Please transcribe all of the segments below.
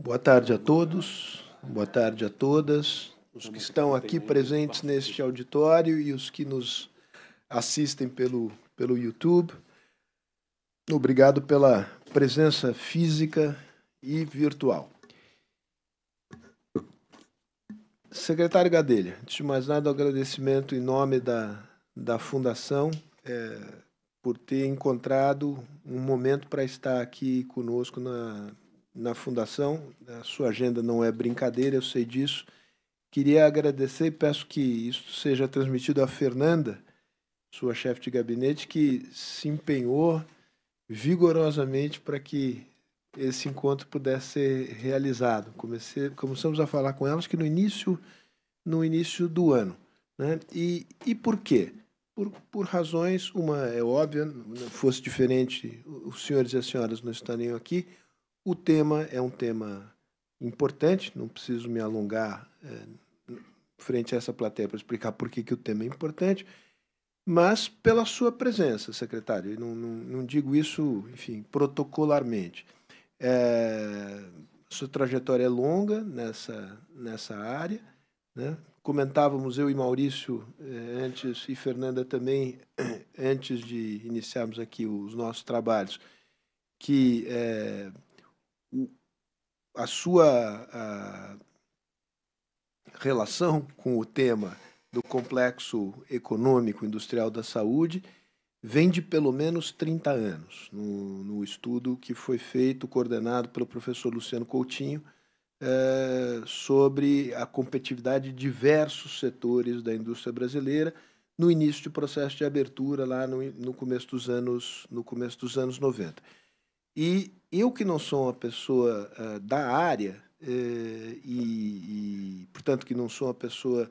Boa tarde a todos, boa tarde a todas, os que estão aqui presentes neste auditório e os que nos assistem pelo, pelo YouTube. Obrigado pela presença física e virtual. Secretário Gadelha, antes de mais nada, agradecimento em nome da, da Fundação é, por ter encontrado um momento para estar aqui conosco na na fundação. A sua agenda não é brincadeira, eu sei disso. Queria agradecer e peço que isso seja transmitido à Fernanda, sua chefe de gabinete, que se empenhou vigorosamente para que esse encontro pudesse ser realizado. Comecei, começamos a falar com elas que no início, no início do ano. Né? E, e por quê? Por, por razões, uma é óbvia, fosse diferente, os senhores e as senhoras não estariam aqui, o tema é um tema importante, não preciso me alongar é, frente a essa plateia para explicar por que, que o tema é importante, mas pela sua presença, secretário. não, não, não digo isso, enfim, protocolarmente. É, sua trajetória é longa nessa, nessa área. Né? Comentávamos eu e Maurício eh, antes, e Fernanda também, antes de iniciarmos aqui os nossos trabalhos, que eh, a sua a relação com o tema do complexo econômico industrial da saúde vem de pelo menos 30 anos, no, no estudo que foi feito, coordenado pelo professor Luciano Coutinho, é, sobre a competitividade de diversos setores da indústria brasileira no início do processo de abertura lá no, no começo dos anos no começo dos anos 90 e eu que não sou uma pessoa uh, da área eh, e, e, portanto, que não sou uma pessoa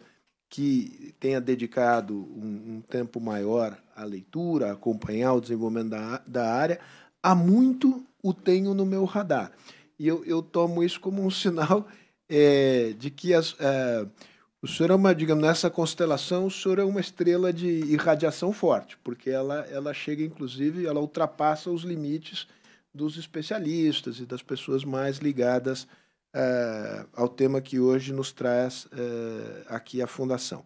que tenha dedicado um, um tempo maior à leitura, a acompanhar o desenvolvimento da, da área, há muito o tenho no meu radar. E eu, eu tomo isso como um sinal é, de que as, é, o senhor é uma, digamos, nessa constelação, o senhor é uma estrela de irradiação forte, porque ela, ela chega, inclusive, ela ultrapassa os limites dos especialistas e das pessoas mais ligadas é, ao tema que hoje nos traz é, aqui a Fundação.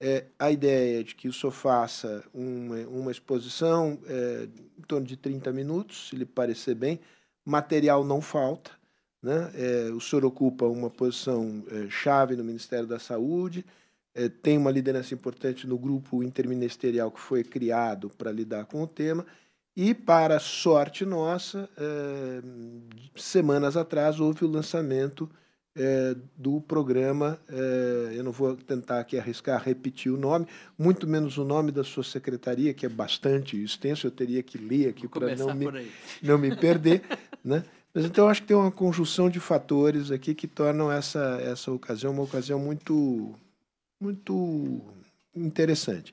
É, a ideia de que o senhor faça uma, uma exposição eh, em torno de 30 minutos, se lhe parecer bem, material não falta. Né? o senhor ocupa uma posição chave no Ministério da Saúde, tem uma liderança importante no grupo interministerial que foi criado para lidar com o tema e, para sorte nossa, é, semanas atrás houve o lançamento é, do programa, é, eu não vou tentar aqui arriscar repetir o nome, muito menos o nome da sua secretaria, que é bastante extenso, eu teria que ler aqui para não, me, não me perder. né? Mas então eu acho que tem uma conjunção de fatores aqui que tornam essa, essa ocasião uma ocasião muito, muito interessante.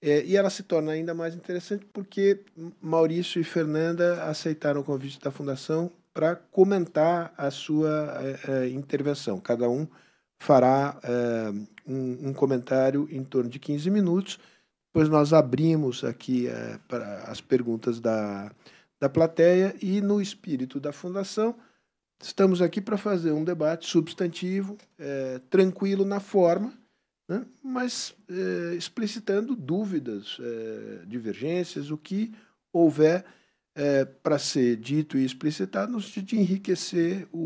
É, e ela se torna ainda mais interessante porque Maurício e Fernanda aceitaram o convite da Fundação para comentar a sua é, é, intervenção. Cada um fará é, um, um, comentário em torno de 15 minutos. Depois nós abrimos aqui é, para as perguntas da, da plateia e, no espírito da Fundação, estamos aqui para fazer um debate substantivo, é, tranquilo na forma né? mas é, explicitando dúvidas, é, divergências, o que houver é, para ser dito e explicitado no sentido de enriquecer o,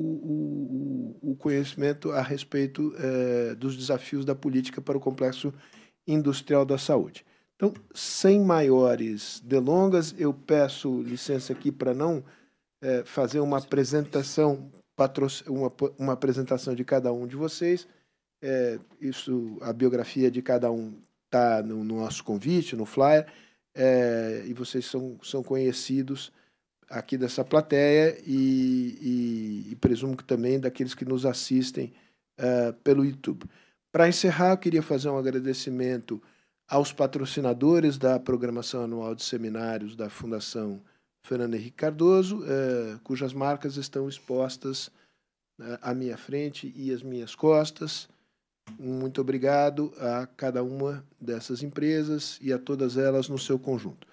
o, o conhecimento a respeito é, dos desafios da política para o complexo industrial da saúde. Então, sem maiores delongas, eu peço licença aqui para não é, fazer uma apresentação, uma, uma apresentação de cada um de vocês. É, isso, a biografia de cada um está no, no, nosso convite, no flyer, é, e vocês são, são conhecidos aqui dessa plateia e, e, e presumo que também daqueles que nos assistem é, pelo YouTube. Para encerrar, eu queria fazer um agradecimento aos patrocinadores da programação anual de seminários da Fundação Fernando Henrique Cardoso, é, cujas marcas estão expostas né, à minha frente e às minhas costas. Muito obrigado a cada uma dessas empresas e a todas elas no seu conjunto.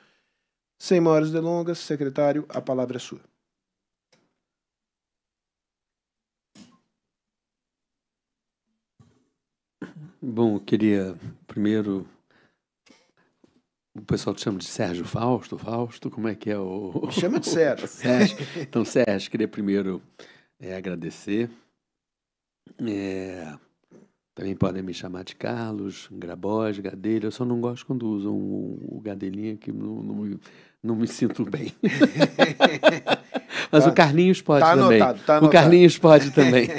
Sem maiores delongas, secretário, a palavra é sua. Bom, eu queria primeiro. O pessoal te chama de Sérgio Fausto? Fausto, como é que é o. Me chama de Sérgio. Sérgio. Então, Sérgio, queria primeiro é, agradecer. É, também podem me chamar de Carlos, Graboz, Gadelha. Eu só não gosto quando usam o, o Gadelinha, que não, não, não me sinto bem. Mas tá, o Carlinhos pode tá também. Anotado, tá anotado. O Carlinhos pode também.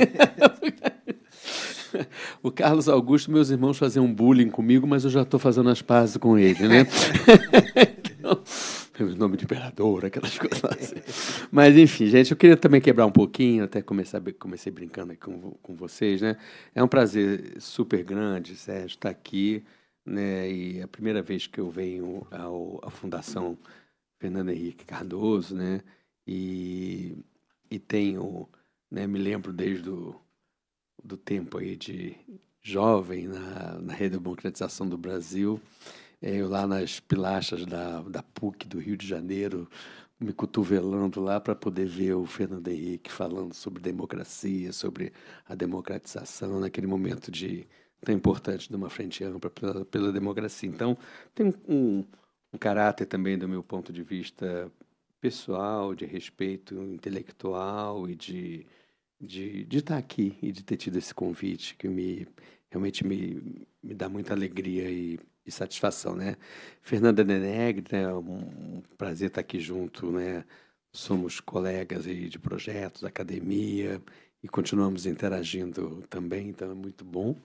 o Carlos Augusto, meus irmãos faziam bullying comigo, mas eu já estou fazendo as pazes com ele, né? o nome de imperador, aquelas coisas assim. Mas, enfim, gente, eu queria também quebrar um pouquinho, até começar, comecei brincando aqui com, com vocês, né? É um prazer super grande, Sérgio, estar tá aqui, né? E é a primeira vez que eu venho ao, à Fundação Fernando Henrique Cardoso, né? E, e tenho, né, me lembro desde do, do tempo aí de jovem na, na redemocratização do Brasil, eu lá nas pilastras da, da PUC do Rio de Janeiro, me cotovelando lá para poder ver o Fernando Henrique falando sobre democracia, sobre a democratização naquele momento de tão importante de uma frente ampla pela, pela democracia. Então, tem um, um caráter também do meu ponto de vista pessoal, de respeito intelectual e de, de, de estar tá aqui e de ter tido esse convite que me realmente me, me dá muita alegria e, e satisfação, né? Fernanda Denegre, né? um prazer estar aqui junto, né? Somos colegas aí de projetos, academia e continuamos interagindo também, então é muito bom.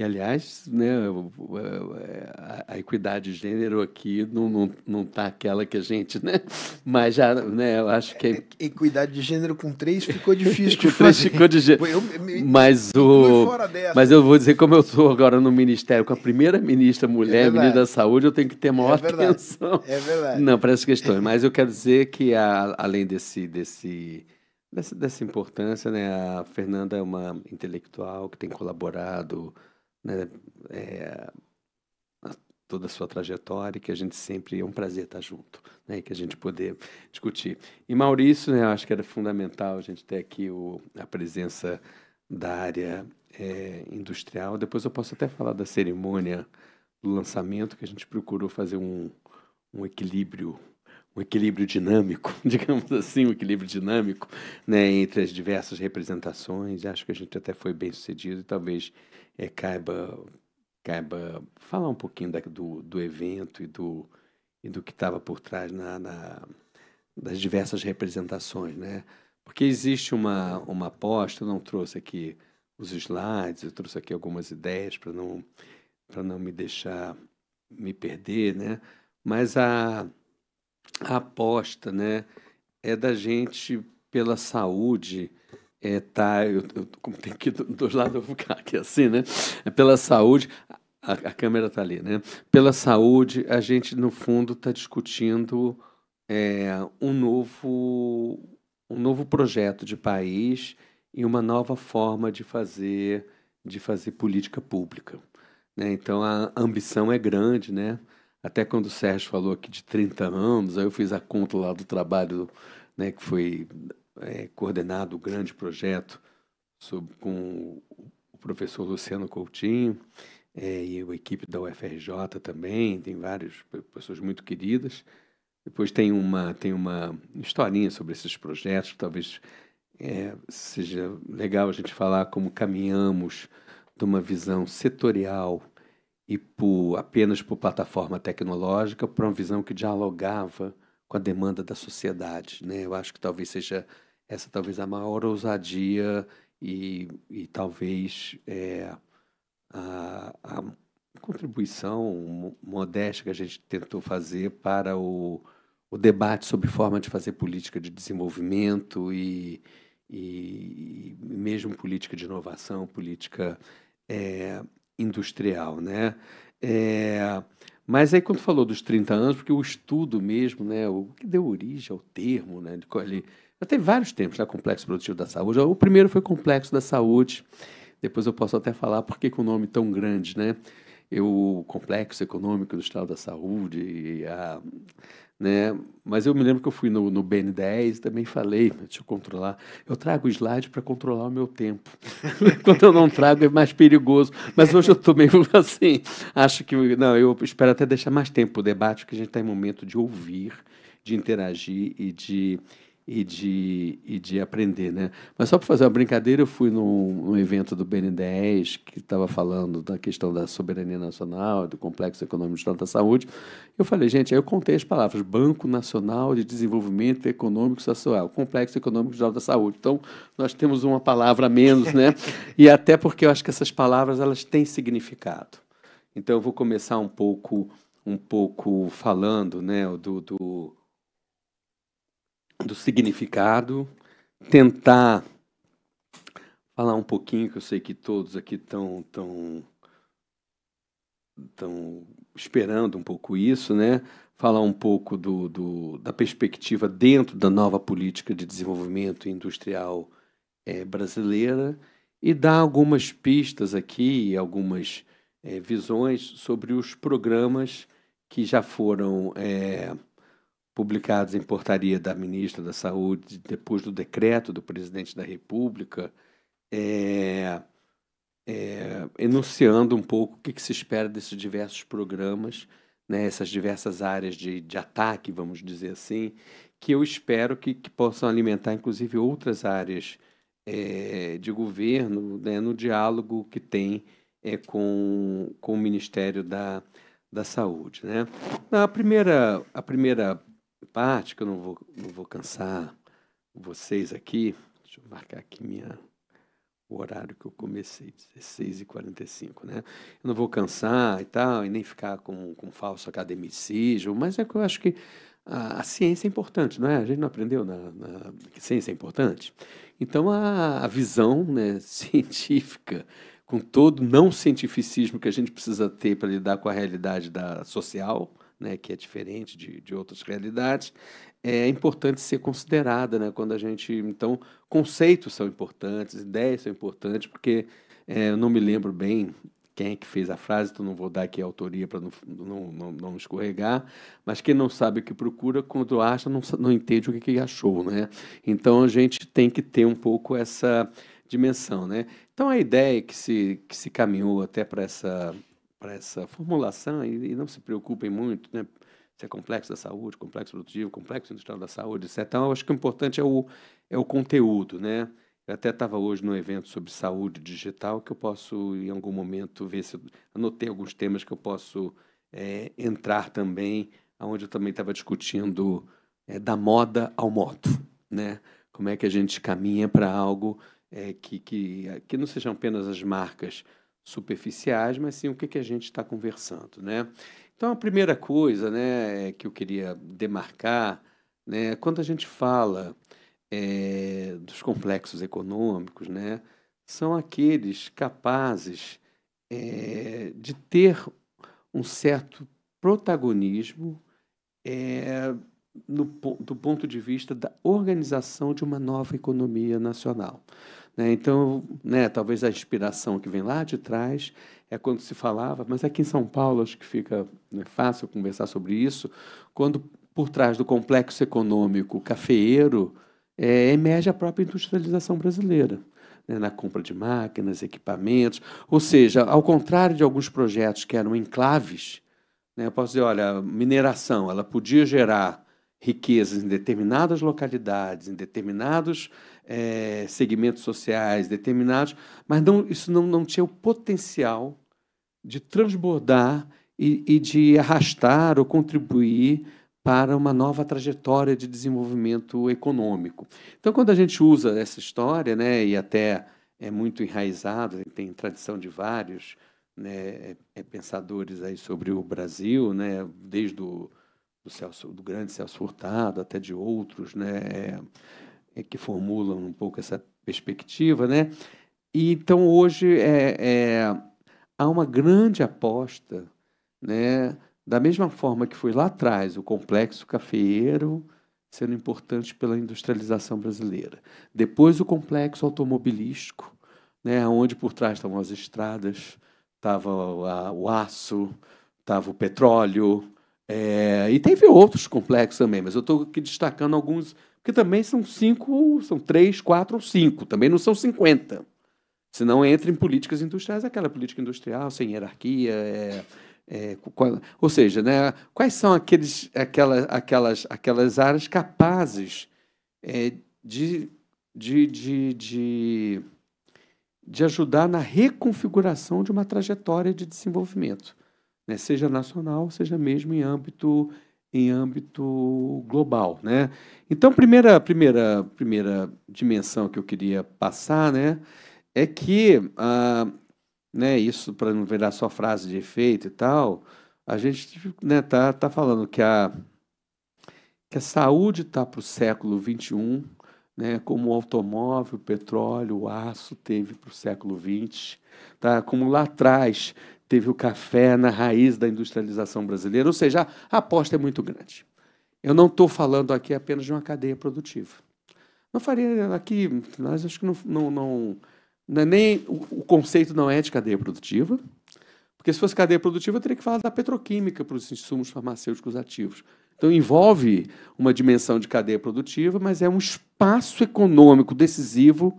E, aliás, né, é, a, equidade de gênero aqui não está não, não tá aquela que a gente. Né? Mas já, né, eu acho que. É... Equidade de gênero com três ficou difícil com de três ficou de gênero. Eu, mas, o... mas eu vou dizer, como eu sou agora no Ministério, com a primeira ministra mulher, é ministra da Saúde, eu tenho que ter maior é atenção. É verdade. Não, para essas questões. Mas eu quero dizer que, a, além desse. desse Dessa, dessa importância, né? A Fernanda é uma intelectual que tem colaborado né, é, toda a sua trajetória que a gente sempre é um prazer estar junto, né, e que a gente poder discutir. E Maurício, né, eu acho que era fundamental a gente ter aqui o, a presença da área é, industrial. Depois eu posso até falar da cerimônia do lançamento que a gente procurou fazer um, um equilíbrio um equilíbrio dinâmico, digamos assim, um equilíbrio dinâmico né, entre as diversas representações. Acho que a gente até foi bem sucedido e talvez é, caiba, caiba falar um pouquinho da, do, do evento e do, e do que estava por trás na, na, das diversas representações, né? Porque existe uma, uma aposta, eu não trouxe aqui os slides, eu trouxe aqui algumas ideias para não, não me deixar me perder, né? Mas a, a aposta, né, é da gente pela saúde, é, tá, eu, eu, como tem que dos lados eu vou ficar aqui assim, né? É pela saúde, a, a câmera está ali, né? Pela saúde, a gente no fundo está discutindo é, um novo um novo projeto de país e uma nova forma de fazer de fazer política pública, né? Então a ambição é grande, né? Até quando o Sérgio falou aqui de 30 anos, aí eu fiz a conta lá do trabalho né, que foi é, coordenado o grande projeto sob, com o professor Luciano Coutinho é, e a equipe da UFRJ também, tem várias pessoas muito queridas. Depois tem uma, tem uma historinha sobre esses projetos, talvez é, seja legal a gente falar como caminhamos de uma visão setorial e por, apenas por plataforma tecnológica para uma visão que dialogava com a demanda da sociedade. Né? Eu acho que talvez seja essa talvez a maior ousadia e, e talvez é, a, a, contribuição modesta que a gente tentou fazer para o, o debate sobre forma de fazer política de desenvolvimento e, e, e mesmo política de inovação, política é, industrial, né? É, mas aí quando falou dos 30 anos, porque o estudo mesmo, né, o que deu origem ao termo, né, de qual ele já teve vários tempos, né? Complexo Produtivo da Saúde. O primeiro foi Complexo da Saúde. Depois eu posso até falar por que, o nome tão grande, né? Eu, o Complexo Econômico Industrial da Saúde, a, né? Mas eu me lembro que eu fui no, no BN10 também falei, deixa eu controlar. Eu trago o slide para controlar o meu tempo. Quando eu não trago é mais perigoso. Mas hoje eu estou meio assim. Acho que. Não, eu espero até deixar mais tempo para o debate, porque a gente está em momento de ouvir, de interagir e de e de, e de aprender, né? Mas só para fazer uma brincadeira, eu fui num, num evento do BN10 que estava falando da questão da soberania nacional, do complexo econômico de da saúde. Eu falei, gente, aí eu contei as palavras Banco Nacional de Desenvolvimento Econômico Social, Complexo Econômico de da Saúde. Então, nós temos uma palavra a menos, né? e até porque eu acho que essas palavras elas têm significado. Então, eu vou começar um pouco um pouco falando, né, do, do do significado, tentar falar um pouquinho, que eu sei que todos aqui estão tão, tão esperando um pouco isso, né? falar um pouco do, do, da perspectiva dentro da nova política de desenvolvimento industrial é, brasileira e dar algumas pistas aqui, algumas é, visões sobre os programas que já foram. É, publicados em portaria da ministra da Saúde, depois do decreto do presidente da República, é, é, enunciando um pouco o que, que, se espera desses diversos programas, né, essas diversas áreas de, de ataque, vamos dizer assim, que eu espero que, que possam alimentar, inclusive, outras áreas é, de governo né, no diálogo que tem é, com, com o Ministério da, da Saúde. Né? A, primeira, a primeira parte que eu não vou, não vou cansar vocês aqui. Deixa eu marcar aqui minha, o horário que eu comecei, 16h45, né? Eu não vou cansar e tal, e nem ficar com, com falso academicismo, mas é que eu acho que a, a, ciência é importante, não é? A gente não aprendeu na, na que ciência é importante. Então, a, a visão né, científica, com todo não cientificismo que a gente precisa ter para lidar com a realidade da social, né, que é diferente de, de outras realidades, é importante ser considerada, né, quando a gente, então, conceitos são importantes, ideias são importantes, porque é, eu não me lembro bem quem é que fez a frase, então não vou dar aqui a autoria para não, não, não, não, escorregar, mas quem não sabe o que procura, quando acha, não, não entende o que, que achou, né? Então a gente tem que ter um pouco essa dimensão, né? Então a ideia que se, que se caminhou até para essa para essa formulação e, e, não se preocupem muito, né? Se é complexo da saúde, complexo produtivo, complexo industrial da saúde, etc. Então, eu acho que o importante é o, é o conteúdo, né? Eu até estava hoje no evento sobre saúde digital que eu posso, em algum momento, ver se... Anotei alguns temas que eu posso é, entrar também, onde eu também estava discutindo é, da moda ao moto, né? Como é que a gente caminha para algo é, que, que, que não sejam apenas as marcas, superficiais, mas sim o que, que a gente está conversando, né? Então, a primeira coisa né, que eu queria demarcar, né, quando a gente fala é, dos complexos econômicos, né, são aqueles capazes é, de ter um certo protagonismo é, no, do ponto de vista da organização de uma nova economia nacional. Né? Então, né, talvez a inspiração que vem lá de trás é quando se falava, mas aqui em São Paulo acho que fica né, fácil conversar sobre isso, quando por trás do complexo econômico cafeeiro é, emerge a própria industrialização brasileira né, na compra de máquinas, equipamentos. Ou seja, ao contrário de alguns projetos que eram enclaves, né, eu posso dizer, olha, mineração, ela podia gerar riquezas em determinadas localidades, em determinados é, segmentos sociais determinados, mas não, isso não, não tinha o potencial de transbordar e, e de arrastar ou contribuir para uma nova trajetória de desenvolvimento econômico. Então, quando a gente usa essa história, né, e até é muito enraizado, tem tradição de vários né, é, é pensadores aí sobre o Brasil, né, desde o do, do grande Celso Hurtado até de outros, né, é, é, que formulam um pouco essa perspectiva, né? E, então hoje é, é, há uma grande aposta, né? Da mesma forma que foi lá atrás o complexo cafeeiro sendo importante pela industrialização brasileira, depois o complexo automobilístico, né? Onde por trás estavam as estradas, estava o aço, estava o petróleo, é, e teve outros complexos também, mas eu estou aqui destacando alguns porque também são cinco, são três, quatro ou cinco, também não são 50. Senão entra em políticas industriais, aquela política industrial sem hierarquia, é, é, qual, ou seja, né, quais são aqueles, aquela, aquelas, aquelas áreas capazes é, de, de, de, de, de ajudar na reconfiguração de uma trajetória de desenvolvimento, né, seja nacional, seja mesmo em âmbito em âmbito global, né? Então, primeira, primeira, primeira dimensão que eu queria passar, né, é que, ah, né, isso para não virar só frase de efeito e tal, a gente, né, tá, tá falando que a que a saúde está para o século 21, né, como o automóvel, o petróleo, o aço teve para o século 20, tá? Como lá atrás teve o café na raiz da industrialização brasileira, ou seja, a aposta é muito grande. Eu não estou falando aqui apenas de uma cadeia produtiva. Não faria aqui, nós acho que não, não, não, não é nem o, o conceito não é de cadeia produtiva, porque se fosse cadeia produtiva, eu teria que falar da petroquímica para os insumos farmacêuticos ativos. Então, envolve uma dimensão de cadeia produtiva, mas é um espaço econômico decisivo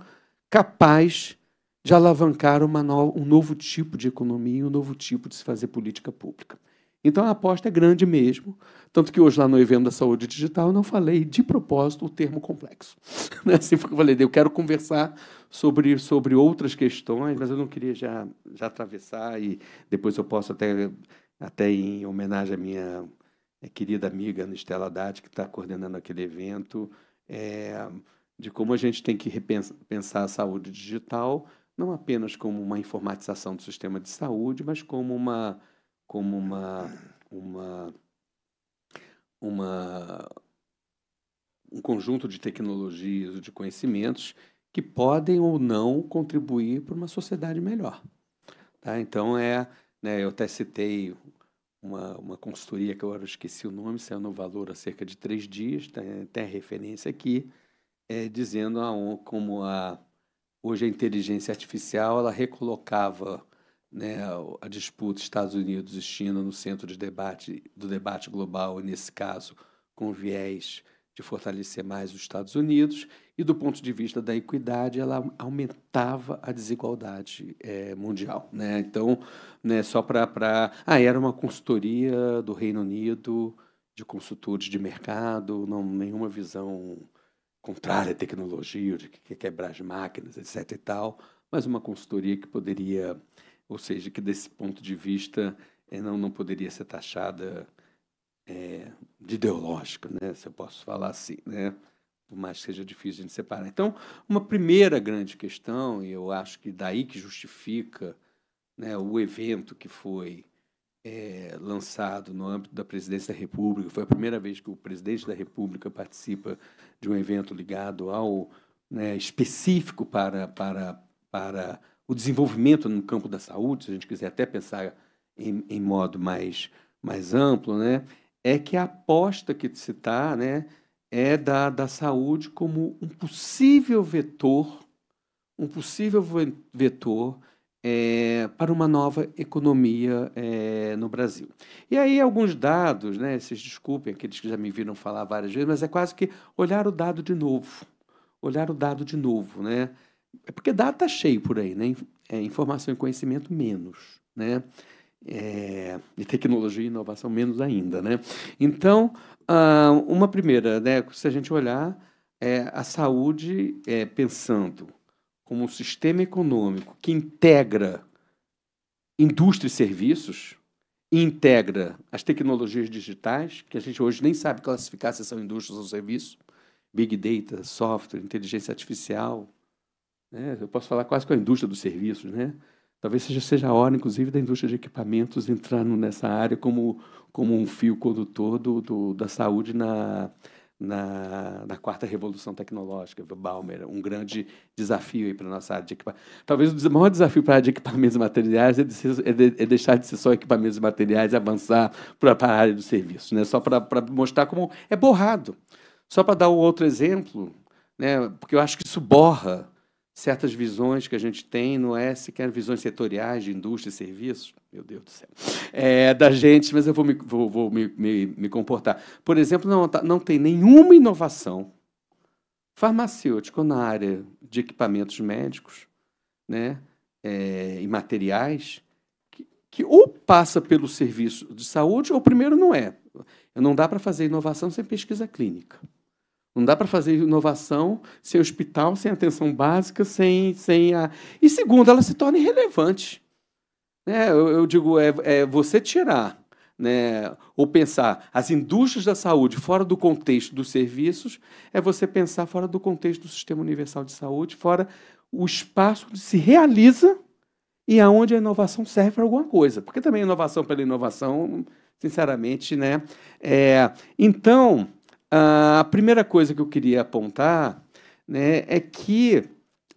capaz de alavancar no, um novo tipo de economia, um novo tipo de se fazer política pública. Então a aposta é grande mesmo, tanto que hoje lá no evento da saúde digital eu não falei de propósito o termo complexo. Né? assim que eu falei, eu quero conversar sobre, sobre outras questões, mas eu não queria já, já atravessar e depois eu posso até, até em homenagem à minha eh, querida amiga Estela Haddad, que está coordenando aquele evento, é, de como a gente tem que repensar a saúde digital, não apenas como uma informatização do sistema de saúde, mas como uma como uma uma uma um conjunto de tecnologias, de conhecimentos que podem ou não contribuir para uma sociedade melhor. Tá? Então é, né, eu até citei uma, uma consultoria que agora eu esqueci o nome, saiu no valor há cerca de três dias, tem, até referência aqui, é, dizendo a, como a Hoje a inteligência artificial ela recolocava né, a disputa Estados Unidos e China no centro de debate, do debate global, e nesse caso com viés de fortalecer mais os Estados Unidos, e do ponto de vista da equidade, ela aumentava a desigualdade é, mundial. Né? Então, né, só para. Pra... Ah, era uma consultoria do Reino Unido, de consultores de mercado, não nenhuma visão contrária à tecnologia, de que quer quebrar as máquinas, etc. e tal, mas uma consultoria que poderia, ou seja, que desse ponto de vista eh, não, não poderia ser taxada é, de ideológica, né? se eu posso falar assim, né? por mais que seja difícil de separar. Então, uma primeira grande questão, e eu acho que daí que justifica né, o evento que foi é, lançado no âmbito da Presidência da República, foi a primeira vez que o Presidente da República participa de um evento ligado ao né, específico para, para, para o desenvolvimento no campo da saúde, se a gente quiser até pensar em, em modo mais, mais amplo, né, é que a aposta que se está né, é da, da saúde como um possível vetor, um possível vetor é, para uma nova economia é, no Brasil. E aí, alguns dados, né, vocês desculpem aqueles que já me viram falar várias vezes, mas é quase que olhar o dado de novo. Olhar o dado de novo, né? É porque dado está cheio por aí, né? É, informação e conhecimento, menos, né? É, e tecnologia e inovação, menos ainda, né? Então, ah, uma primeira, né, se a gente olhar é a saúde, é, pensando como um sistema econômico que integra indústria e serviços, e integra as tecnologias digitais, que a gente hoje nem sabe classificar se são indústrias ou serviços, big data, software, inteligência artificial. Né? Eu posso falar quase com a indústria dos serviços, né? Talvez seja, seja a hora, inclusive, da indústria de equipamentos entrando nessa área como, como um fio condutor do, do da saúde na, na, na quarta revolução tecnológica, Balmer, um grande desafio para a nossa área de equipamento. Talvez o maior desafio para a área de equipamentos e materiais é, de ser, é, de, é, deixar de ser só equipamentos e materiais e avançar para a área do serviço, né? só para mostrar como é borrado. Só para dar um outro exemplo, né? porque eu acho que isso borra certas visões que a gente tem, não é sequer visões setoriais de indústria e serviços, meu Deus do céu, é, da gente, mas eu vou me, vou, vou me, me, me comportar. Por exemplo, não, tá, não tem nenhuma inovação farmacêutica na área de equipamentos médicos né, é, e materiais que, que ou passa pelo serviço de saúde ou primeiro não é. Não dá para fazer inovação sem pesquisa clínica. Não dá para fazer inovação sem hospital, sem atenção básica, sem, sem a. E segundo, ela se torna irrelevante. É, eu, eu, digo, é, é você tirar né, ou pensar as indústrias da saúde fora do contexto dos serviços, é você pensar fora do contexto do sistema universal de saúde, fora o espaço que se realiza e aonde a inovação serve para alguma coisa. Porque também inovação pela inovação, sinceramente, né? É, então. Ah, a primeira coisa que eu queria apontar né, é que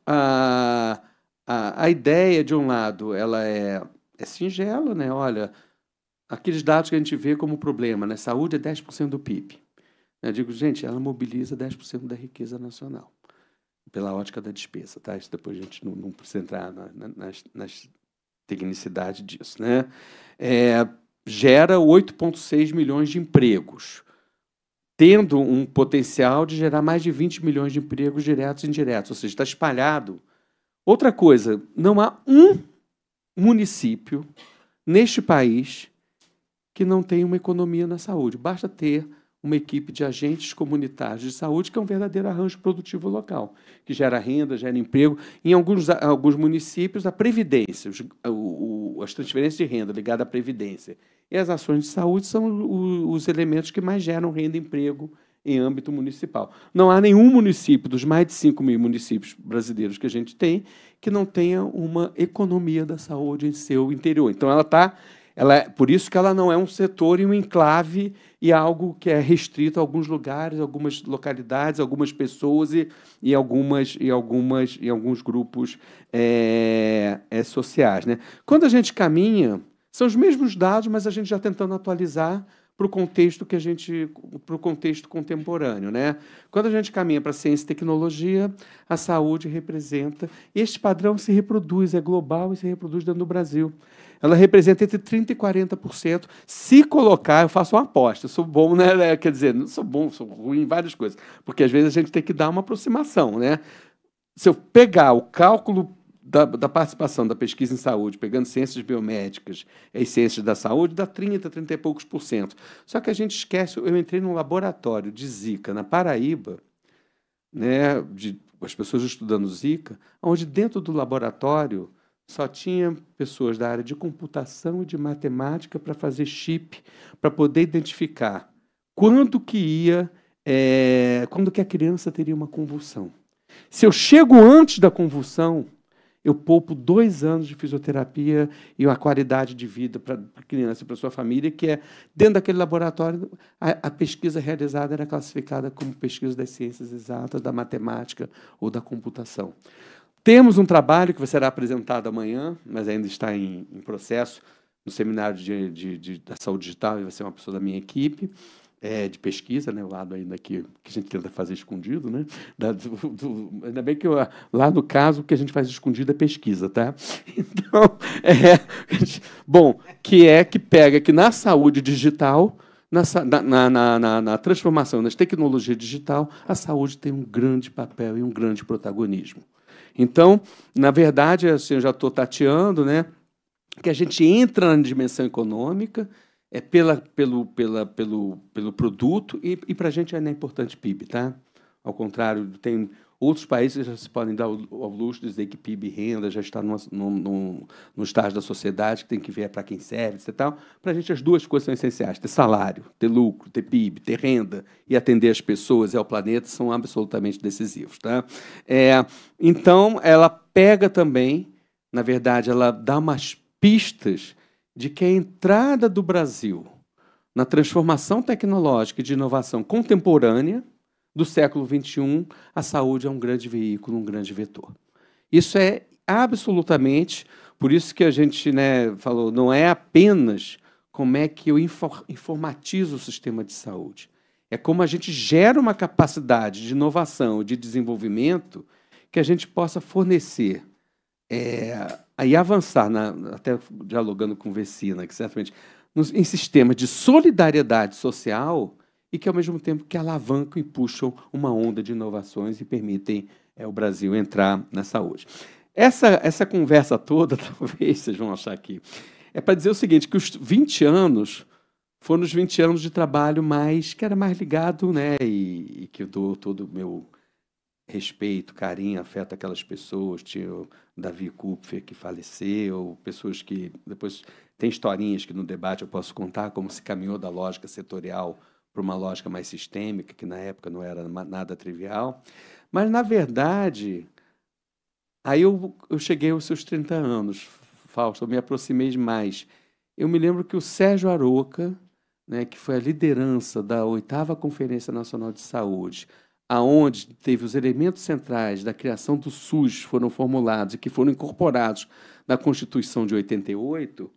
a, ah, a, a ideia, de um lado, ela é, é singela, né? Olha, aqueles dados que a gente vê como problema, né? Saúde é 10% do PIB. Eu digo, gente, ela mobiliza 10% da riqueza nacional, pela ótica da despesa, tá? Isso depois a gente não, não precisa entrar na, na, nas, nas tecnicidades disso, né? É, gera 8,6 milhões de empregos tendo um potencial de gerar mais de 20 milhões de empregos diretos e indiretos, ou seja, está espalhado. Outra coisa, não há um município neste país que não tenha uma economia na saúde. Basta ter uma equipe de agentes comunitários de saúde, que é um verdadeiro arranjo produtivo local, que gera renda, gera emprego. Em alguns, alguns municípios, a Previdência, os, o, as transferências de renda ligadas à Previdência e as ações de saúde são o, os elementos que mais geram renda e emprego em âmbito municipal. Não há nenhum município, dos mais de 5 mil municípios brasileiros que a gente tem, que não tenha uma economia da saúde em seu interior. Então, ela está. Ela, é, por isso que ela não é um setor e um enclave e algo que é restrito a alguns lugares, algumas localidades, algumas pessoas e, e algumas e algumas e alguns grupos é, é, sociais, né? Quando a gente caminha, são os mesmos dados, mas a gente já tentando atualizar para o contexto que a gente para o contexto contemporâneo, né? Quando a gente caminha para ciência e tecnologia, a saúde representa este padrão se reproduz, é global e se reproduz dentro do Brasil. Ela representa entre 30 e 40%. Se colocar, eu faço uma aposta. sou bom, né? É, quer dizer, não sou bom, sou ruim em várias coisas, porque às vezes a gente tem que dar uma aproximação, né? Se eu pegar o cálculo da, da, participação da pesquisa em saúde, pegando ciências biomédicas e ciências da saúde, dá 30, 30 e poucos por cento. Só que a gente esquece, eu entrei num laboratório de Zika na Paraíba, né, de, as pessoas estudando Zika, onde dentro do laboratório só tinha pessoas da área de computação e de matemática para fazer chip, para poder identificar quando que ia, é, quando que a criança teria uma convulsão. Se eu chego antes da convulsão, eu poupo dois anos de fisioterapia e a qualidade de vida para a criança e para sua família, que é, dentro daquele laboratório, a, a, pesquisa realizada era classificada como pesquisa das ciências exatas, da matemática ou da computação. Temos um trabalho que será apresentado amanhã, mas ainda está em, em processo, no Seminário de, de, de, da Saúde Digital, e vai ser uma pessoa da minha equipe, é, de pesquisa, né, o lado ainda que, que a gente tenta fazer escondido, né? Da, do, do, ainda bem que eu, lá no caso o que a gente faz escondido é pesquisa, tá? Então, é, bom, que é que pega que na saúde digital na, na, na, na, transformação das tecnologias digital, a saúde tem um grande papel e um grande protagonismo. Então, na verdade, assim, eu já estou tateando, né, que a gente entra na dimensão econômica, é pela, pelo, pela, pelo, pelo produto e, e para a gente ainda é né, importante PIB, tá? Ao contrário, tem outros países já se podem dar ao luxo de dizer que PIB e renda já está nos no, no estágio da sociedade, que tem que ver para quem serve e tal. Para a gente, as duas coisas são essenciais: ter salário, ter lucro, ter PIB, ter renda e atender as pessoas e ao planeta são absolutamente decisivos. Tá? É, então, ela pega também, na verdade, ela dá umas pistas de que a entrada do Brasil na transformação tecnológica e de inovação contemporânea do século XXI, a saúde é um grande veículo, um grande vetor. Isso é absolutamente, por isso que a gente né, falou, não é apenas como é que eu informatizo o sistema de saúde. É como a gente gera uma capacidade de inovação, de desenvolvimento, que a gente possa fornecer é, aí avançar, na, até dialogando com Vecina, né, que certamente, nos, em sistemas de solidariedade social e que, ao mesmo tempo, que alavancam e puxam uma onda de inovações e permitem é, o Brasil entrar na saúde Essa, essa conversa toda, talvez vocês vão achar aqui, é para dizer o seguinte, que os 20 anos foram os 20 anos de trabalho mais que era mais ligado, né, e, e que eu dou todo o meu respeito, carinho, afeto aquelas pessoas. Tinha o Davi Kupfer, que faleceu, pessoas que. Depois tem historinhas que no debate eu posso contar, como se caminhou da lógica setorial para uma lógica mais sistêmica, que na época não era nada trivial. Mas, na verdade, aí eu, eu cheguei aos seus 30 anos, Fausto, eu me aproximei demais. Eu me lembro que o Sérgio Aroca, né, que foi a liderança da oitava Conferência Nacional de Saúde, aonde teve os elementos centrais da criação do SUS foram formulados e que foram incorporados na Constituição de 88,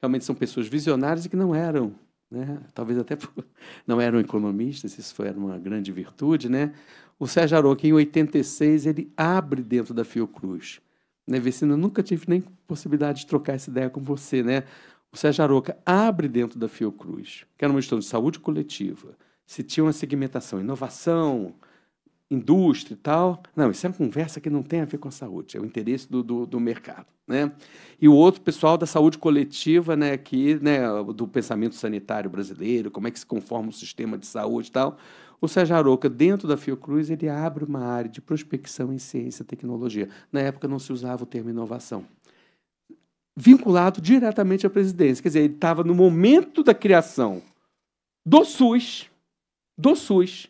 realmente são pessoas visionárias e que não eram, né? talvez até não eram economistas, isso foi uma grande virtude. Né? O Sérgio Aroca, em 86, ele abre dentro da Fiocruz. Né, Vecina, eu nunca tive nem possibilidade de trocar essa ideia com você. Né? O Sérgio Aroca abre dentro da Fiocruz, que era uma questão de saúde coletiva, se tinha uma segmentação, inovação, indústria e tal. Não, isso é uma conversa que não tem a ver com a saúde, é o interesse do, do, do mercado. Né? E o outro pessoal da saúde coletiva, né, que, né, do pensamento sanitário brasileiro, como é que se conforma o sistema de saúde e tal. O Sérgio Aroca, dentro da Fiocruz, ele abre uma área de prospecção em ciência e tecnologia. Na época não se usava o termo inovação. Vinculado diretamente à presidência. Quer dizer, ele estava no momento da criação do SUS, do SUS,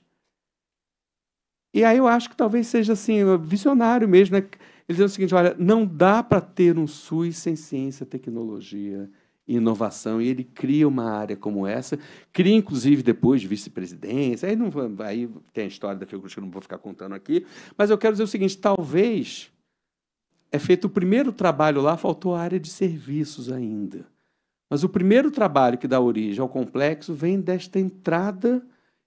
e aí eu acho que talvez seja assim, visionário mesmo, né? Ele diz o seguinte: olha, não dá para ter um SUS sem ciência, tecnologia e inovação. E ele cria uma área como essa, cria inclusive depois vice-presidência. Aí, não, aí tem a história da figura que eu não vou ficar contando aqui. Mas eu quero dizer o seguinte: talvez é feito o primeiro trabalho lá, faltou a área de serviços ainda. Mas o primeiro trabalho que dá origem ao complexo vem desta entrada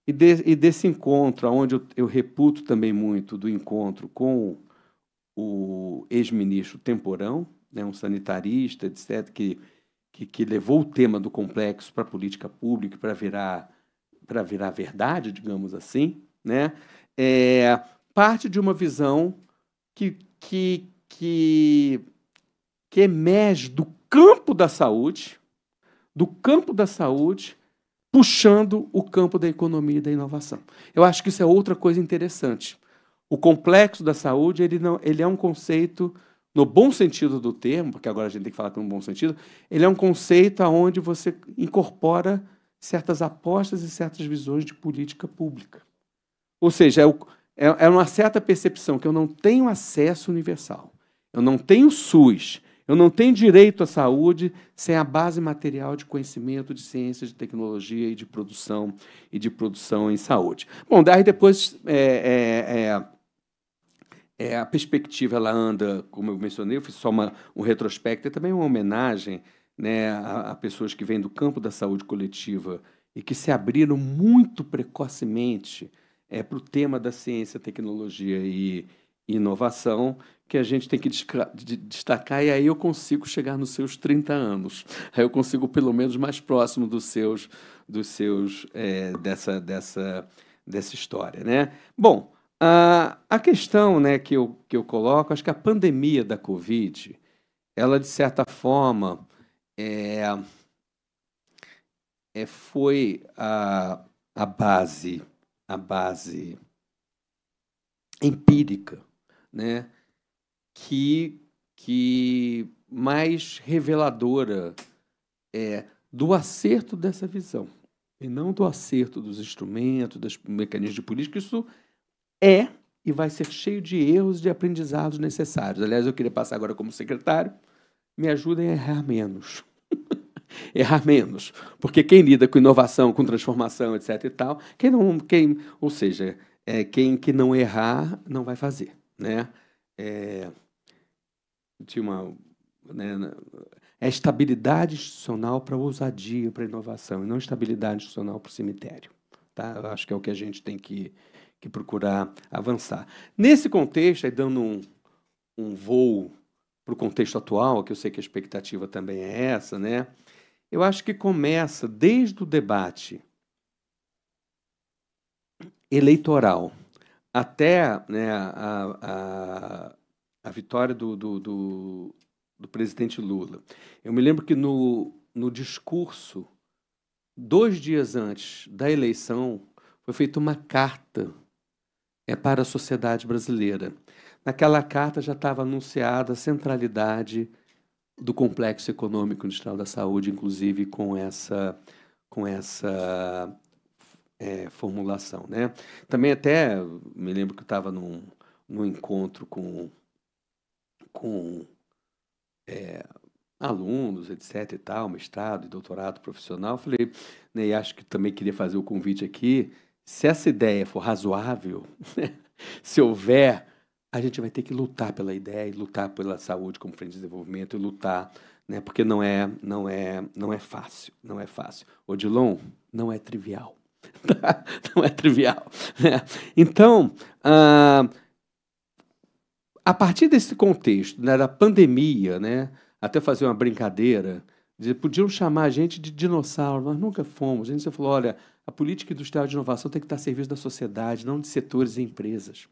e, de, e desse encontro, onde eu, eu reputo também muito do encontro com o ex-ministro Temporão, né, um sanitarista, etc., que, que, que levou o tema do complexo para a política pública, para virar, para virar verdade, digamos assim, né, é, parte de uma visão que, que, que, que emerge do campo da saúde, do campo da saúde, puxando o campo da economia e da inovação. Eu acho que isso é outra coisa interessante. O complexo da saúde ele não, ele é um conceito no bom sentido do termo, porque agora a gente tem que falar com um bom sentido, ele é um conceito aonde você incorpora certas apostas e certas visões de política pública. Ou seja, é, é, é uma certa percepção que eu não tenho acesso universal, eu não tenho SUS, eu não tenho direito à saúde sem a base material de conhecimento, de ciência, de tecnologia e de produção e de produção em saúde. Bom, daí depois é, é, é, é a perspectiva ela anda, como eu mencionei, eu fiz só uma, um retrospecto e é também uma homenagem né, a, a pessoas que vêm do campo da saúde coletiva e que se abriram muito precocemente é, para o tema da ciência, tecnologia e, inovação que a gente tem que destacar, e aí eu consigo chegar nos seus 30 anos. Aí eu consigo, pelo menos, mais próximo dos seus, dos seus é, dessa, dessa, dessa história. Né? Bom, a, a questão né, que, eu, que eu coloco, acho que a pandemia da Covid, ela, de certa forma, é, é, foi a, a base, a base empírica né, que, que mais reveladora é do acerto dessa visão e não do acerto dos instrumentos, dos mecanismos de política. Isso é e vai ser cheio de erros de aprendizados necessários. Aliás, eu queria passar agora como secretário. Me ajudem a errar menos. errar menos. Porque quem lida com inovação, com transformação, etc. e tal, quem não. Quem, ou seja, é, quem que não errar não vai fazer né? É, de uma né, é estabilidade institucional para ousadia, para inovação, e não estabilidade institucional para o cemitério. Tá? Eu acho que é o que a gente tem que, que procurar avançar. Nesse contexto, aí dando um, um voo para o contexto atual, que eu sei que a expectativa também é essa, né? eu acho que começa desde o debate eleitoral até né, a, a, a vitória do, do, do, do, presidente Lula. Eu me lembro que no, no discurso, dois dias antes da eleição, foi feita uma carta é, para a sociedade brasileira. Naquela carta já estava anunciada a centralidade do complexo econômico industrial da saúde, inclusive com essa, com essa é, formulação, né? Também até me lembro que eu estava num, num encontro com, com é, alunos, etc e tal, mestrado e doutorado profissional, falei, né, e acho que também queria fazer o convite aqui, se essa ideia for razoável, né, se houver, a gente vai ter que lutar pela ideia, e lutar pela saúde como frente de desenvolvimento, e lutar, né, porque não é, não é, não é fácil, não é fácil. Odilon, não é trivial. Tá? Não é trivial. Né? Então, ah, a partir desse contexto né, da pandemia, né, até fazer uma brincadeira, dizer, podiam chamar a gente de dinossauro, nós nunca fomos. A gente falou, olha, a política industrial de inovação tem que estar a serviço da sociedade, não de setores e empresas.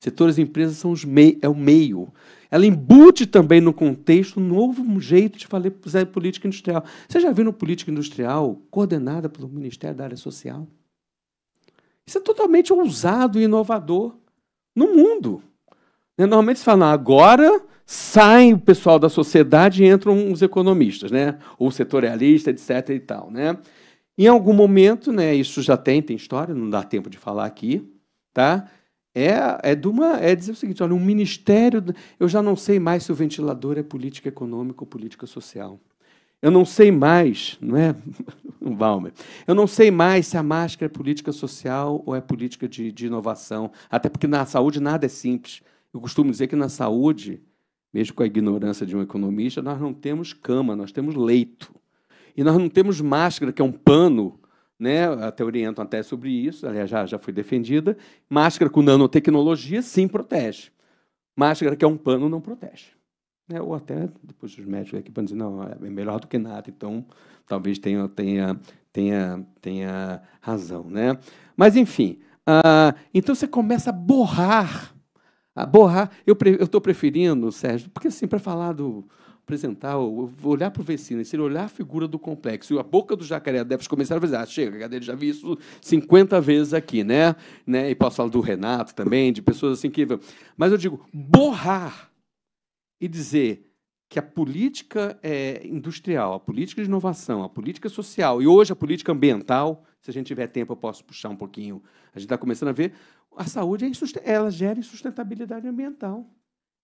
Setores e empresas são os mei é o meio. Ela embute também no contexto um novo jeito de fazer política industrial. Você já viu uma política industrial coordenada pelo Ministério da Área Social? Isso é totalmente ousado e inovador no mundo. Né, normalmente se fala, ah, agora sai o pessoal da sociedade e entram os economistas, né? ou setorialista, etc. E tal, né? Em algum momento, né, isso já tem, tem história, não dá tempo de falar aqui, tá? É, é, de uma, é dizer o seguinte: olha, um ministério. Eu já não sei mais se o ventilador é política econômica ou política social. Eu não sei mais, não é, Balmer? Eu não sei mais se a máscara é política social ou é política de, de inovação. Até porque na saúde nada é simples. Eu costumo dizer que na saúde, mesmo com a ignorância de um economista, nós não temos cama, nós temos leito. E nós não temos máscara, que é um pano né? até orientam até sobre isso, aliás, já, já foi defendida. Máscara com nanotecnologia, sim, protege. Máscara que é um pano, não protege. Né? Ou até, depois os médicos aqui para dizer, não, é melhor do que nada, então talvez tenha, tenha, tenha, tenha razão. Né? Mas, enfim, ah, então você começa a borrar a borrar. Eu estou preferindo, Sérgio, porque assim, para falar do, apresentar, eu vou olhar para o vecino, se ele olhar a figura do complexo e a boca do jacaré deve começar a dizer: ah, chega, cadê? Já vi isso 50 vezes aqui, né? né? E posso falar do Renato também, de pessoas assim que. Mas eu digo, borrar e dizer que a política é, industrial, a política de inovação, a política social e hoje a política ambiental, se a gente tiver tempo, eu posso puxar um pouquinho. A gente está começando a ver, a saúde é ela gera insustentabilidade ambiental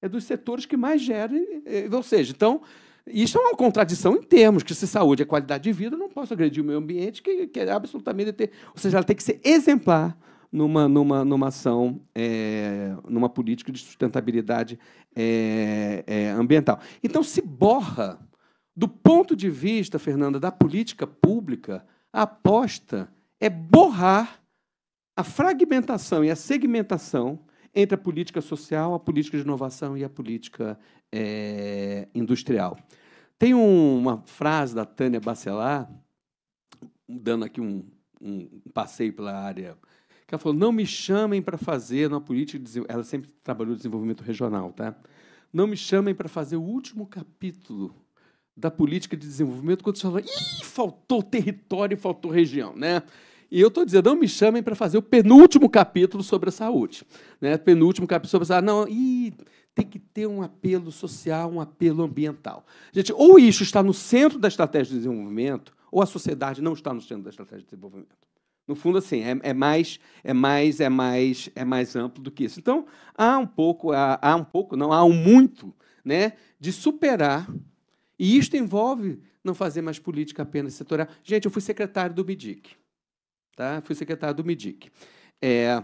é dos setores que mais gerem, eh, Ou seja, então, isso é uma contradição em termos, que se saúde é qualidade de vida, eu não posso agredir o meio ambiente, que, que é absolutamente. Ter, ou seja, ela tem que ser exemplar numa, numa, numa ação, é, numa política de sustentabilidade é, é, ambiental. Então, se borra, do ponto de vista, Fernanda, da política pública, a aposta é borrar a fragmentação e a segmentação entre a política social, a política de inovação e a política é, industrial. Tem um, uma frase da Tânia Bacelar, dando aqui um, um, passeio pela área, que ela falou: não me chamem para fazer na política. De ela sempre trabalhou no desenvolvimento regional, tá? Não me chamem para fazer o último capítulo da política de desenvolvimento quando você fala, ih, faltou território, faltou região, né? E eu estou dizendo, não me chamem para fazer o penúltimo capítulo sobre a saúde. Né? Penúltimo capítulo sobre a saúde. Não, e tem que ter um apelo social, um apelo ambiental. Gente, ou isso está no centro da estratégia de desenvolvimento, ou a sociedade não está no centro da estratégia de desenvolvimento. No fundo, assim, é, é mais, é mais, é mais, é mais amplo do que isso. Então, há um pouco, há, há um pouco, não, há um muito, né, de superar. E isto envolve não fazer mais política apenas setorial. Gente, eu fui secretário do BIDIC tá? fui secretário do Medic É,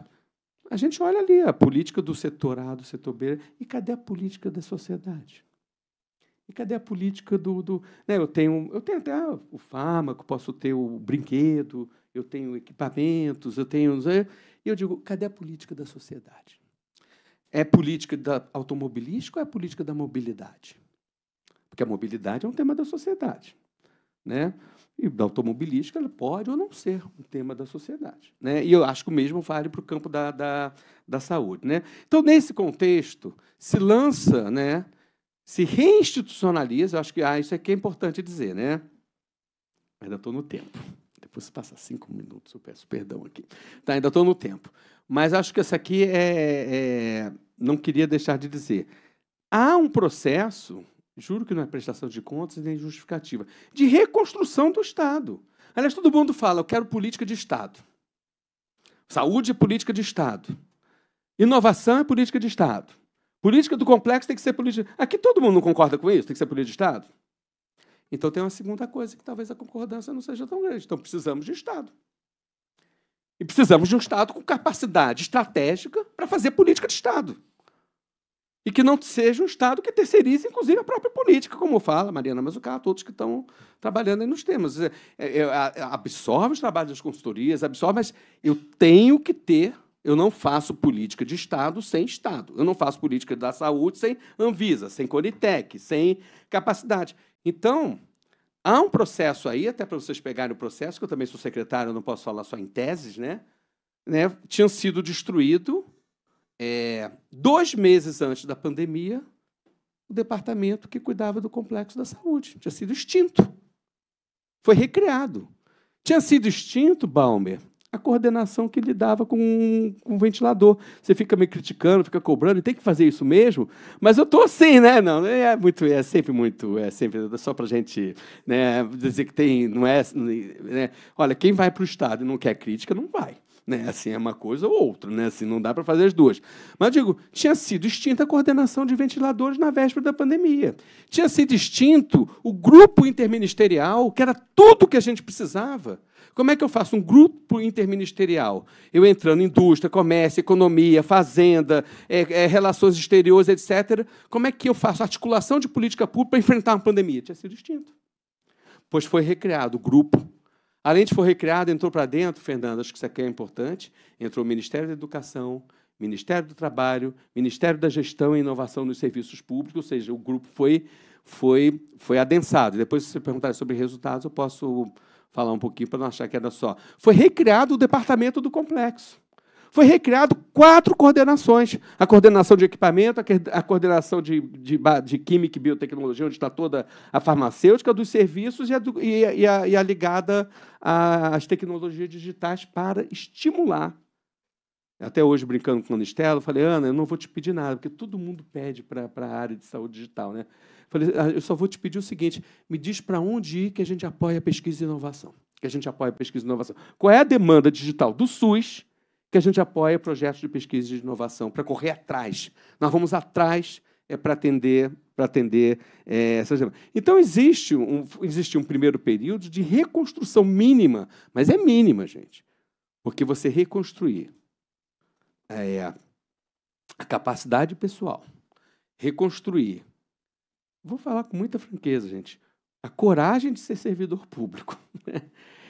a gente olha ali a política do setor A, do setor B, e cadê a política da sociedade? E cadê a política do. do né, eu, tenho, eu tenho até o fármaco, posso ter o brinquedo, eu tenho equipamentos, eu tenho. Né, e eu digo, cadê a política da sociedade? É política da automobilística ou é política da mobilidade? Porque a mobilidade é um tema da sociedade. Né? E da automobilística, ela pode ou não ser um tema da sociedade. Né? E eu acho que o mesmo vale para o campo da, da, da saúde. Né? Então, nesse contexto, se lança, né, se reinstitucionaliza, eu acho que ah, isso aqui é importante dizer, né? Ainda estou no tempo. Depois se passar cinco minutos, eu peço perdão aqui. Tá, ainda estou no tempo. Mas acho que essa aqui é, é. Não queria deixar de dizer. Há um processo Juro que não é prestação de contas nem justificativa. De reconstrução do Estado. Aliás, todo mundo fala: eu quero política de Estado. Saúde é política de Estado. Inovação é política de Estado. Política do complexo tem que ser política. Aqui todo mundo não concorda com isso, tem que ser política de Estado. Então tem uma segunda coisa que talvez a concordância não seja tão grande. Então precisamos de Estado. E precisamos de um Estado com capacidade estratégica para fazer política de Estado. E que não seja um Estado que terceirize, inclusive, a própria política, como fala Mariana Mazucato, outros que estão trabalhando nos temas. É, é, é, absorve os trabalhos das consultorias, absorve, mas eu tenho que ter. Eu não faço política de Estado sem Estado. Eu não faço política da saúde sem Anvisa, sem Conitec, sem capacidade. Então, há um processo aí, até para vocês pegarem o processo, que eu também sou secretário, não posso falar só em teses, né? né? Tinha sido destruído é, dois meses antes da pandemia, o departamento que cuidava do complexo da saúde tinha sido extinto. Foi recriado. Tinha sido extinto, Balmer, a coordenação que lidava com com um ventilador. Você fica me criticando, fica cobrando, tem que fazer isso mesmo, mas eu estou assim, né? Não, é muito, é sempre muito, é sempre só para gente né, dizer que tem, não é. Né? Olha, quem vai para o Estado e não quer crítica, não vai. Né? Assim, é uma coisa ou outra, né? Assim, não dá para fazer as duas. Mas digo, tinha sido extinta a coordenação de ventiladores na véspera da pandemia. Tinha sido extinto o grupo interministerial, que era tudo que a gente precisava. Como é que eu faço um grupo interministerial? Eu entrando em indústria, comércio, economia, fazenda, é, é, relações exteriores, etc. Como é que eu faço articulação de política pública para enfrentar uma pandemia? Tinha sido extinto. Pois foi recriado o grupo Além de ser recriado, entrou para dentro, Fernando, acho que isso aqui é importante, entrou o Ministério da Educação, Ministério do Trabalho, Ministério da Gestão e Inovação nos Serviços Públicos, ou seja, o grupo foi, foi, foi adensado. Depois, se você perguntar sobre resultados, eu posso falar um pouquinho para não achar que era só. Foi recriado o departamento do complexo foi recriado quatro coordenações. A coordenação de equipamento, a coordenação de, de, de química e biotecnologia, onde está toda a farmacêutica, dos serviços e a, e a, e a ligada às tecnologias digitais para estimular. Até hoje, brincando com o Anistela, eu falei, Ana, eu não vou te pedir nada, porque todo mundo pede para a área de saúde digital. Né? falei, ah, eu só vou te pedir o seguinte, me diz para onde ir que a gente apoia pesquisa e inovação. Que a gente apoia pesquisa e inovação. Qual é a demanda digital do SUS que a gente apoia projetos de pesquisa e de inovação, para correr atrás. Nós vamos atrás é, para atender para atender é, essas Então, existe um, existe um primeiro período de reconstrução mínima, mas é mínima, gente. Porque você reconstruir é, a capacidade pessoal, reconstruir, vou falar com muita franqueza, gente, a coragem de ser servidor público, né?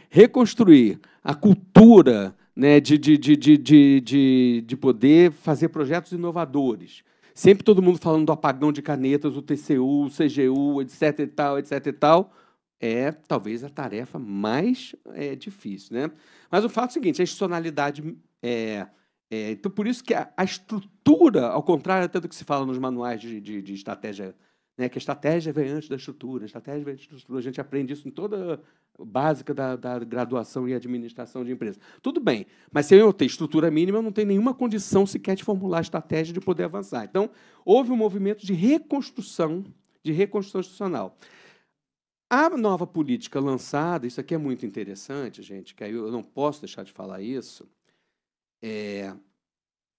reconstruir a cultura né, de, de, de, de, de, de poder fazer projetos inovadores. Sempre todo mundo falando do apagão de canetas, o TCU, o CGU, etc e tal, etc e tal. É talvez a tarefa mais é, difícil. Né? Mas o fato é o seguinte, a institucionalidade... É, é, então, por isso que a, a, estrutura, ao contrário até do que se fala nos manuais de, de, de estratégia né, que a estratégia vem antes da estrutura, a estratégia vem antes da estrutura. A gente aprende isso em toda a básica da, da graduação e administração de empresas. Tudo bem, mas se eu tenho estrutura mínima, eu não tenho nenhuma condição sequer de formular a estratégia de poder avançar. Então, houve um movimento de reconstrução, de reconstrução institucional. A nova política lançada, isso aqui é muito interessante, gente, que aí eu não posso deixar de falar isso, é,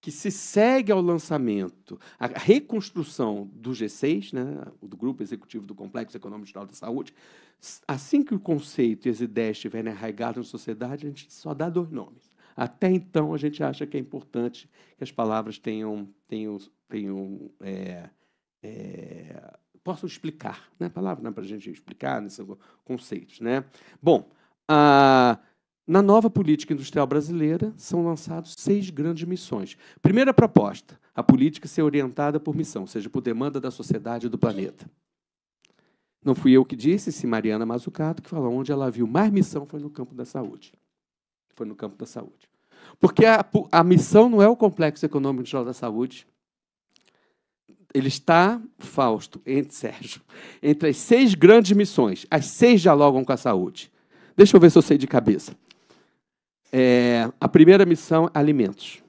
que se segue ao lançamento, a reconstrução do G6, né, do Grupo Executivo do Complexo Econômico Industrial da Saúde, assim que o conceito e as ideias estiverem arraigadas na sociedade, a gente só dá dois nomes. Até então, a gente acha que é importante que as palavras tenham, tenham, tenham é, é, possam explicar. Né? A palavra não é para a gente explicar, né? são conceitos. Né? Bom, a... Ah, na nova política industrial brasileira, são lançadas seis grandes missões. Primeira proposta: a política ser orientada por missão, ou seja, por demanda da sociedade e do planeta. Não fui eu que disse, se Mariana Mazzucato, que falou onde ela viu mais missão foi no campo da saúde. Foi no campo da saúde. Porque a, a missão não é o complexo econômico industrial da saúde. Ele está, Fausto, entre Sérgio, entre as seis grandes missões. As seis dialogam com a saúde. Deixa eu ver se eu sei de cabeça. É, a primeira missão, é alimentos.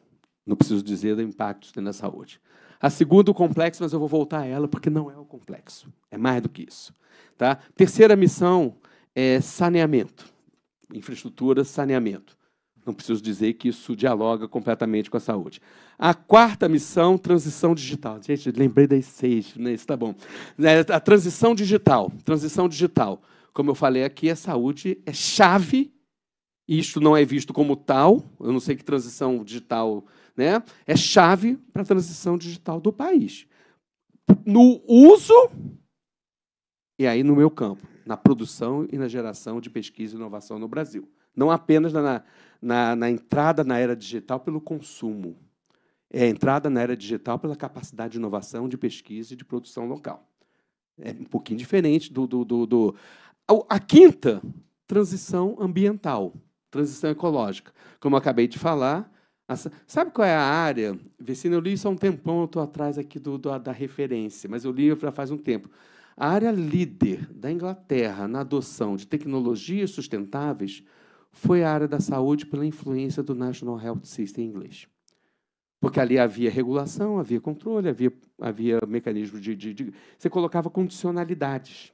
Não preciso dizer do impacto isso na saúde. A segunda, o complexo, mas eu vou voltar a ela porque não é o complexo. É mais do que isso. Tá? Terceira missão é saneamento. Infraestrutura, saneamento. Não preciso dizer que isso dialoga completamente com a saúde. A quarta missão, transição digital. Gente, lembrei das seis, né? Isso está bom. É, a transição digital. Transição digital. Como eu falei aqui, a saúde é chave isto não é visto como tal, eu não sei que transição digital né, é chave para a transição digital do país. No uso, e aí no meu campo, na produção e na geração de pesquisa e inovação no Brasil. Não apenas na, na, na entrada na era digital pelo consumo, é a entrada na era digital pela capacidade de inovação, de pesquisa e de produção local. É um pouquinho diferente do. do, do, do... A quinta, transição ambiental transição ecológica. Como eu acabei de falar, sabe qual é a área? Vecina, eu li isso há um tempão, eu estou atrás aqui do, do, da referência, mas eu li já faz um tempo. A área líder da Inglaterra na adoção de tecnologias sustentáveis foi a área da saúde pela influência do National Health System inglês. Porque ali havia regulação, havia controle, havia, havia mecanismo de, de, de Você colocava condicionalidades.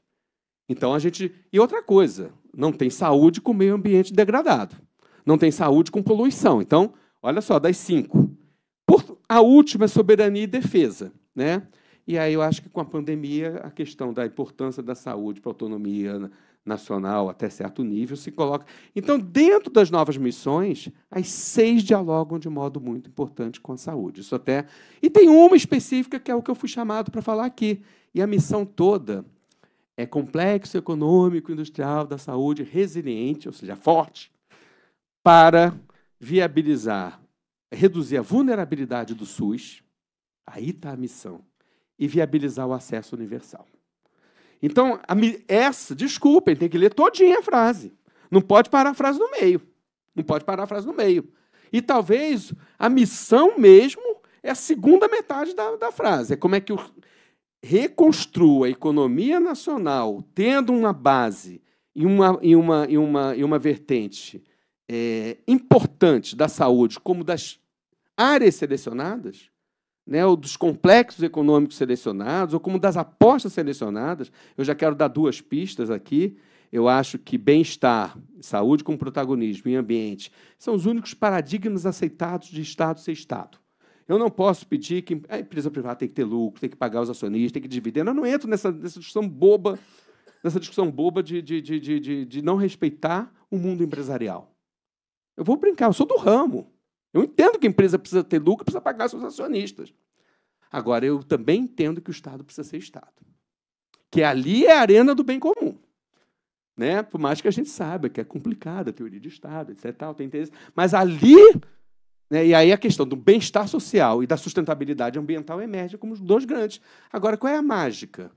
Então a gente. E outra coisa, não tem saúde com meio ambiente degradado. Não tem saúde com poluição. Então, olha só, das cinco. Por, a última é soberania e defesa. Né? E aí eu acho que com a pandemia, a questão da importância da saúde para a autonomia nacional até certo nível se coloca. Então, dentro das novas missões, as seis dialogam de modo muito importante com a saúde. Isso até. E tem uma específica que é o que eu fui chamado para falar aqui. E a missão toda é complexo econômico industrial da saúde resiliente, ou seja, forte, para viabilizar, reduzir a vulnerabilidade do SUS, aí está a missão, e viabilizar o acesso universal. Então, a, essa, desculpem, tem que ler todinha a frase. Não pode parar a frase no meio. Não pode parar a frase no meio. E talvez a missão mesmo é a segunda metade da, da frase. É como é que o, reconstrua a economia nacional tendo uma base e uma, e uma, e uma, e uma vertente é, importante da saúde, como das áreas selecionadas, né, ou dos complexos econômicos selecionados, ou como das apostas selecionadas. Eu já quero dar duas pistas aqui. Eu acho que bem-estar, saúde como protagonismo e ambiente são os únicos paradigmas aceitados de Estado ser Estado. Eu não posso pedir que a empresa privada tem que ter lucro, tem que pagar os acionistas, tem que dividir. Eu não entro nessa, nessa discussão boba, nessa discussão boba de, de, de, de, de não respeitar o mundo empresarial. Eu vou brincar, eu sou do ramo. Eu entendo que a empresa precisa ter lucro, precisa pagar seus acionistas. Agora, eu também entendo que o Estado precisa ser Estado. Que ali é a arena do bem comum. Né? Por mais que a gente saiba que é complicada a teoria de Estado, etc. Tal, tem interesse. Mas ali né? E aí a questão do bem-estar social e da sustentabilidade ambiental emerge como os dois grandes. Agora, qual é a mágica?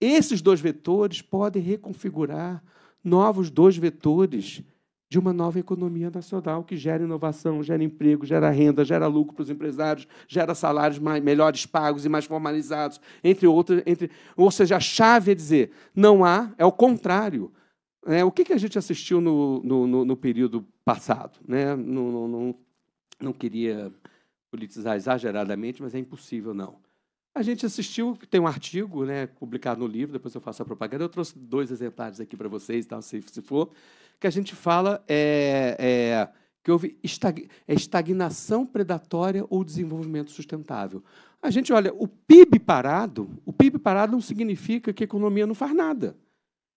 Esses dois vetores podem reconfigurar novos dois vetores de uma nova economia nacional que gera inovação, gera emprego, gera renda, gera lucro para os empresários, gera salários mais, melhores pagos e mais formalizados, entre outras. Entre, ou seja, a chave é dizer, não há, é o contrário. É, o que, que a gente assistiu no, no, no, no período passado, né? no, no, não queria politizar exageradamente, mas é impossível não. A gente assistiu, tem um artigo né, publicado no livro, depois eu faço a propaganda, eu trouxe dois exemplares aqui para vocês, tal, tá, se, se for, que a gente fala é, é, que houve é estagnação predatória ou desenvolvimento sustentável. A gente olha, o PIB parado, o PIB parado não significa que a economia não faz nada.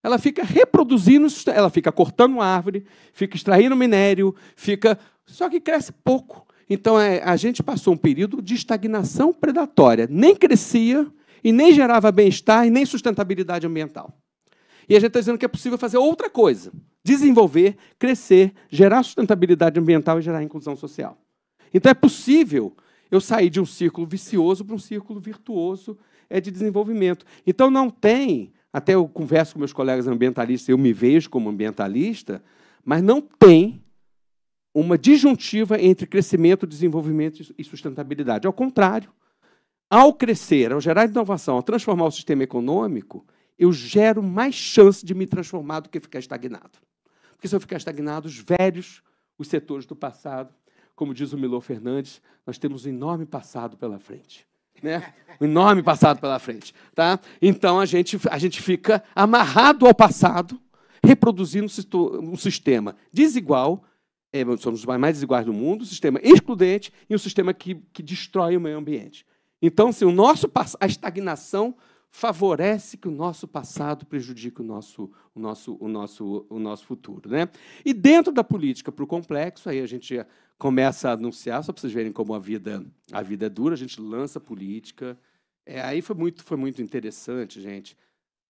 Ela fica reproduzindo, ela fica cortando árvore, fica extraindo minério, fica só que cresce pouco. Então, é, a gente passou um período de estagnação predatória. Nem crescia, e nem gerava bem-estar, e nem sustentabilidade ambiental. E a gente está dizendo que é possível fazer outra coisa: desenvolver, crescer, gerar sustentabilidade ambiental e gerar inclusão social. Então, é possível eu sair de um círculo vicioso para um círculo virtuoso é de desenvolvimento. Então, não tem. Até eu converso com meus colegas ambientalistas, eu me vejo como ambientalista, mas não tem uma disjuntiva entre crescimento, desenvolvimento e sustentabilidade. Ao contrário, ao crescer, ao gerar inovação, ao transformar o sistema econômico, eu gero mais chance de me transformar do que ficar estagnado. Porque se eu ficar estagnado, os velhos, os setores do passado, como diz o Milô Fernandes, nós temos um enorme passado pela frente. Né? Um enorme passado pela frente. Tá? Então a gente, a gente fica amarrado ao passado, reproduzindo um sistema desigual, é, somos os mais desiguais do mundo, um sistema é excludente e um sistema que, que destrói o meio ambiente. Então, se o nosso a estagnação favorece que o nosso passado prejudique o nosso, o nosso, o nosso, o nosso futuro. Né? E dentro da política para o complexo, aí a gente começa a anunciar, só para vocês verem como a vida, a vida é dura, a gente lança política. É, aí foi muito, foi muito interessante, gente.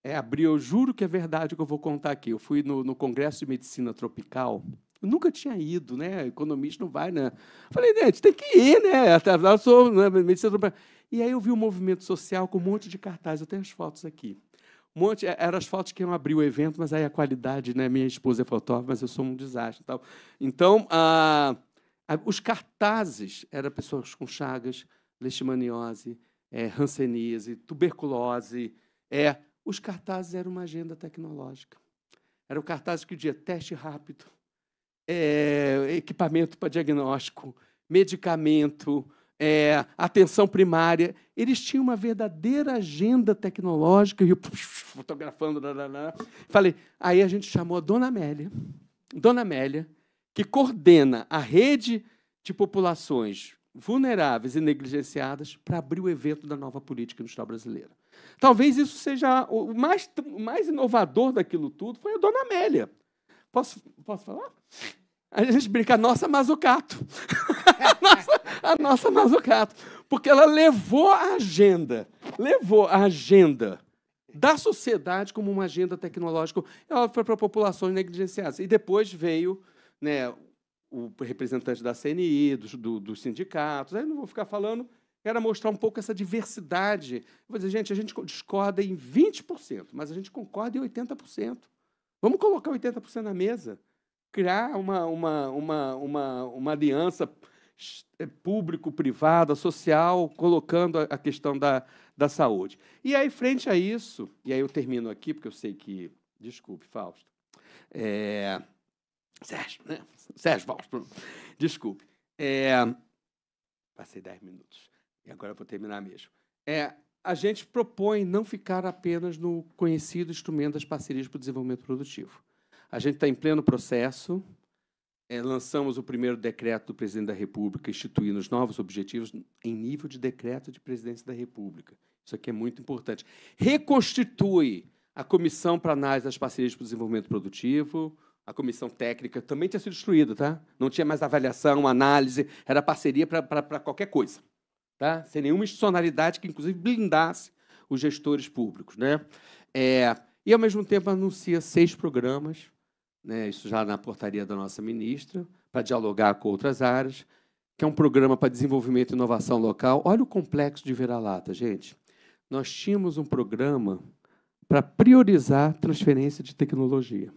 É, eu juro que é verdade o que eu vou contar aqui. Eu fui no, no Congresso de Medicina Tropical, eu nunca tinha ido, né? Economista não vai, né? Falei, gente, tem que ir, né? Eu sou né? medicina. E aí eu vi o um movimento social com um monte de cartazes. Eu tenho as fotos aqui. Um monte, é, eram as fotos que iam abrir o evento, mas aí a qualidade, né? Minha esposa é fotógrafa, mas eu sou um desastre. Tal. Então, ah, os cartazes eram pessoas com chagas, leishmaniose, é, hanseníase, tuberculose. É, os cartazes eram uma agenda tecnológica. Era o cartaz que dizia teste rápido, é, equipamento para diagnóstico, medicamento, é, atenção primária. Eles tinham uma verdadeira agenda tecnológica, e eu fotografando. Lá, lá, lá. Falei, aí a gente chamou a Dona Amélia, Dona Amélia, que coordena a rede de populações vulneráveis e negligenciadas para abrir o evento da nova política industrial brasileira. Talvez isso seja o mais, mais inovador daquilo tudo, foi a Dona Amélia. Posso, posso falar? A gente brinca, a nossa Mazucato. a, nossa, a nossa Mazucato. Porque ela levou a agenda, levou a agenda da sociedade como uma agenda tecnológica. Ela é foi para populações negligenciadas. E depois veio né, o representante da CNI, dos, do, dos sindicatos. Aí não vou ficar falando, era mostrar um pouco essa diversidade. vou dizer, gente, a gente discorda em 20%, mas a gente concorda em 80%. Vamos colocar 80% na mesa criar uma, uma, uma, uma, uma aliança eh, público-privada, social, colocando a, questão da, da saúde. E aí, frente a isso, e aí eu termino aqui, porque eu sei que. Desculpe, Fausto. É, Sérgio, né? Sérgio Fausto, desculpe. É, passei 10 minutos e agora vou terminar mesmo. É, a gente propõe não ficar apenas no conhecido instrumento das parcerias para o desenvolvimento produtivo. A gente está em pleno processo. É, lançamos o primeiro decreto do presidente da República, instituindo os novos objetivos em nível de decreto de presidência da República. Isso aqui é muito importante. Reconstitui a comissão para análise das parcerias para o desenvolvimento produtivo, a comissão técnica também tinha sido destruída, tá? Não tinha mais avaliação, análise, era parceria para qualquer coisa, tá? Sem nenhuma institucionalidade que, inclusive, blindasse os gestores públicos, né? É, e, ao mesmo tempo, anuncia seis programas né, isso já na portaria da nossa ministra, para dialogar com outras áreas, que é um programa para desenvolvimento e inovação local. Olha o complexo de vira-lata, gente. Nós tínhamos um programa para priorizar transferência de tecnologia.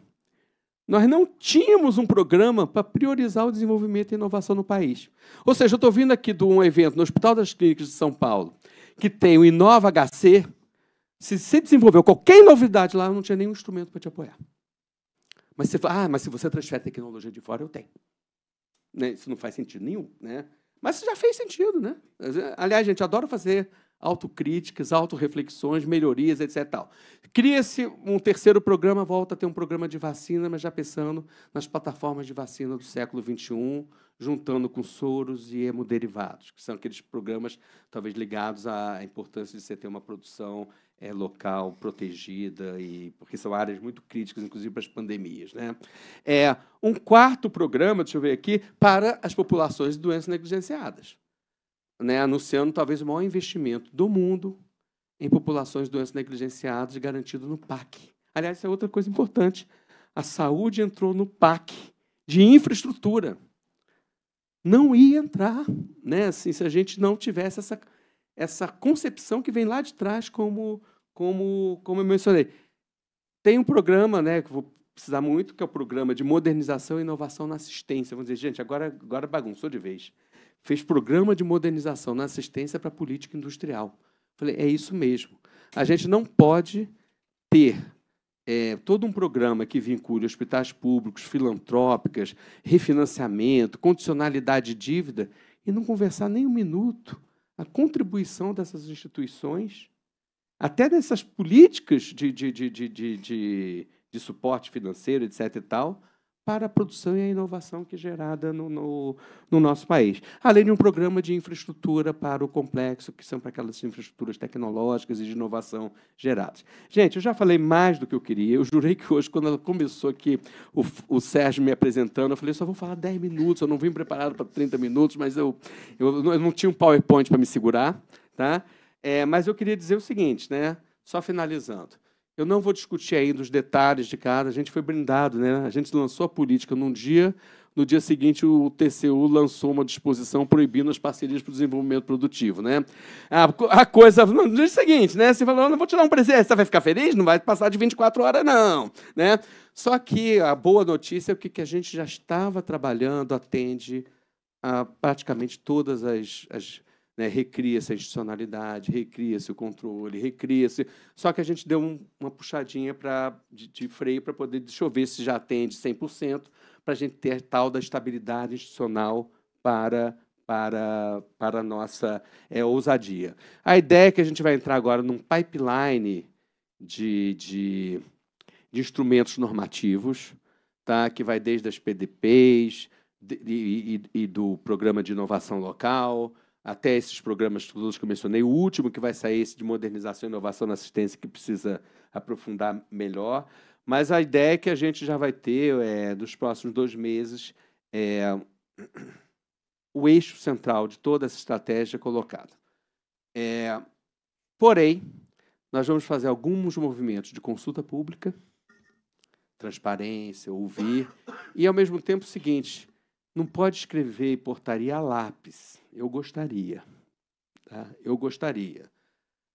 Nós não tínhamos um programa para priorizar o desenvolvimento e inovação no país. Ou seja, eu estou vindo aqui de um evento no Hospital das Clínicas de São Paulo, que tem o Inova HC. Se você desenvolveu qualquer novidade lá, não tinha nenhum instrumento para te apoiar. Mas você fala, ah, mas se você transfere tecnologia de fora, eu tenho. Né? Isso não faz sentido nenhum, né? Mas já fez sentido, né? Aliás, gente, adoro fazer autocríticas, autorreflexões, melhorias, etc. Cria-se um terceiro programa, volta a ter um programa de vacina, mas já pensando nas plataformas de vacina do século XXI, juntando com soros e hemoderivados, que são aqueles programas talvez ligados à importância de você ter uma produção é, local protegida e porque são áreas muito críticas, inclusive para as pandemias, né? É um quarto programa, deixa eu ver aqui, para as populações de doenças negligenciadas, né? Anunciando talvez o maior investimento do mundo em populações de doenças negligenciadas garantido no PAC. Aliás, isso é outra coisa importante. A saúde entrou no PAC de infraestrutura. Não ia entrar, né? Assim, se a gente não tivesse essa essa concepção que vem lá de trás, como, como, como eu mencionei. Tem um programa, né, que vou precisar muito, que é o programa de modernização e inovação na assistência. Vamos dizer, gente, agora, agora bagunçou de vez. Fez programa de modernização na assistência para a política industrial. Falei, é isso mesmo. A gente não pode ter é, todo um programa que vincule hospitais públicos, filantrópicas, refinanciamento, condicionalidade de dívida, e não conversar nem um minuto a contribuição dessas instituições, até dessas políticas de, de, de, de, de, de, de suporte financeiro, etc. e tal, para a produção e a inovação que é gerada no, no, no, nosso país. Além de um programa de infraestrutura para o complexo, que são para aquelas infraestruturas tecnológicas e de inovação geradas. Gente, eu já falei mais do que eu queria. Eu jurei que hoje, quando ela começou aqui, o, o Sérgio me apresentando, eu falei, só vou falar 10 minutos, eu não vim preparado para 30 minutos, mas eu, eu, eu não tinha um PowerPoint para me segurar. Tá? É, mas eu queria dizer o seguinte, né? só finalizando. Eu não vou discutir ainda os detalhes de cada, a gente foi brindado, né? A gente lançou a política num dia, no dia seguinte o TCU lançou uma disposição proibindo as parcerias para o desenvolvimento produtivo, né? A, a coisa, no dia seguinte, né? Você falou, não vou te dar um presente, você vai ficar feliz? Não vai passar de 24 horas, não, né? Só que a boa notícia é que, que a gente já estava trabalhando, atende a praticamente todas as, as né? Recria-se a institucionalidade, recria-se o controle, recria-se. Só que a gente deu um, uma puxadinha pra, de, de freio para poder chover se já atende 100%, para a gente ter tal da estabilidade institucional para para, para a nossa é, ousadia. A ideia é que a gente vai entrar agora num pipeline de, de, de instrumentos normativos, tá? que vai desde as PDPs e, e, do Programa de Inovação Local, até esses programas todos que eu mencionei. O último que vai sair, esse de modernização e inovação na assistência, que precisa aprofundar melhor. Mas a ideia é que a gente já vai ter, é, dos próximos dois meses, é, o eixo central de toda essa estratégia colocado. É, porém, nós vamos fazer alguns movimentos de consulta pública, transparência, ouvir, e ao mesmo tempo o seguinte: não pode escrever e portaria a lápis. Eu gostaria. Tá? Eu gostaria.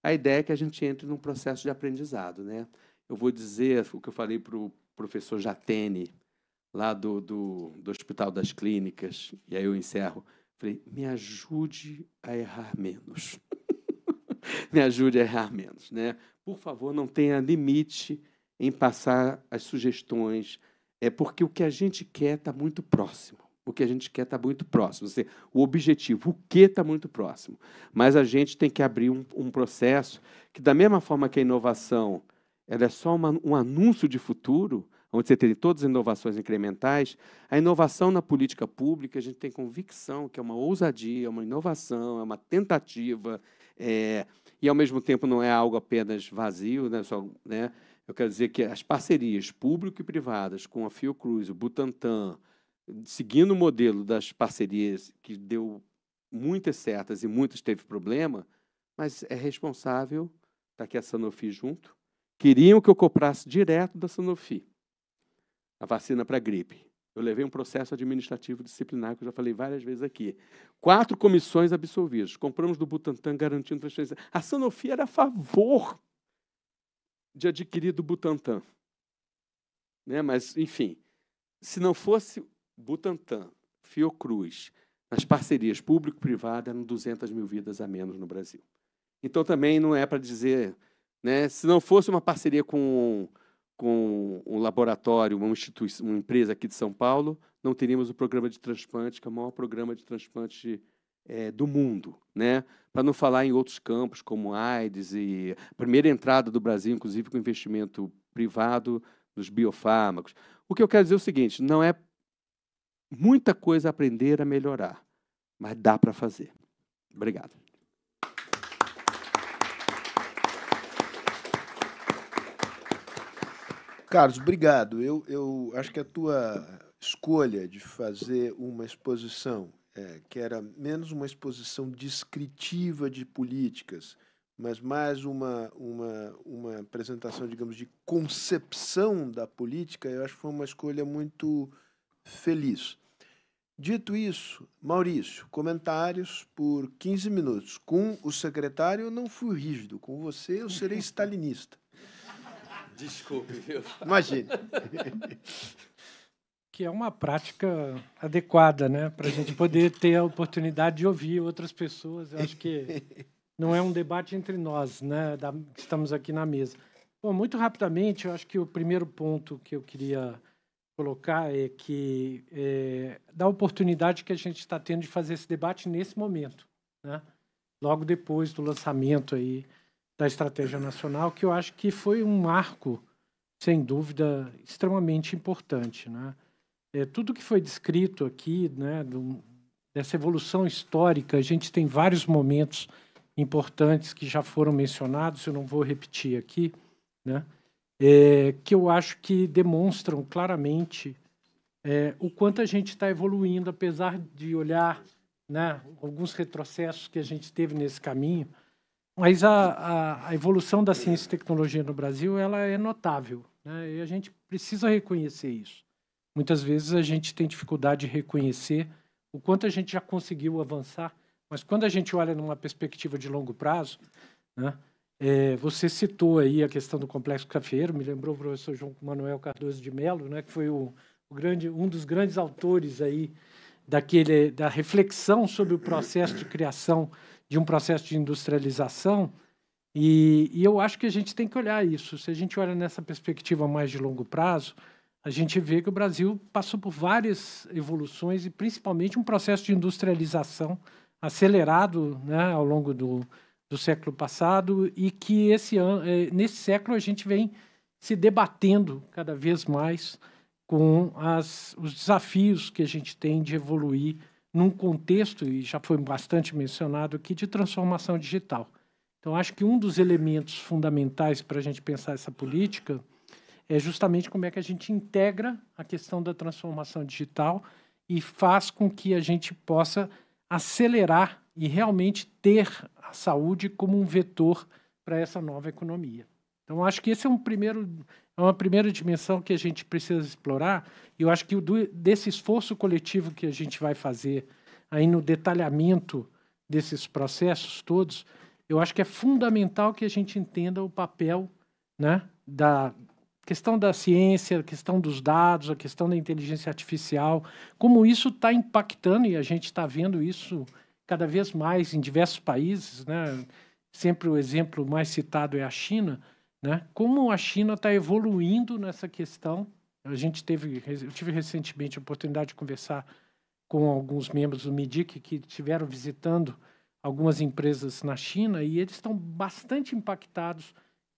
A ideia é que a gente entre num processo de aprendizado. Né? Eu vou dizer o que eu falei para o professor Jatene, lá do, do, do Hospital das Clínicas, e aí eu encerro. Falei, me ajude a errar menos. me ajude a errar menos. Né? Por favor, não tenha limite em passar as sugestões, é porque o que a gente quer está muito próximo o que a gente quer está muito próximo. seja, assim, o objetivo, o que está muito próximo. Mas a gente tem que abrir um, um, processo que, da mesma forma que a inovação ela é só uma, um anúncio de futuro, onde você tem todas as inovações incrementais, a inovação na política pública, a gente tem convicção que é uma ousadia, é uma inovação, é uma tentativa, é, e ao mesmo tempo não é algo apenas vazio, né, só, né, eu quero dizer que as parcerias público e privadas com a Fiocruz, o Butantan, seguindo o modelo das parcerias que deu muitas certas e muitas teve problema, mas é responsável, daqui tá aqui a Sanofi junto, queriam que eu comprasse direto da Sanofi a vacina para gripe. Eu levei um processo administrativo disciplinar, que eu já falei várias vezes aqui. Quatro comissões absolvidas. Compramos do Butantan garantindo transferência. A Sanofi era a favor de adquirir do Butantan. Né? Mas, enfim, se não fosse Butantan, Fiocruz, nas parcerias público-privada, eram 200 mil vidas a menos no Brasil. Então, também não é para dizer... Né? Se não fosse uma parceria com, com um laboratório, uma instituição, uma empresa aqui de São Paulo, não teríamos o programa de transplante, que é o maior programa de transplante é, do mundo, né? Para não falar em outros campos como AIDS e a primeira entrada do Brasil, inclusive com investimento privado nos biofármacos. O que eu quero dizer é o seguinte: não é muita coisa a aprender, a melhorar, mas dá para fazer. Obrigado. Carlos, obrigado. Eu, eu acho que a tua escolha de fazer uma exposição, é, que era menos uma exposição descritiva de políticas, mas mais uma, uma, uma apresentação, digamos, de concepção da política, eu acho que foi uma escolha muito feliz. Dito isso, Maurício, comentários por 15 minutos. Com o secretário, eu não fui rígido. Com você, eu serei stalinista. Desculpe, viu? Imagina. Que é uma prática adequada, né? Para a gente poder ter a oportunidade de ouvir outras pessoas. Eu acho que não é um debate entre nós, né? estamos aqui na mesa. Bom, muito rapidamente, eu acho que o primeiro ponto que eu queria colocar é que é, da oportunidade que a gente está tendo de fazer esse debate nesse momento, né? logo depois do lançamento aí da estratégia nacional, que eu acho que foi um marco, sem dúvida, extremamente importante. Né? É, tudo que foi descrito aqui, né, do, dessa evolução histórica, a gente tem vários momentos importantes que já foram mencionados, eu não vou repetir aqui, né? é, que eu acho que demonstram claramente é, o quanto a gente está evoluindo, apesar de olhar né, alguns retrocessos que a gente teve nesse caminho. Mas a, a, a evolução da ciência e tecnologia no Brasil ela é notável, né, e a gente precisa reconhecer isso. Muitas vezes a gente tem dificuldade de reconhecer o quanto a gente já conseguiu avançar, mas quando a gente olha numa perspectiva de longo prazo, né, é, você citou aí a questão do complexo cafeiro, me lembrou o professor João Manuel Cardoso de Mello, né, que foi o, o grande, um dos grandes autores aí daquele, da reflexão sobre o processo de criação de um processo de industrialização. E, e, eu acho que a gente tem que olhar isso. Se a gente olha nessa perspectiva mais de longo prazo, a gente vê que o Brasil passou por várias evoluções e principalmente um processo de industrialização acelerado né, ao longo do, do século passado e que esse ano, eh, nesse século a gente vem se debatendo cada vez mais com as, os desafios que a gente tem de evoluir num contexto, e já foi bastante mencionado aqui, de transformação digital. Então, acho que um dos elementos fundamentais para a gente pensar essa política é justamente como é que a gente integra a questão da transformação digital e faz com que a gente possa acelerar e realmente ter a saúde como um vetor para essa nova economia. Então, acho que esse é um primeiro, é uma primeira dimensão que a gente precisa explorar. E eu acho que do, desse esforço coletivo que a gente vai fazer aí no detalhamento desses processos todos, eu acho que é fundamental que a gente entenda o papel, né, da questão da ciência, a questão dos dados, a questão da inteligência artificial, como isso está impactando e a gente está vendo isso cada vez mais em diversos países, né? sempre o exemplo mais citado é a China, né? como a China está evoluindo nessa questão. A gente teve, eu tive recentemente a oportunidade de conversar com alguns membros do MIDIC que estiveram visitando algumas empresas na China e eles estão bastante impactados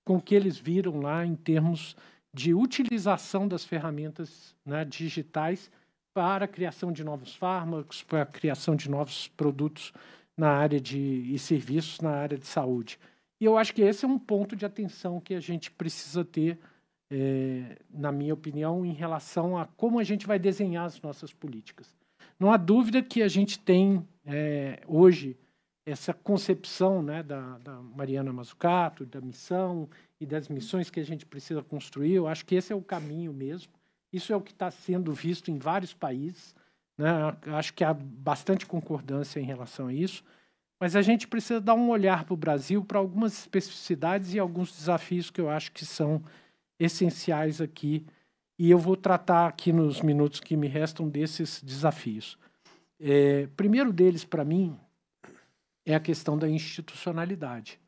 com o que eles viram lá em termos de utilização das ferramentas né, digitais para a criação de novos fármacos, para a criação de novos produtos na área de e serviços na área de saúde. E eu acho que esse é um ponto de atenção que a gente precisa ter, é, na minha opinião, em relação a como a gente vai desenhar as nossas políticas. Não há dúvida que a gente tem é, hoje essa concepção né, da, da Mariana Mazzucato, da missão e das missões que a gente precisa construir. Eu acho que esse é o caminho mesmo. Isso é o que está sendo visto em vários países. Né? Acho que há bastante concordância em relação a isso. Mas a gente precisa dar um olhar para o Brasil, para algumas especificidades e alguns desafios que eu acho que são essenciais aqui. E eu vou tratar aqui nos minutos que me restam desses desafios. É, primeiro deles, para mim, é a questão da institucionalidade.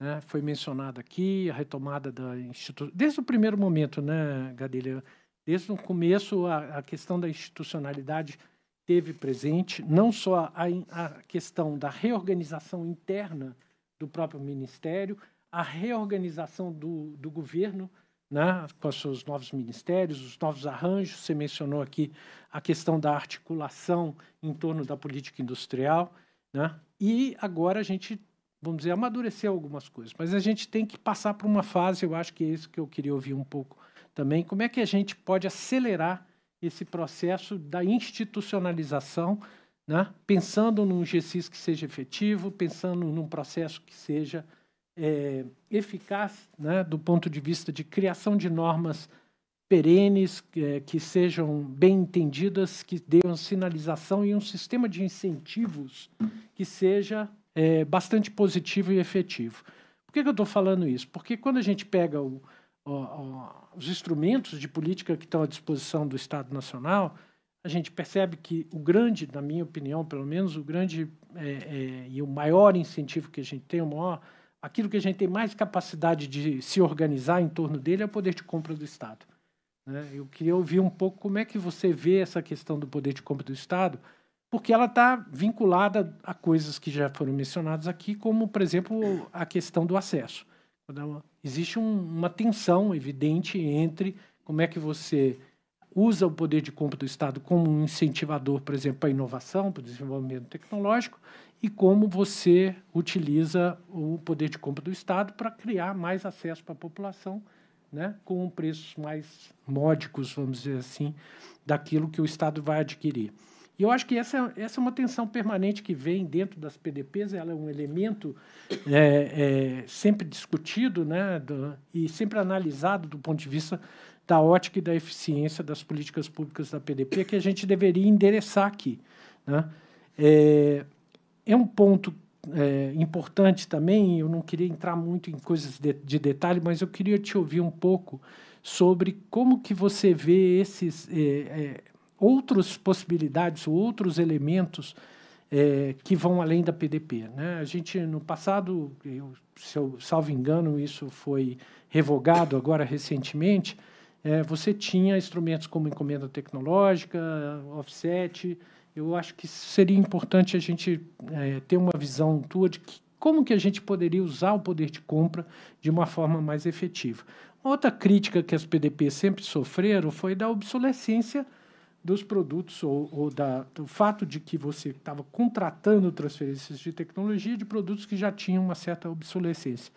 Né? Foi mencionada aqui a retomada da instituição. Desde o primeiro momento, né, Gadelha? Desde o começo, a, a questão da institucionalidade teve presente, não só a, a questão da reorganização interna do próprio ministério, a reorganização do, do governo, né, com os seus novos ministérios, os novos arranjos. Você mencionou aqui a questão da articulação em torno da política industrial. Né, e agora a gente, vamos dizer, amadureceu algumas coisas, mas a gente tem que passar por uma fase, eu acho que é isso que eu queria ouvir um pouco também como é que a gente pode acelerar esse processo da institucionalização, né? pensando num GCIS que seja efetivo, pensando num processo que seja é, eficaz né? do ponto de vista de criação de normas perenes, é, que sejam bem entendidas, que deem uma sinalização e um sistema de incentivos que seja é, bastante positivo e efetivo. Por que, que eu estou falando isso? Porque quando a gente pega o, os instrumentos de política que estão à disposição do Estado Nacional, a gente percebe que o grande, na minha opinião, pelo menos, o grande é, é, e o maior incentivo que a gente tem, o maior, aquilo que a gente tem mais capacidade de se organizar em torno dele é o poder de compra do Estado. Né? Eu queria ouvir um pouco como é que você vê essa questão do poder de compra do Estado, porque ela está vinculada a coisas que já foram mencionadas aqui, como, por exemplo, a questão do acesso. É existe um, uma tensão evidente entre como é que você usa o poder de compra do Estado como um incentivador, por exemplo, para a inovação, para o desenvolvimento tecnológico, e como você utiliza o poder de compra do Estado para criar mais acesso para a população, né, com preços mais módicos, vamos dizer assim, daquilo que o Estado vai adquirir. E eu acho que essa, essa é uma tensão permanente que vem dentro das PDPs, ela é um elemento é, é, sempre discutido né, do, e sempre analisado do ponto de vista da ótica e da eficiência das políticas públicas da PDP, que a gente deveria endereçar aqui. Né? É, é um ponto é, importante também, eu não queria entrar muito em coisas de, de, detalhe, mas eu queria te ouvir um pouco sobre como que você vê esses, é, é, outras possibilidades, ou outros elementos é, que vão além da PDP. Né? A gente, no passado, eu, se eu salvo engano, isso foi revogado agora recentemente, é, você tinha instrumentos como encomenda tecnológica, offset. Eu acho que seria importante a gente é, ter uma visão tua de que, como que a gente poderia usar o poder de compra de uma forma mais efetiva. outra crítica que as PDP sempre sofreram foi da obsolescência dos produtos ou, ou da, do fato de que você estava contratando transferências de tecnologia de produtos que já tinham uma certa obsolescência.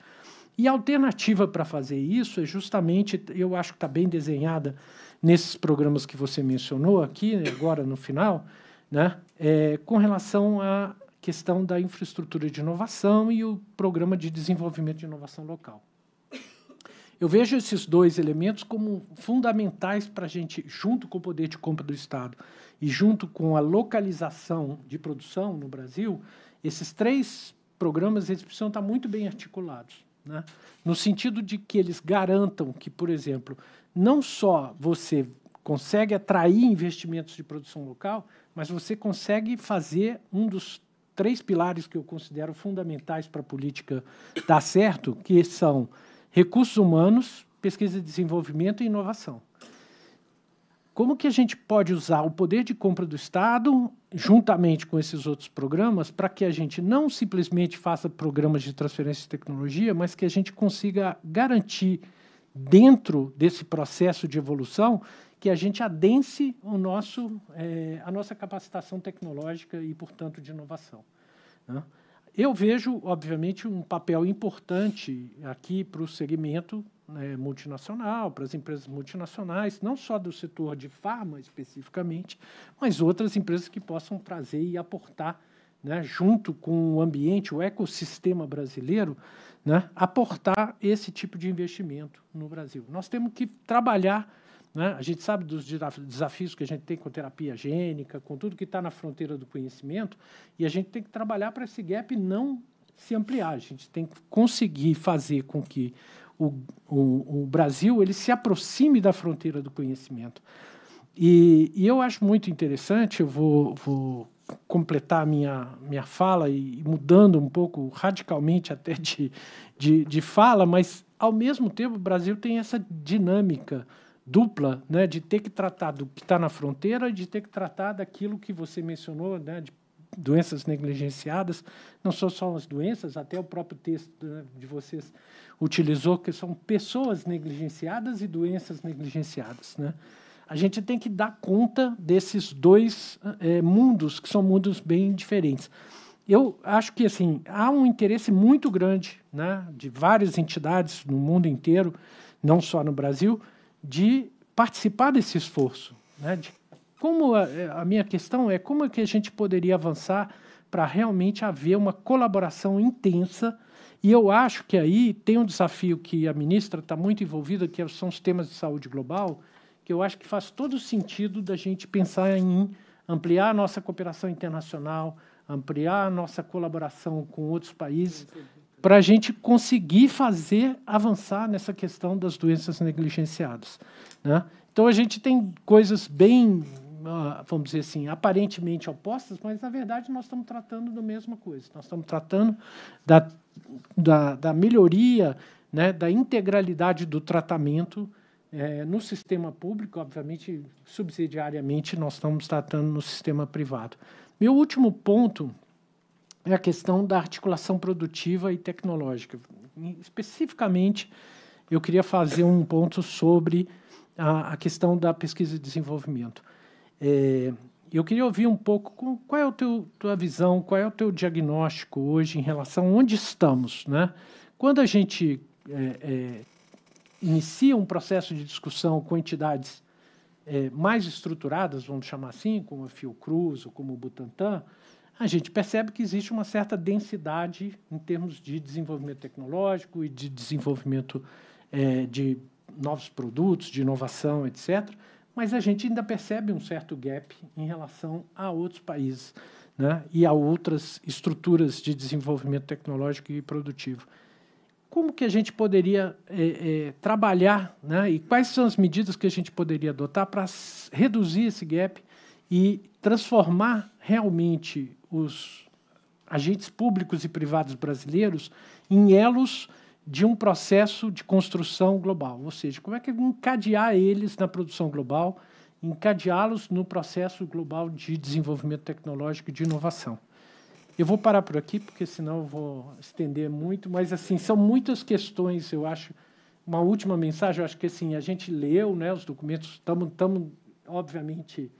E a alternativa para fazer isso é justamente, eu acho que está bem desenhada nesses programas que você mencionou aqui, né, agora no final, né? É, com relação à questão da infraestrutura de inovação e o programa de desenvolvimento de inovação local. Eu vejo esses dois elementos como fundamentais para a gente, junto com o poder de compra do Estado e junto com a localização de produção no Brasil, esses três programas eles precisam estar muito bem articulados. Né? No sentido de que eles garantam que, por exemplo, não só você consegue atrair investimentos de produção local, mas você consegue fazer um dos três pilares que eu considero fundamentais para a política dar certo, que são recursos humanos, pesquisa e desenvolvimento e inovação. Como que a gente pode usar o poder de compra do Estado, juntamente com esses outros programas, para que a gente não simplesmente faça programas de transferência de tecnologia, mas que a gente consiga garantir, dentro desse processo de evolução, que a gente adense o nosso, é, a nossa capacitação tecnológica e, portanto, de inovação. Né? Eu vejo, obviamente, um papel importante aqui para o segmento né, multinacional, para as empresas multinacionais, não só do setor de farma especificamente, mas outras empresas que possam trazer e aportar, né, junto com o ambiente, o ecossistema brasileiro, né, aportar esse tipo de investimento no Brasil. Nós temos que trabalhar né? A gente sabe dos desafios que a gente tem com terapia gênica, com tudo que está na fronteira do conhecimento, e a gente tem que trabalhar para esse gap não se ampliar. A gente tem que conseguir fazer com que o, o, o Brasil ele se aproxime da fronteira do conhecimento. E, e eu acho muito interessante, eu vou, vou completar a minha, minha fala e, e mudando um pouco radicalmente até de, de, de fala, mas, ao mesmo tempo, o Brasil tem essa dinâmica dupla né, de ter que tratar do que está na fronteira e de ter que tratar daquilo que você mencionou, né, de doenças negligenciadas, não são só as doenças, até o próprio texto né, de vocês utilizou, que são pessoas negligenciadas e doenças negligenciadas. Né? A gente tem que dar conta desses dois é, mundos, que são mundos bem diferentes. Eu acho que assim há um interesse muito grande né, de várias entidades no mundo inteiro, não só no Brasil, de participar desse esforço. Né? De como a, é, a minha questão é como é que a gente poderia avançar para realmente haver uma colaboração intensa. E eu acho que aí tem um desafio que a ministra está muito envolvida, que são os temas de saúde global, que eu acho que faz todo sentido da gente pensar em ampliar a nossa cooperação internacional, ampliar a nossa colaboração com outros países para a gente conseguir fazer avançar nessa questão das doenças negligenciadas. Né? Então a gente tem coisas bem, ah, vamos dizer assim, aparentemente opostas, mas na verdade nós estamos tratando da mesma coisa. Nós estamos tratando da, da, da melhoria, né, da integralidade do tratamento é, no sistema público, obviamente, subsidiariamente, nós estamos tratando no sistema privado. Meu último ponto é a questão da articulação produtiva e tecnológica. Especificamente, eu queria fazer um ponto sobre a, a questão da pesquisa e desenvolvimento. É, eu queria ouvir um pouco qual é a tua visão, qual é o teu diagnóstico hoje em relação a onde estamos. Né? Quando a gente é, é, inicia um processo de discussão com entidades é, mais estruturadas, vamos chamar assim, como a Fiocruz ou como o Butantan, a gente percebe que existe uma certa densidade em termos de desenvolvimento tecnológico e de desenvolvimento é, de novos produtos, de inovação, etc. Mas a gente ainda percebe um certo gap em relação a outros países né, e a outras estruturas de desenvolvimento tecnológico e produtivo. Como que a gente poderia é, é, trabalhar né, e quais são as medidas que a gente poderia adotar para reduzir esse gap e transformar realmente os agentes públicos e privados brasileiros em elos de um processo de construção global, ou seja, como é que encadear eles na produção global, encadeá-los no processo global de desenvolvimento tecnológico e de inovação. Eu vou parar por aqui porque senão eu vou estender muito, mas assim são muitas questões, eu acho. Uma última mensagem, eu acho que assim a gente leu, né, os documentos, estamos obviamente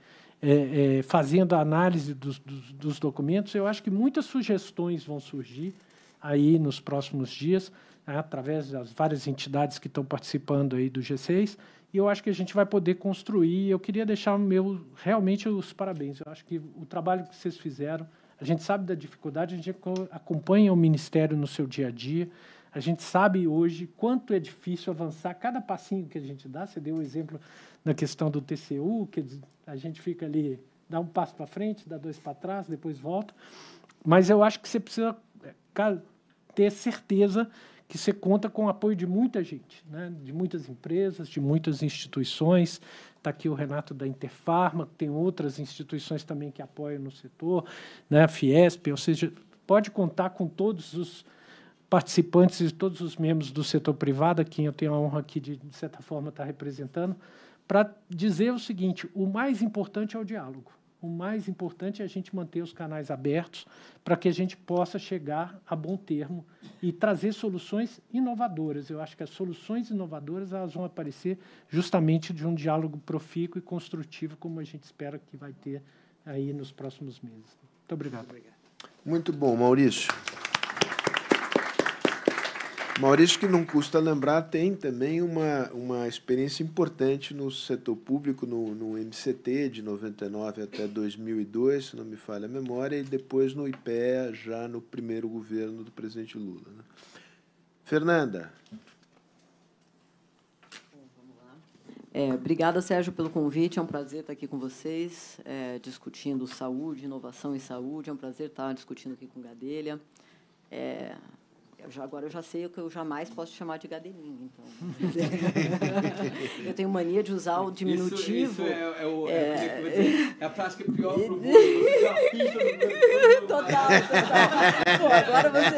é, é, fazendo a análise dos, dos, dos documentos, eu acho que muitas sugestões vão surgir aí nos próximos dias, né, através das várias entidades que estão participando aí do G6, e eu acho que a gente vai poder construir. Eu queria deixar meu realmente os parabéns. Eu acho que o trabalho que vocês fizeram, a gente sabe da dificuldade, a gente acompanha o ministério no seu dia a dia. A gente sabe hoje quanto é difícil avançar cada passinho que a gente dá. Você deu o exemplo na questão do TCU, que a gente fica ali, dá um passo para frente, dá dois para trás, depois volta. Mas eu acho que você precisa é, ter certeza que você conta com o apoio de muita gente, né? de muitas empresas, de muitas instituições. Está aqui o Renato da Interfarma, tem outras instituições também que apoiam no setor, né? a Fiesp, ou seja, pode contar com todos os participantes e todos os membros do setor privado, a quem eu tenho a honra aqui de, de certa forma, estar tá representando, para dizer o seguinte: o mais importante é o diálogo. O mais importante é a gente manter os canais abertos para que a gente possa chegar a bom termo e trazer soluções inovadoras. Eu acho que as soluções inovadoras elas vão aparecer justamente de um diálogo profícuo e construtivo, como a gente espera que vai ter aí nos próximos meses. Muito obrigado. Muito, obrigado. Muito bom, Maurício. Maurício, que não custa lembrar, tem também uma, uma experiência importante no setor público, no, no MCT, de 99 até 2002, se não me falha a memória, e depois no IPEA, já no primeiro governo do presidente Lula. Né? Fernanda. É, obrigada, Sérgio, pelo convite. É um prazer estar aqui com vocês, é, discutindo saúde, inovação em saúde. É um prazer estar discutindo aqui com Gadelha. É, já, agora eu já sei o que eu jamais posso chamar de gadeninha. Então. eu tenho mania de usar o diminutivo. Isso, isso é, é, o, é, é. é dizer, é a prática é pior para o mundo. Total, total. agora você.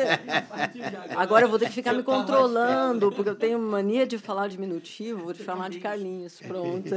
Agora eu vou ter que ficar me controlando, porque eu tenho mania de falar diminutivo, vou te chamar de Carlinhos. Pronto.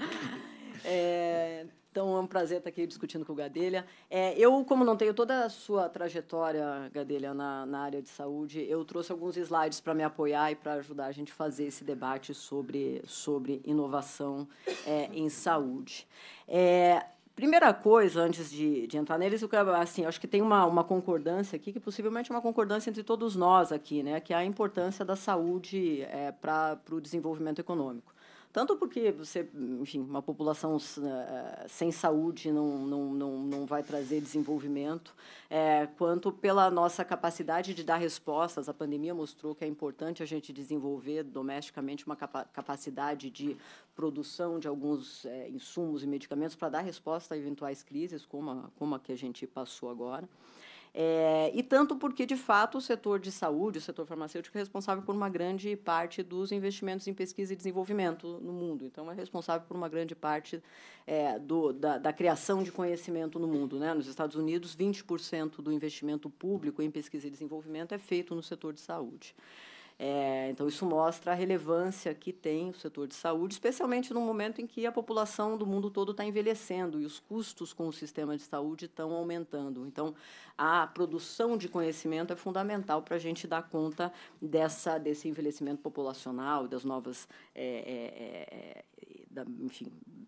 é, então é um prazer estar aqui discutindo com o Gadelha. É, eu, como não tenho toda a sua trajetória, Gadelha, na, na área de saúde, eu trouxe alguns slides para me apoiar e para ajudar a gente a fazer esse debate sobre, sobre inovação é, em saúde. É, Primeira coisa, antes de, de entrar neles, eu assim, acho que tem uma, uma concordância aqui, que possivelmente é uma concordância entre todos nós aqui, né, que é a importância da saúde é, para o desenvolvimento econômico. Tanto porque você, enfim, uma população eh, sem saúde não, não, não, não vai trazer desenvolvimento, é, quanto pela nossa capacidade de dar respostas. A pandemia mostrou que é importante a gente desenvolver domesticamente uma capa capacidade de produção de alguns é, insumos e medicamentos para dar resposta a eventuais crises, como a, como a que a gente passou agora. É, e tanto porque, de fato, o setor de saúde, o setor farmacêutico, é responsável por uma grande parte dos investimentos em pesquisa e desenvolvimento no mundo. Então, é responsável por uma grande parte é, do, da, da, criação de conhecimento no mundo. Né? Nos Estados Unidos, 20% do investimento público em pesquisa e desenvolvimento é feito no setor de saúde. É, então, isso mostra a relevância que tem o setor de saúde, especialmente no momento em que a população do mundo todo está envelhecendo e os custos com o sistema de saúde estão aumentando. Então, a produção de conhecimento é fundamental para a gente dar conta dessa, desse envelhecimento populacional, das novas. É é, é, é, da, enfim,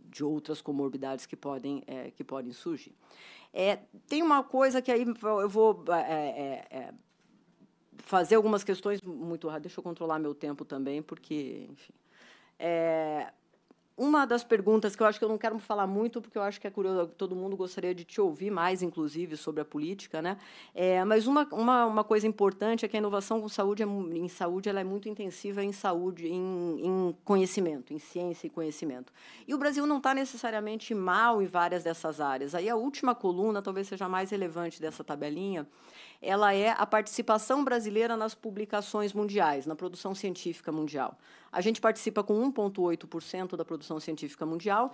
de outras comorbidades que podem, é, que podem surgir. É, tem uma coisa que aí eu vou é, é, fazer algumas questões muito rápido. Deixa eu controlar meu tempo também, porque, enfim. É, uma das perguntas que eu acho que eu não quero falar muito, porque eu acho que é curioso, todo mundo gostaria de te ouvir mais, inclusive, sobre a política, né? É, mas uma, uma, uma, coisa importante é que a inovação com saúde é, em saúde ela é muito intensiva em saúde, em, em conhecimento, em ciência e conhecimento. E o Brasil não está necessariamente mal em várias dessas áreas. Aí a última coluna, talvez seja a mais relevante dessa tabelinha, ela é a participação brasileira nas publicações mundiais, na produção científica mundial. A gente participa com 1,8% da produção científica mundial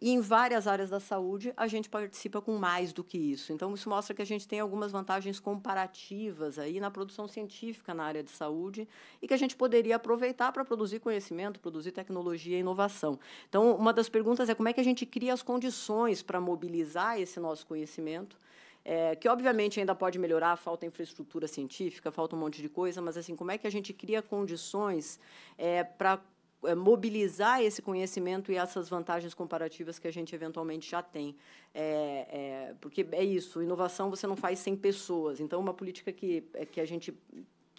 e em várias áreas da saúde a gente participa com mais do que isso. Então, isso mostra que a gente tem algumas vantagens comparativas aí na produção científica na área de saúde e que a gente poderia aproveitar para produzir conhecimento, produzir tecnologia e inovação. Então, uma das perguntas é como é que a gente cria as condições para mobilizar esse nosso conhecimento é, que obviamente ainda pode melhorar, falta infraestrutura científica, falta um monte de coisa, mas assim, como é que a gente cria condições é, para é, mobilizar esse conhecimento e essas vantagens comparativas que a gente eventualmente já tem. É, é, porque é isso, inovação você não faz sem pessoas. Então, uma política que, é, que a gente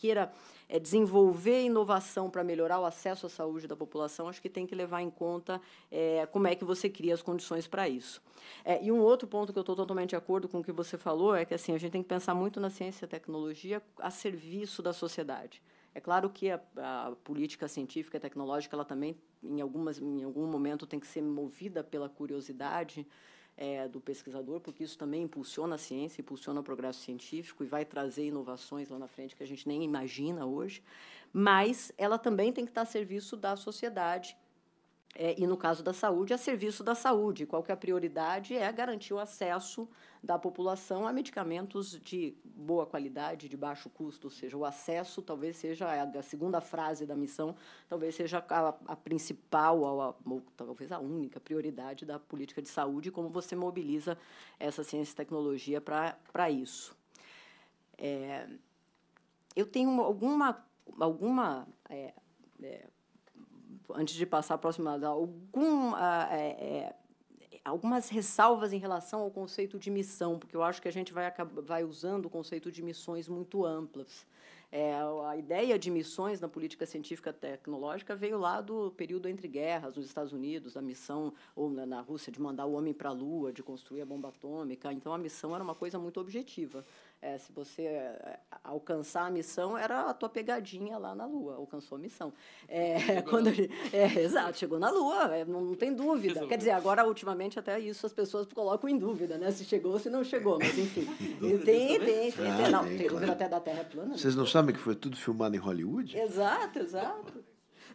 queira é, desenvolver inovação para melhorar o acesso à saúde da população, acho que tem que levar em conta é, como é que você cria as condições para isso. É, e um outro ponto que eu estou totalmente de acordo com o que você falou é que assim, a gente tem que pensar muito na ciência e tecnologia a serviço da sociedade. É claro que a, a política científica e tecnológica ela também, em, algumas, em algum momento, tem que ser movida pela curiosidade é, do pesquisador, porque isso também impulsiona a ciência, impulsiona o progresso científico e vai trazer inovações lá na frente que a gente nem imagina hoje, mas ela também tem que estar a serviço da sociedade é, e no caso da saúde, a é serviço da saúde, qual que é a prioridade é garantir o acesso da população a medicamentos de boa qualidade, de baixo custo, ou seja, o acesso talvez seja a segunda frase da missão, talvez seja a, a principal, a, ou talvez a única prioridade da política de saúde, como você mobiliza essa ciência e tecnologia para isso. É, eu tenho alguma, alguma é, é, antes de passar a próxima, algum, ah, é, é, algumas ressalvas em relação ao conceito de missão, porque eu acho que a gente vai, vai usando o conceito de missões muito amplas. É, a ideia de missões na política científica tecnológica veio lá do período entre guerras nos Estados Unidos, a missão ou na, na Rússia de mandar o homem para a Lua, de construir a bomba atômica. Então a missão era uma coisa muito objetiva. É, se você é, é, alcançar a missão, era a tua pegadinha lá na Lua, alcançou a missão. É, quando é, exato, chegou na Lua, é, não, não, tem dúvida. Quer dizer, agora, ultimamente, até isso as pessoas colocam em dúvida, né? Se chegou ou se não chegou, mas enfim. Dúvida, tem, tem, tem, ah, tem, não, tem, claro. dúvida até da Terra plana. Né? Vocês não sabem que foi tudo filmado em Hollywood? Exato, exato.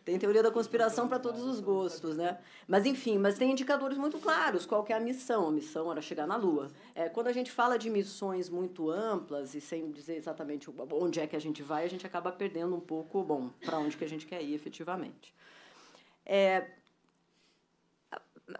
Tem teoria da conspiração para todos os gostos, né? Mas enfim, mas tem indicadores muito claros. Qual que é a missão? A missão era chegar na Lua. É, quando a gente fala de missões muito amplas e sem dizer exatamente onde é que a gente vai, a gente acaba perdendo um pouco, bom, para onde que a gente quer ir efetivamente. É,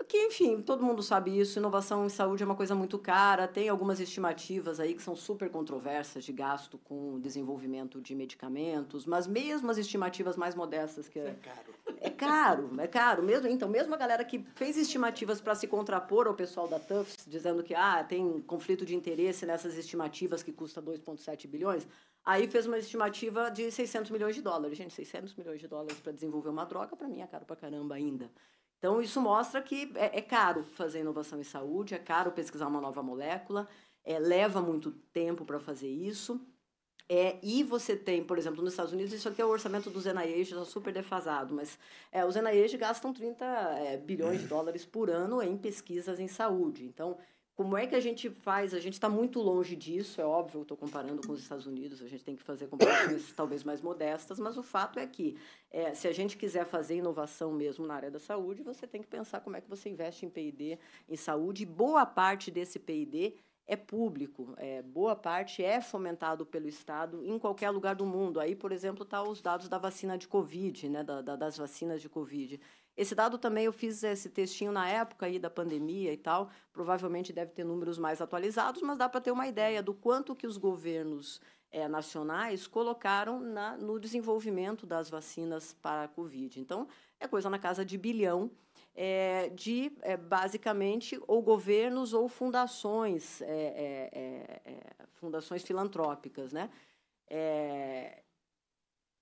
que enfim, todo mundo sabe isso, inovação em saúde é uma coisa muito cara, tem algumas estimativas aí que são super controversas de gasto com desenvolvimento de medicamentos, mas mesmo as estimativas mais modestas que é, é caro. É caro, é caro mesmo, então mesmo a galera que fez estimativas para se contrapor ao pessoal da Tufts, dizendo que ah, tem conflito de interesse nessas estimativas que custa 2.7 bilhões, Aí fez uma estimativa de 600 milhões de dólares. Gente, 600 milhões de dólares para desenvolver uma droga, para mim é caro para caramba ainda. Então, isso mostra que é, é caro fazer inovação em saúde, é caro pesquisar uma nova molécula, é, leva muito tempo para fazer isso. É, e você tem, por exemplo, nos Estados Unidos, isso aqui é o orçamento dos NIH, está super defasado, mas é, os NIH gastam 30 é, bilhões de é. dólares por ano em pesquisas em saúde. Então, como é que a gente faz? A gente está muito longe disso, é óbvio, eu estou comparando com os Estados Unidos, a gente tem que fazer comparações talvez mais modestas, mas o fato é que, é, se a gente quiser fazer inovação mesmo na área da saúde, você tem que pensar como é que você investe em PD, em saúde, e boa parte desse PD é público, é, boa parte é fomentado pelo Estado em qualquer lugar do mundo. Aí, por exemplo, estão tá os dados da vacina de Covid, né, da, da, das vacinas de Covid. Esse dado também eu fiz esse textinho na época aí da pandemia e tal, provavelmente deve ter números mais atualizados, mas dá para ter uma ideia do quanto que os governos é, nacionais colocaram na, no desenvolvimento das vacinas para a Covid. Então, é coisa na casa de bilhão é, de, é, basicamente, ou governos ou fundações, fundações filantrópicas, né? É,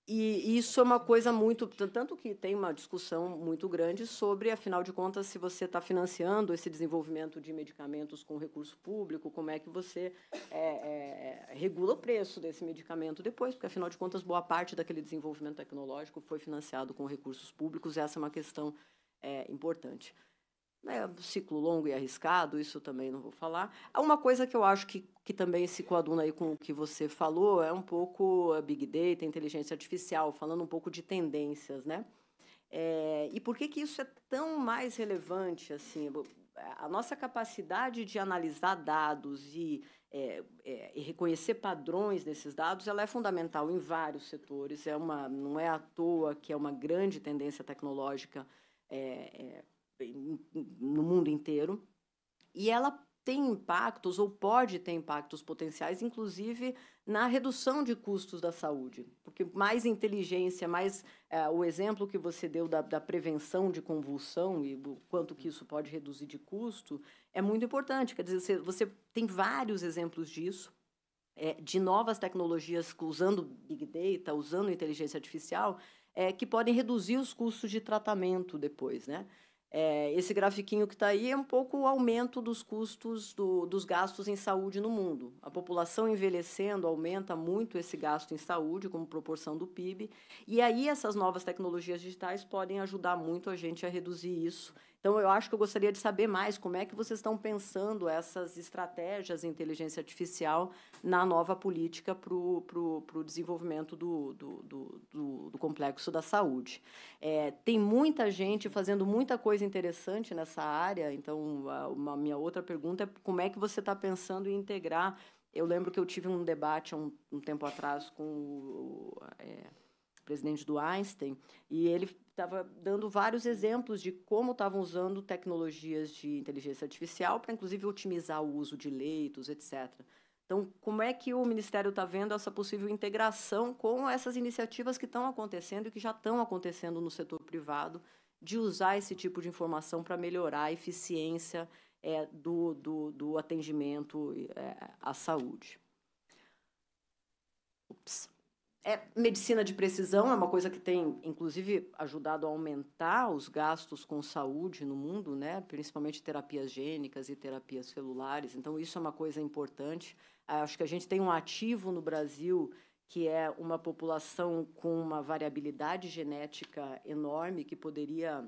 e isso é uma coisa muito. Tanto que tem uma discussão muito grande sobre, afinal de contas, se você está financiando esse desenvolvimento de medicamentos com recurso público, como é que você é, é, regula o preço desse medicamento depois, porque, afinal de contas, boa parte daquele desenvolvimento tecnológico foi financiado com recursos públicos, essa é uma questão é, importante né, ciclo longo e arriscado, isso também não vou falar. É uma coisa que eu acho que, que também se coaduna aí com o que você falou é um pouco a uh, Big Data, inteligência artificial, falando um pouco de tendências, né? É, e por que, que isso é tão mais relevante, assim? A nossa capacidade de analisar dados e, é, é, e reconhecer padrões nesses dados, ela é fundamental em vários setores. É uma, não é à toa que é uma grande tendência tecnológica é, é no mundo inteiro. E ela tem impactos ou pode ter impactos potenciais, inclusive na redução de custos da saúde, porque mais inteligência, mais é, o exemplo que você deu da, da prevenção de convulsão e o quanto que isso pode reduzir de custo é muito importante. Quer dizer, você, você tem vários exemplos disso. É, de novas tecnologias usando big data, usando inteligência artificial, é, que podem reduzir os custos de tratamento depois, né? É, esse grafiquinho que está aí é um pouco o aumento dos custos do, dos gastos em saúde no mundo. A população envelhecendo aumenta muito esse gasto em saúde como proporção do PIB, e aí essas novas tecnologias digitais podem ajudar muito a gente a reduzir isso então, eu acho que eu gostaria de saber mais como é que vocês estão pensando essas estratégias de inteligência artificial na nova política para o desenvolvimento do, do, do, do, do complexo da saúde. É, tem muita gente fazendo muita coisa interessante nessa área, então, a, uma, minha outra pergunta é como é que você está pensando em integrar. Eu lembro que eu tive um debate há um, um tempo atrás com o. É, presidente do Einstein, e ele estava dando vários exemplos de como estavam usando tecnologias de inteligência artificial para, inclusive, otimizar o uso de leitos, etc. Então, como é que o Ministério está vendo essa possível integração com essas iniciativas que estão acontecendo e que já estão acontecendo no setor privado, de usar esse tipo de informação para melhorar a eficiência é, do, do, do, atendimento é, à saúde? Ops. É, medicina de precisão é uma coisa que tem, inclusive, ajudado a aumentar os gastos com saúde no mundo, né? principalmente terapias gênicas e terapias celulares. Então, isso é uma coisa importante. Ah, acho que a gente tem um ativo no Brasil que é uma população com uma variabilidade genética enorme que poderia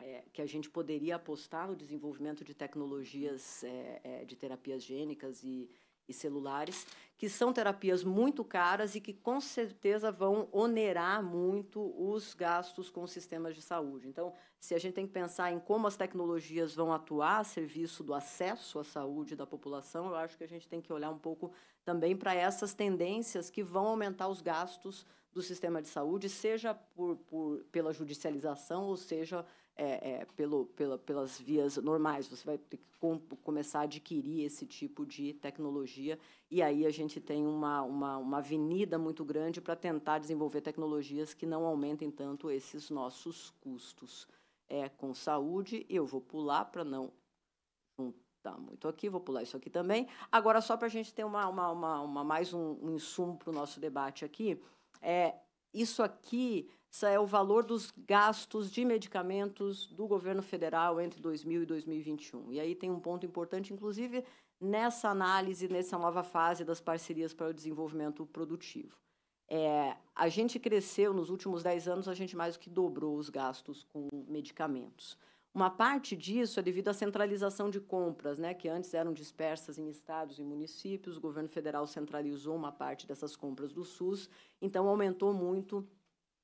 é, que a gente poderia apostar no desenvolvimento de tecnologias é, é de terapias gênicas e, e celulares, que são terapias muito caras e que com certeza vão onerar muito os gastos com os sistemas de saúde. Então, se a gente tem que pensar em como as tecnologias vão atuar a serviço do acesso à saúde da população, eu acho que a gente tem que olhar um pouco também para essas tendências que vão aumentar os gastos do sistema de saúde, seja por, por pela judicialização ou seja é, é, pelo, pela, pelas vias normais. Você vai ter que com, começar a adquirir esse tipo de tecnologia. E aí a gente tem uma, uma, uma avenida muito grande para tentar desenvolver tecnologias que não aumentem tanto esses nossos custos. É com saúde, eu vou pular para não juntar muito aqui, vou pular isso aqui também. Agora, só para a gente ter uma, uma, uma, uma mais um, um insumo para o nosso debate aqui, é, isso aqui isso é o valor dos gastos de medicamentos do governo federal entre 2000 e 2021. E aí tem um ponto importante, inclusive, nessa análise, nessa nova fase das parcerias para o desenvolvimento produtivo. É, a gente cresceu nos últimos 10 anos, a gente mais do que dobrou os gastos com medicamentos. Uma parte disso é devido à centralização de compras, né, que antes eram dispersas em estados e municípios. O governo federal centralizou uma parte dessas compras do SUS, então aumentou muito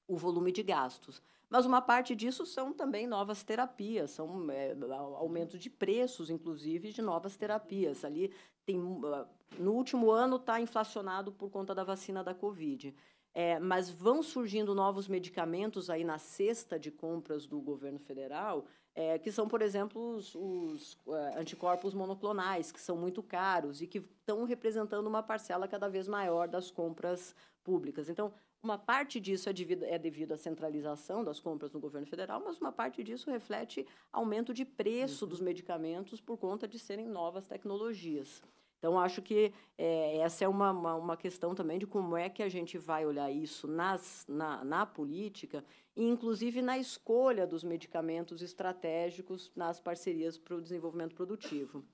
o volume de gastos. Mas uma parte disso são também novas terapias, são é, aumento de preços, inclusive, de novas terapias. Ali tem, ah, no último ano está inflacionado por conta da vacina da Covid. É, mas vão surgindo novos medicamentos aí na cesta de compras do governo federal, é, que são, por exemplo, os, os uh, anticorpos monoclonais, que são muito caros e que estão representando uma parcela cada vez maior das compras públicas. Então, uma parte disso é devido, é devido à centralização das compras no governo federal, mas uma parte disso reflete aumento de preço uhum. dos medicamentos por conta de serem novas tecnologias. Então, acho que é, essa é uma, uma, uma, questão também de como é que a gente vai olhar isso nas, na, na política, e inclusive na escolha dos medicamentos estratégicos nas parcerias para o desenvolvimento produtivo.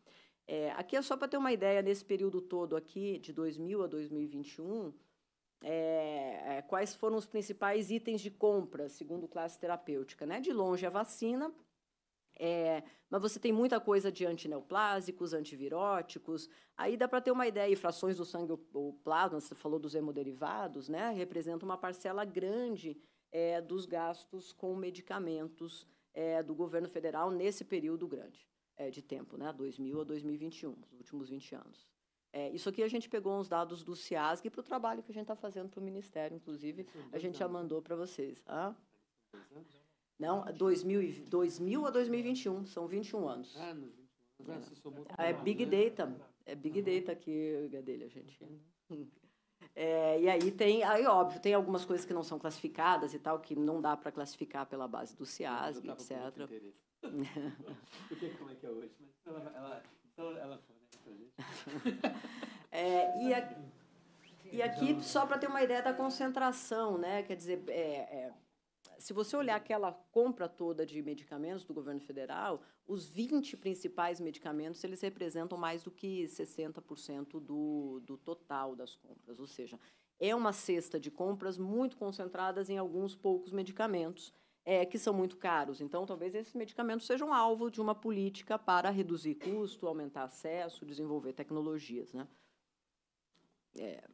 É, aqui é só para ter uma ideia, nesse período todo aqui, de 2000 a 2021, é, é, quais foram os principais itens de compra, segundo classe terapêutica. Né? De longe, a vacina, é, mas você tem muita coisa de antineoplásicos, antiviróticos. Aí dá para ter uma ideia. E frações do sangue ou plasma, você falou dos hemoderivados, né? Representa uma parcela grande é, dos gastos com medicamentos é, do governo federal nesse período grande é, de tempo, né? 2000 a 2021, os últimos 20 anos. É, isso aqui a gente pegou uns dados do CIASG para o trabalho que a gente está fazendo para o Ministério, inclusive, a gente já mandou para vocês. Hã? Tá? Não, 2000, 2000 a 2021, são 21 anos. Anos, 21 anos. É, ah, é Big né? Data, é Big Data aqui, Gadelha, a gente... É, e aí tem, aí óbvio, tem algumas coisas que não são classificadas e tal, que não dá para classificar pela base do CIASG, etc. Porque como é que é hoje, mas né? ela, ela, então ela, gente. é, e, a, e aqui, então, só para ter uma ideia da concentração, né? Quer dizer, é, é, se você olhar aquela compra toda de medicamentos do governo federal, os 20 principais medicamentos, eles representam mais do que 60% do, do total das compras. Ou seja, é uma cesta de compras muito concentradas em alguns poucos medicamentos é, que são muito caros. Então, talvez esses medicamentos sejam alvo de uma política para reduzir custo, aumentar acesso, desenvolver tecnologias. Né? É.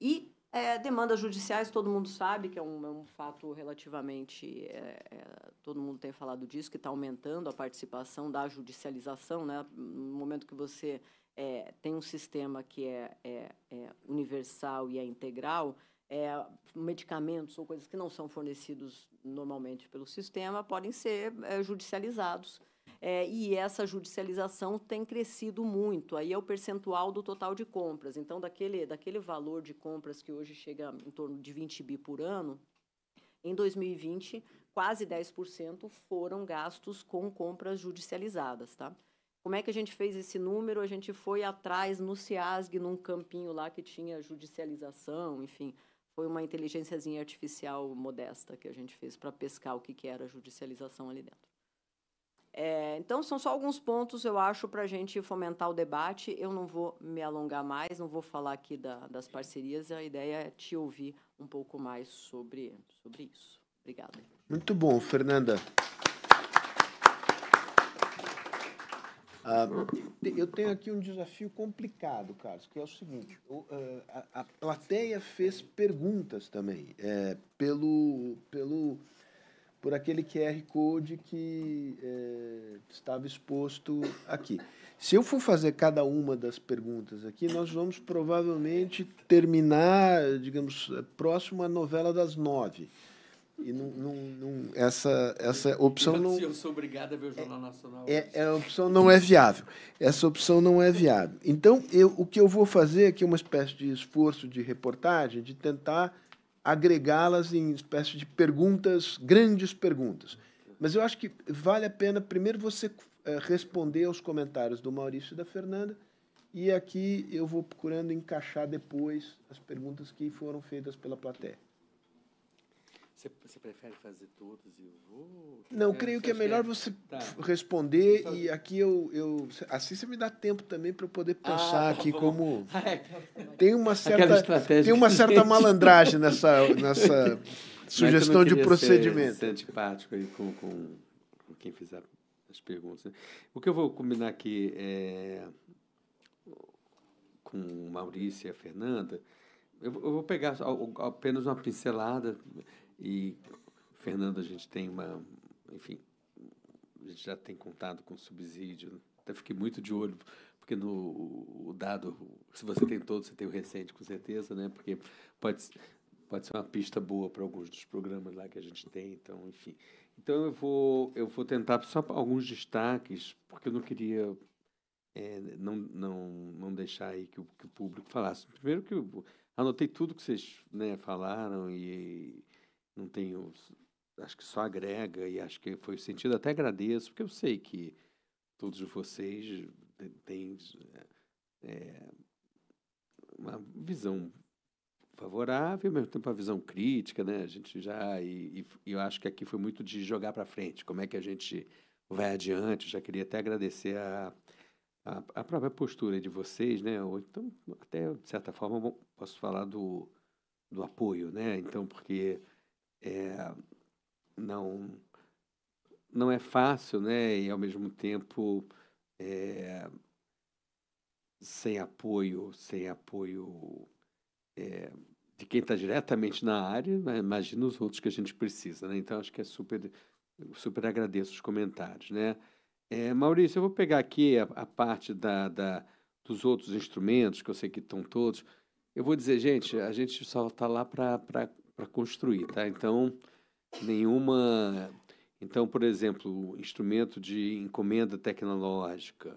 E é, demandas judiciais, todo mundo sabe que é um, é um fato relativamente. É, é todo mundo tem falado disso, que está aumentando a participação da judicialização. Né? No momento que você é, tem um sistema que é, é universal e é integral, é, medicamentos ou coisas que não são fornecidos normalmente pelo sistema podem ser é, judicializados. É, e essa judicialização tem crescido muito. Aí é o percentual do total de compras. Então, daquele, daquele valor de compras que hoje chega em torno de 20 bi por ano, em 2020, quase 10% foram gastos com compras judicializadas. Tá? Como é que a gente fez esse número? A gente foi atrás no CIASG, num campinho lá que tinha judicialização, enfim foi uma inteligênciazinha artificial modesta que a gente fez para pescar o que, que era judicialização ali dentro. É, então, são só alguns pontos, eu acho, para a gente fomentar o debate. Eu não vou me alongar mais, não vou falar aqui da, das parcerias. A ideia é te ouvir um pouco mais sobre, sobre isso. Obrigada. Muito bom, Fernanda. Ah, eu tenho aqui um desafio complicado, Carlos, que é o seguinte: o, eh, a, a plateia fez perguntas também é, pelo, pelo, por aquele QR Code que é, estava exposto aqui. Se eu for fazer cada uma das perguntas aqui, nós vamos provavelmente terminar, digamos, próximo à novela das nove. E não, não, não, essa, essa opção não. Se eu sou obrigado a ver o Jornal Nacional. É, é, a opção não é viável. Essa opção não é viável. Então, eu, o que eu vou fazer aqui é uma espécie de esforço de reportagem, de tentar agregá-las em espécie de perguntas, grandes perguntas. Mas eu acho que vale a pena, primeiro, você é, responder aos comentários do Maurício e da Fernanda. E aqui eu vou procurando encaixar depois as perguntas que foram feitas pela plateia. Você, você prefere fazer todos e eu vou? Não, é, creio que é melhor é? você tá. responder só... e aqui eu, eu. Assim você me dá tempo também para eu poder ah, pensar ah, aqui bom. como. Ah, é. Tem uma certa, tem uma certa malandragem nessa, nessa é sugestão de procedimento. Ser antipático aí com, com, com quem fizer as perguntas. Né? O que eu vou combinar aqui é, com Maurício e a Fernanda, eu vou pegar apenas uma pincelada e, Fernando, a gente tem uma. Enfim, a gente já tem contado com subsídio. Até fiquei muito de olho, porque no o dado, se você tem todo, você tem o recente, com certeza, né? Porque pode, pode ser uma pista boa para alguns dos programas lá que a gente tem, então, enfim. Então, eu vou, eu vou tentar só alguns destaques, porque eu não queria é, não, não, não deixar aí que o, que o público falasse. Primeiro que eu anotei tudo que vocês né, falaram e não tenho. Acho que só agrega e acho que foi sentido. Até agradeço, porque eu sei que todos vocês têm é, uma visão favorável, ao mesmo tempo a visão crítica, né? A gente já e, e eu acho que aqui foi muito de jogar para frente. Como é que a gente vai adiante? Já queria até agradecer a, a, a própria postura de vocês, né? Ou então até de certa forma posso falar do, do apoio, né? Então porque é, não não é fácil, né? E ao mesmo tempo é, sem apoio, sem apoio é, de quem está diretamente na área, né? imagina os outros que a gente precisa, né? Então acho que é super super agradeço os comentários, né? É, Maurício, eu vou pegar aqui a, a parte da, da, dos outros instrumentos que eu sei que estão todos. Eu vou dizer, gente, a gente só está lá para para construir, tá? Então, nenhuma. Então, por exemplo, instrumento de encomenda tecnológica,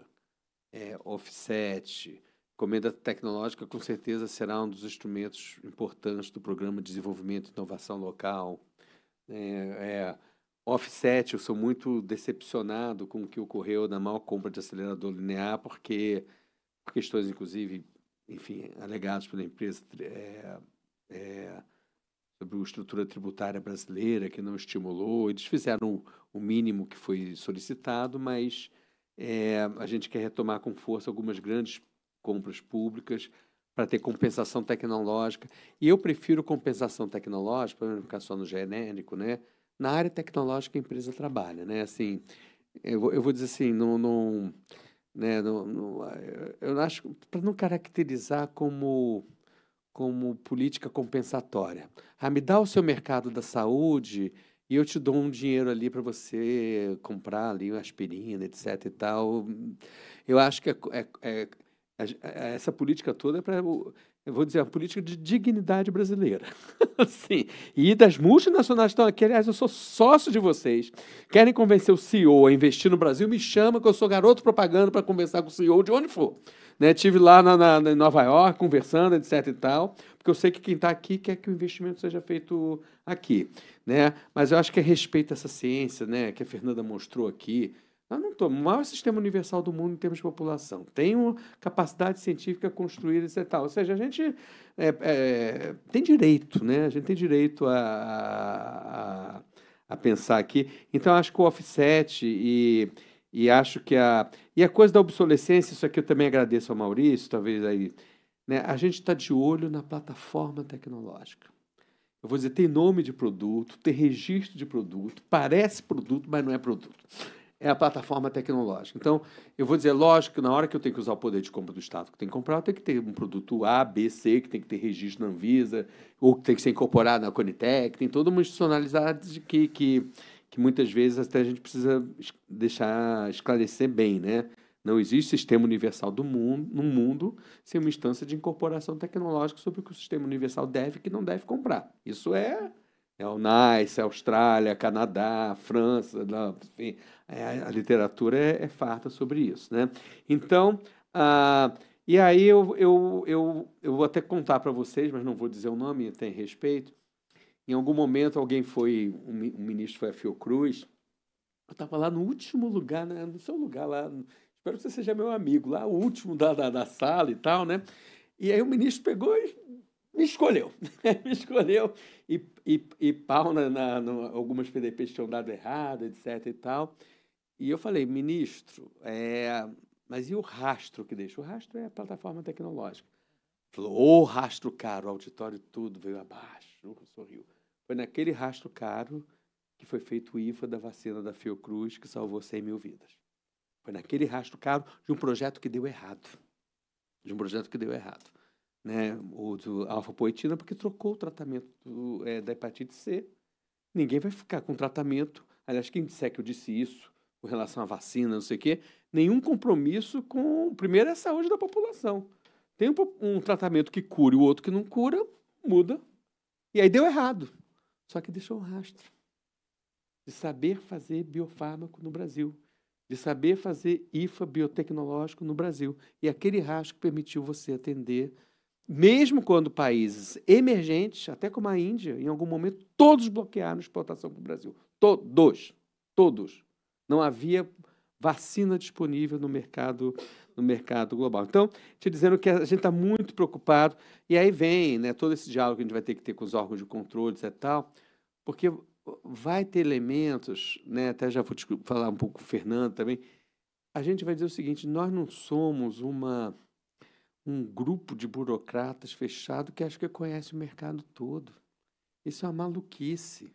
é, offset, encomenda tecnológica com certeza será um dos instrumentos importantes do programa de desenvolvimento e inovação local. É, é, offset, eu sou muito decepcionado com o que ocorreu na mal compra de acelerador linear, porque por questões, inclusive, enfim, alegadas pela empresa. É, é, sobre a estrutura tributária brasileira que não estimulou. Eles fizeram o mínimo que foi solicitado, mas é, a gente quer retomar com força algumas grandes compras públicas para ter compensação tecnológica. E eu prefiro compensação tecnológica, para não ficar só no genérico, né? Na área tecnológica a empresa trabalha, né? Assim, eu, vou, eu vou dizer assim, não, não, né, não eu acho para não caracterizar como como política compensatória. Ah, me dá o seu mercado da saúde e eu te dou um dinheiro ali para você comprar ali aspirina, etc e tal. Eu acho que é, é, é, é, essa política toda é para, eu vou dizer, é a política de dignidade brasileira. Sim. E das multinacionais que estão aqui, aliás, eu sou sócio de vocês. Querem convencer o CEO a investir no Brasil, me chama que eu sou garoto propaganda para conversar com o CEO de onde for. Né? Tive lá na, na, em Nova York, conversando, etc e tal, porque eu sei que quem está aqui quer que o investimento seja feito aqui. Né? Mas eu acho que é respeito a essa ciência né, que a Fernanda mostrou aqui, nós não estamos. O maior sistema universal do mundo em termos de população. Tem uma capacidade científica construída e tal. Ou seja, a gente é, é, tem direito, né? A gente tem direito a, a, a pensar aqui. Então, acho que o offset e e acho que a. E a coisa da obsolescência, isso aqui eu também agradeço ao Maurício, talvez aí. Né? A gente está de olho na plataforma tecnológica. Eu vou dizer, tem nome de produto, tem registro de produto, parece produto, mas não é produto. É a plataforma tecnológica. Então, eu vou dizer, lógico, que na hora que eu tenho que usar o poder de compra do Estado que tem que comprar, eu tenho que ter um produto A, B, C, que tem que ter registro na Anvisa, ou que tem que ser incorporado na Conitec, tem toda uma institucionalidade que, que que muitas vezes até a gente precisa deixar esclarecer bem, né? Não existe sistema universal do mundo, no mundo sem uma instância de incorporação tecnológica sobre o que o sistema universal deve e que não deve comprar. Isso é, é o NICE, a Austrália, Canadá, França, enfim, é, a, a literatura é, é, farta sobre isso, né? Então, ah, e aí eu, eu, eu, eu vou até contar para vocês, mas não vou dizer o nome, tem respeito, em algum momento alguém foi, um, um ministro foi a Fiocruz, eu estava lá no último lugar, né, no seu lugar lá, espero que você seja meu amigo, lá o último da, da, da sala e tal, né? E aí o ministro pegou e me escolheu, me escolheu e, e, e pau na, na, na algumas PDPs tinham dado errado, etc e tal. E eu falei, ministro, é, mas e o rastro que deixa? O rastro é a plataforma tecnológica. Falou, ô oh, rastro caro, o auditório tudo veio abaixo, uh, sorriu. Foi naquele rastro caro que foi feito o IFA da vacina da Fiocruz, que salvou 100 mil vidas. Foi naquele rastro caro de um projeto que deu errado. De um projeto que deu errado. Né? O do alfa-poetina, porque trocou o tratamento do, é, da hepatite C. Ninguém vai ficar com tratamento. Aliás, quem disser que eu disse isso com relação à vacina, não sei o quê, nenhum compromisso com. Primeiro é a saúde da população. Tem um, um tratamento que cura e o outro que não cura, muda. E aí deu errado. Só que deixou um rastro de saber fazer biofármaco no Brasil, de saber fazer IFA biotecnológico no Brasil. E aquele rastro que permitiu você atender, mesmo quando países emergentes, até como a Índia, em algum momento, todos bloquearam exportação para o Brasil. Todos. Todos. Não havia vacina disponível no mercado no mercado global. Então, te dizendo que a gente está muito preocupado e aí vem, né, todo esse diálogo que a gente vai ter que ter com os órgãos de controle e tal, porque vai ter elementos, né, até já vou falar um pouco com o Fernando também. A gente vai dizer o seguinte, nós não somos uma um grupo de burocratas fechado que acho que conhece o mercado todo. Isso é uma maluquice.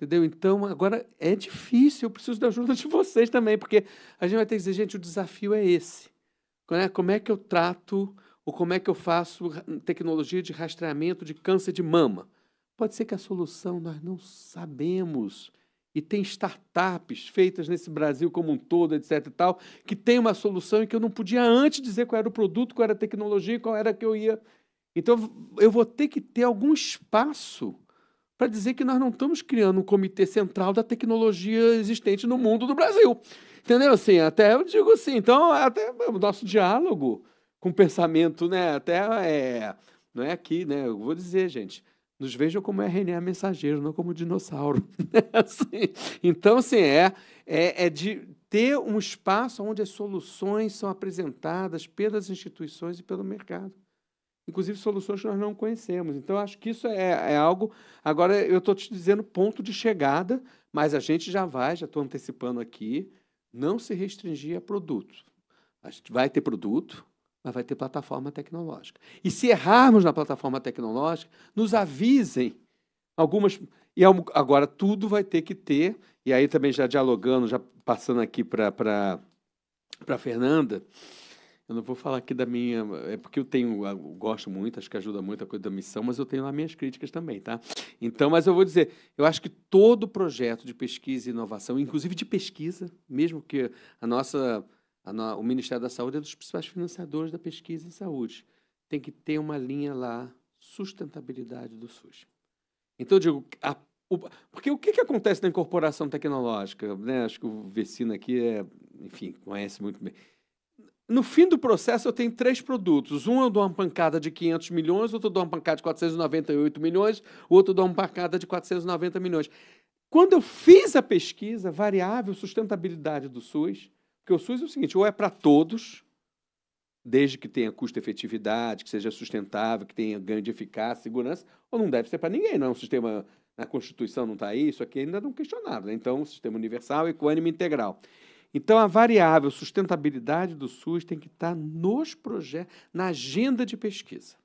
Entendeu? Então, agora é difícil, eu preciso da ajuda de vocês também, porque a gente vai ter que dizer, gente, o desafio é esse. Né? Como é que eu trato ou como é que eu faço tecnologia de rastreamento de câncer de mama? Pode ser que a solução nós não sabemos. E tem startups feitas nesse Brasil como um todo, etc e tal, que tem uma solução e que eu não podia antes dizer qual era o produto, qual era a tecnologia, qual era que eu ia. Então, eu vou ter que ter algum espaço para dizer que nós não estamos criando um comitê central da tecnologia existente no mundo do Brasil. Entendeu? Assim, até eu digo assim, então, até o nosso diálogo com pensamento, né? Até é, não é aqui, né? Eu vou dizer, gente, nos vejam como é RNA mensageiro, não como dinossauro. Né, assim, então, assim, é, é, é de ter um espaço onde as soluções são apresentadas pelas instituições e pelo mercado inclusive soluções que nós não conhecemos. Então, acho que isso é, é algo. Agora, eu estou te dizendo ponto de chegada, mas a gente já vai, já estou antecipando aqui, não se restringir a produto. A gente vai ter produto, mas vai ter plataforma tecnológica. E se errarmos na plataforma tecnológica, nos avisem algumas. E agora tudo vai ter que ter, e aí também já dialogando, já passando aqui para a Fernanda, eu não vou falar aqui da minha. É porque eu tenho. Eu ah, gosto muito, acho que ajuda muito a coisa da missão, mas eu tenho lá minhas críticas também, tá? Então, mas eu vou dizer, eu acho que todo projeto de pesquisa e inovação, inclusive de pesquisa, mesmo que a nossa. A no, o Ministério da Saúde é um dos principais financiadores da pesquisa em saúde. Tem que ter uma linha lá, sustentabilidade do SUS. Então, eu digo, a porque o que, que acontece na incorporação tecnológica? Né? Acho que o vecino aqui é, enfim, conhece muito bem no fim do processo, eu tenho três produtos. Um eu dou uma pancada de 500 milhões, outro eu dou uma pancada de 498 milhões, outro eu dou uma pancada de 490 milhões. Quando eu fiz a pesquisa variável sustentabilidade do SUS, porque o SUS é o seguinte, ou é para todos, desde que tenha custo-efetividade, que seja sustentável, que tenha ganho de eficácia, segurança, ou não deve ser para ninguém, não é um sistema... Na Constituição não está isso aqui ainda não questionado. Né? Então, o sistema universal, equânime e integral. Então, a variável sustentabilidade do SUS tem que estar tá nos projetos, na agenda de pesquisa.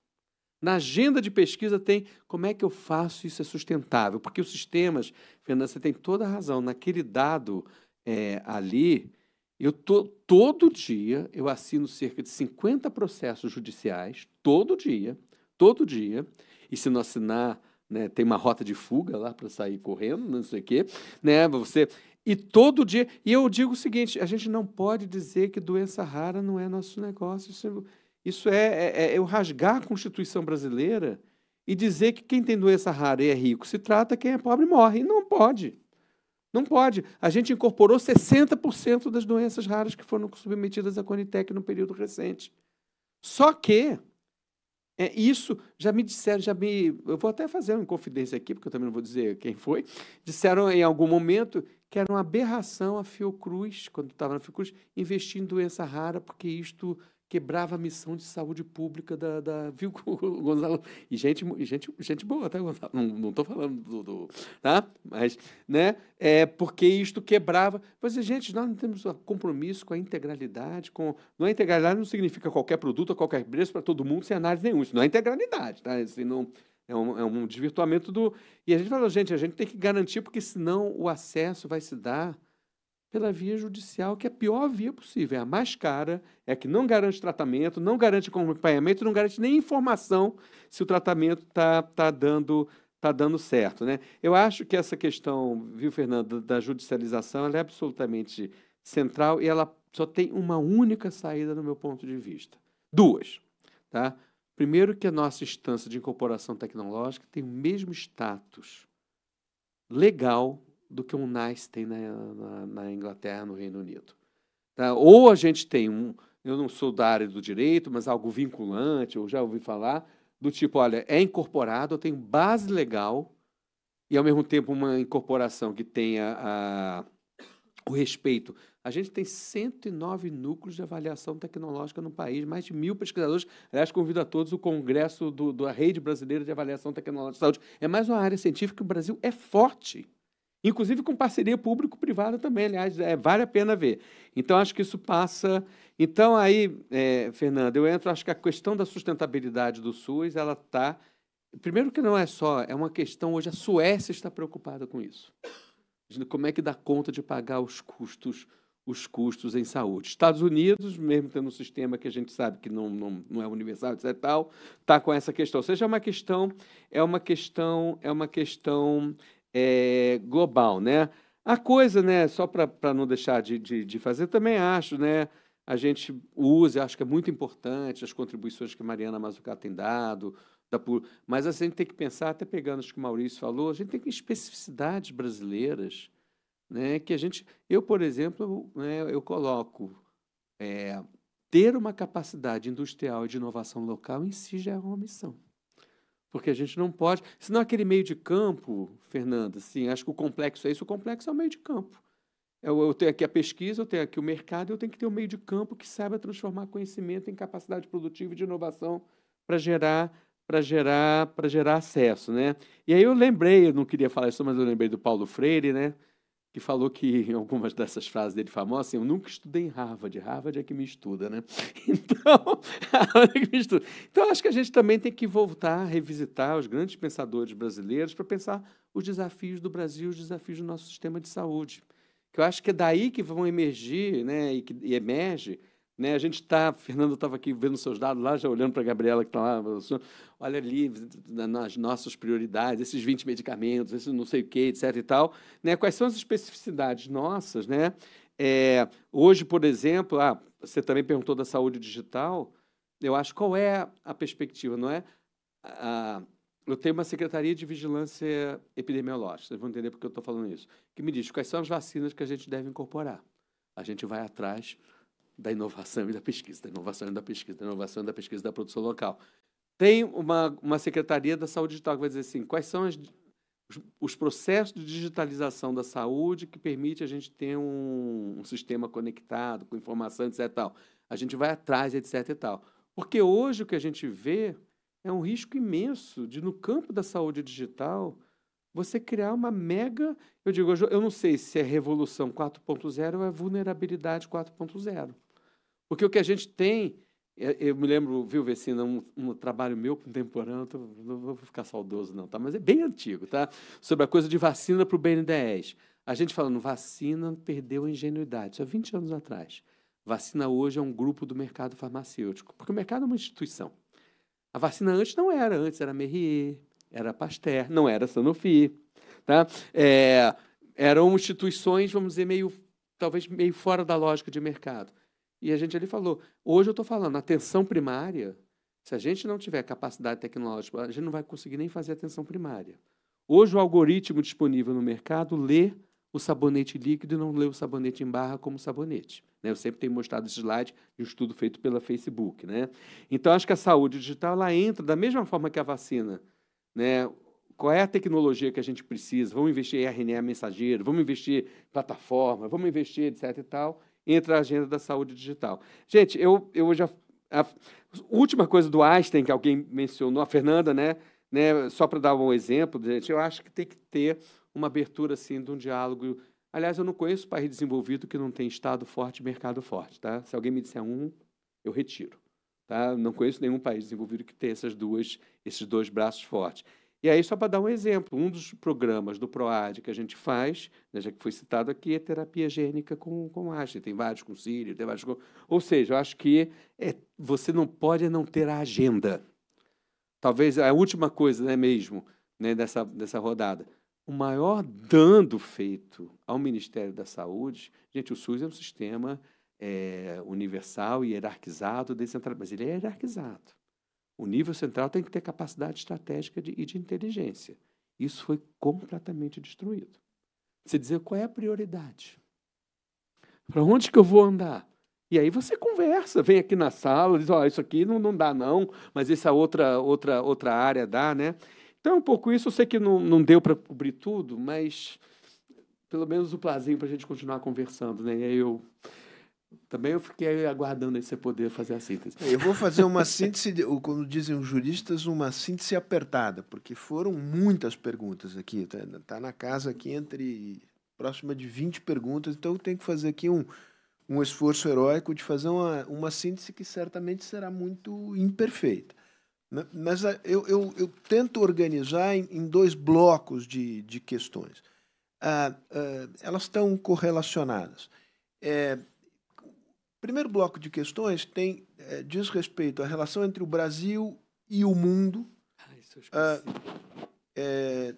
Na agenda de pesquisa tem como é que eu faço isso é sustentável, porque os sistemas, Fernanda, você tem toda a razão, naquele dado é, ali, eu tô, todo dia eu assino cerca de 50 processos judiciais, todo dia, todo dia, e se não assinar, né, tem uma rota de fuga lá para sair correndo, não sei o quê, né, você... E todo dia. E eu digo o seguinte: a gente não pode dizer que doença rara não é nosso negócio. Isso, isso é, é, é eu rasgar a Constituição brasileira e dizer que quem tem doença rara e é rico se trata, quem é pobre morre. não pode. Não pode. A gente incorporou 60% das doenças raras que foram submetidas à Conitec no período recente. Só que é isso já me disseram, já me, eu vou até fazer uma confidência aqui, porque eu também não vou dizer quem foi. Disseram em algum momento que era uma aberração a Fiocruz, quando estava na Fiocruz, investir em doença rara, porque isto quebrava a missão de saúde pública da, da viu, Gonzalo? E gente, gente, gente boa, tá, Gonzalo? Não estou falando do, do, tá? Mas, né? É porque isto quebrava. Mas, gente, nós não temos compromisso com a integralidade, com... Não é integralidade não significa qualquer produto a qualquer preço para todo mundo sem análise nenhuma. Isso não é integralidade, tá? Isso não... É um, é um desvirtuamento do. E a gente fala, gente, a gente tem que garantir, porque senão o acesso vai se dar pela via judicial, que é a pior via possível, é a mais cara, é a que não garante tratamento, não garante acompanhamento, não garante nem informação se o tratamento está tá dando tá dando certo, né? Eu acho que essa questão, viu, Fernando, da judicialização, ela é absolutamente central e ela só tem uma única saída no meu ponto de vista. Duas, tá? Primeiro, que a nossa instância de incorporação tecnológica tem o mesmo status legal do que um NICE tem na, na, na Inglaterra, no Reino Unido. Tá? Ou a gente tem um, eu não sou da área do direito, mas algo vinculante, ou já ouvi falar, do tipo, olha, é incorporado, eu tenho base legal e, ao mesmo tempo, uma incorporação que tenha a, ah, o respeito a gente tem 109 núcleos de avaliação tecnológica no país, mais de mil pesquisadores. Aliás, convido a todos o congresso do, da Rede Brasileira de Avaliação Tecnológica de Saúde. É mais uma área científica que o Brasil é forte, inclusive com parceria público-privada também. Aliás, é, vale a pena ver. Então, acho que isso passa. Então, aí, é, Fernanda, eu entro. Acho que a questão da sustentabilidade do SUS, ela está. Primeiro, que não é só, é uma questão. Hoje, a Suécia está preocupada com isso. Como é que dá conta de pagar os custos? os custos em saúde. Estados Unidos, mesmo tendo um sistema que a gente sabe que não, não, não é universal, etc. tal, está com essa questão. Ou seja, é uma questão, é uma questão, é uma questão é, global, né? A coisa, né, só para não deixar de, de, de, fazer, também acho, né, a gente usa, acho que é muito importante as contribuições que a Mariana Mazucato tem dado, da, mas assim, a gente tem que pensar, até pegando o que o Maurício falou, a gente tem que especificidades brasileiras, né, que a gente, eu por exemplo, né, eu coloco é, ter uma capacidade industrial e de inovação local em si já é uma missão. Porque a gente não pode. Senão, é aquele meio de campo, Fernanda, assim, acho que o complexo é isso, o complexo é o meio de campo. Eu, é eu, tenho aqui a pesquisa, eu tenho aqui o mercado, eu tenho que ter um meio de campo que saiba transformar conhecimento em capacidade produtiva e de inovação para gerar para gerar para gerar acesso, né? E aí eu lembrei, eu não queria falar isso, mas eu lembrei do Paulo Freire, né? que falou que algumas dessas frases dele famosas, assim, eu nunca estudei em Harvard, Harvard é que me estuda, né? Então, Harvard é que me estuda. Então, acho que a gente também tem que voltar a revisitar os grandes pensadores brasileiros para pensar os desafios do Brasil, os desafios do nosso sistema de saúde. Que eu acho que é daí que vão emergir, né, e que e emerge né? A gente está, Fernando estava aqui vendo seus dados lá, já olhando para a Gabriela que está lá. Assim, Olha ali nas nossas prioridades, esses 20 medicamentos, esse não sei o que, etc. e tal. Né? Quais são as especificidades nossas? Né? É, hoje, por exemplo, ah, você também perguntou da saúde digital. Eu acho qual é a perspectiva, não é? Ah, eu tenho uma Secretaria de Vigilância Epidemiológica, vocês vão entender porque eu estou falando isso, que me diz quais são as vacinas que a gente deve incorporar. A gente vai atrás da inovação e da pesquisa, da inovação e da pesquisa, da inovação e da pesquisa da produção local. Tem uma, uma Secretaria da Saúde Digital que vai dizer assim, quais são as, os, os, processos de digitalização da saúde que permite a gente ter um, um sistema conectado, com informação, etc. Tal. A gente vai atrás, etc. E tal. Porque hoje o que a gente vê é um risco imenso de, no campo da saúde digital, você criar uma mega. Eu digo, eu não sei se é revolução 4.0 ou é vulnerabilidade 4.0. Porque o que a gente tem, é, eu me lembro, viu, Vecina, um, um trabalho meu contemporâneo, tô, não vou ficar saudoso não, tá? mas é bem antigo, tá? sobre a coisa de vacina para o BNDES. A gente falando, vacina perdeu a ingenuidade, isso há é 20 anos atrás. Vacina hoje é um grupo do mercado farmacêutico, porque o mercado é uma instituição. A vacina antes não era, antes era Merrier, era Pasteur, não era Sanofi, tá? É, eram instituições, vamos dizer, meio talvez meio fora da lógica de mercado. E a gente ali falou, hoje eu estou falando, atenção primária, se a gente não tiver capacidade tecnológica, a gente não vai conseguir nem fazer atenção primária. Hoje o algoritmo disponível no mercado lê o sabonete líquido e não lê o sabonete em barra como sabonete. Né? Eu sempre tenho mostrado esse slide de um estudo feito pela Facebook. Né? Então, acho que a saúde digital ela entra da mesma forma que a vacina. Né? Qual é a tecnologia que a gente precisa? Vamos investir em RNA mensageiro, vamos investir em plataforma, vamos investir, etc. e tal entre a agenda da saúde digital. Gente, eu, eu já. A última coisa do Einstein que alguém mencionou, a Fernanda, né? né só para dar um exemplo, gente, eu acho que tem que ter uma abertura assim de um diálogo. Aliás, eu não conheço país desenvolvido que não tem Estado forte e mercado forte. Tá? Se alguém me disser um, eu retiro. Tá? Não conheço nenhum país desenvolvido que tenha essas duas, esses dois braços fortes. E aí, só para dar um exemplo, um dos programas do PROAD que a gente faz, né, já que foi citado aqui, é terapia gênica com, com haste. Tem vários com sírio, tem vários com... Ou seja, eu acho que é, você não pode é não ter a agenda. Talvez a última coisa né, mesmo né, dessa, dessa rodada. O maior dano feito ao Ministério da Saúde... Gente, o SUS é um sistema é, universal e hierarquizado, descentralizado, mas ele é hierarquizado. O nível central tem que ter capacidade estratégica de, e de inteligência. Isso foi completamente destruído. Você dizer qual é a prioridade. Para onde que eu vou andar? E aí você conversa, vem aqui na sala, diz, ó, oh, isso aqui não, não dá não, mas essa outra outra outra área dá, né? Então, um pouco isso, eu sei que não, não deu para cobrir tudo, mas pelo menos o um para a gente continuar conversando, né? E aí eu também eu fiquei aguardando você poder fazer a síntese. Eu vou fazer uma síntese, como dizem os juristas, uma síntese apertada, porque foram muitas perguntas aqui. Está tá na casa aqui entre próxima de 20 perguntas, então eu tenho que fazer aqui um, um esforço heróico de fazer uma, uma síntese que certamente será muito imperfeita. Mas eu, eu, eu tento organizar em, em, dois blocos de, de questões. Ah, ah, elas estão correlacionadas. É, Primeiro bloco de questões tem é, diz respeito à relação entre o Brasil e o mundo, ah, ah, é,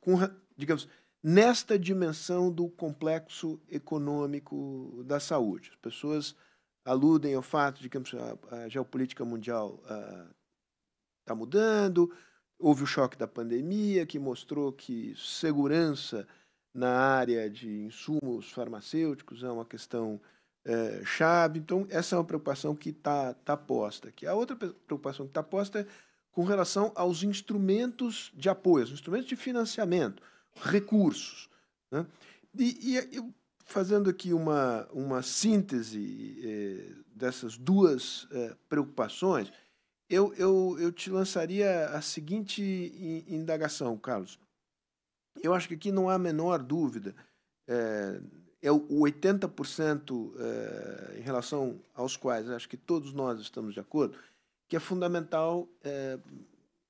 com, digamos, nesta dimensão do complexo econômico da saúde. As pessoas aludem ao fato de que a, geopolítica mundial está ah, tá mudando, houve o choque da pandemia que mostrou que segurança na área de insumos farmacêuticos é uma questão é, chave. Então, essa é uma preocupação que está tá posta aqui. A outra preocupação que está posta é com relação aos instrumentos de apoio, os instrumentos de financiamento, recursos. Né? E, e eu, fazendo aqui uma, uma síntese é, dessas duas é, preocupações, eu, eu, eu te lançaria a seguinte indagação, Carlos. Eu acho que aqui não há a menor dúvida. É, é o 80% eh, em relação aos quais acho que todos nós estamos de acordo, que é fundamental eh,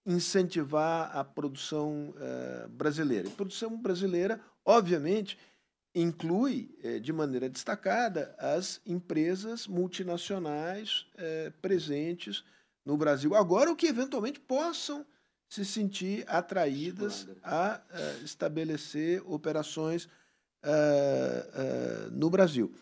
incentivar a produção eh, brasileira. E produção brasileira, obviamente, inclui de maneira destacada as empresas multinacionais presentes no Brasil agora o que eventualmente possam se sentir atraídas a estabelecer operações uh, uh, no Brasil.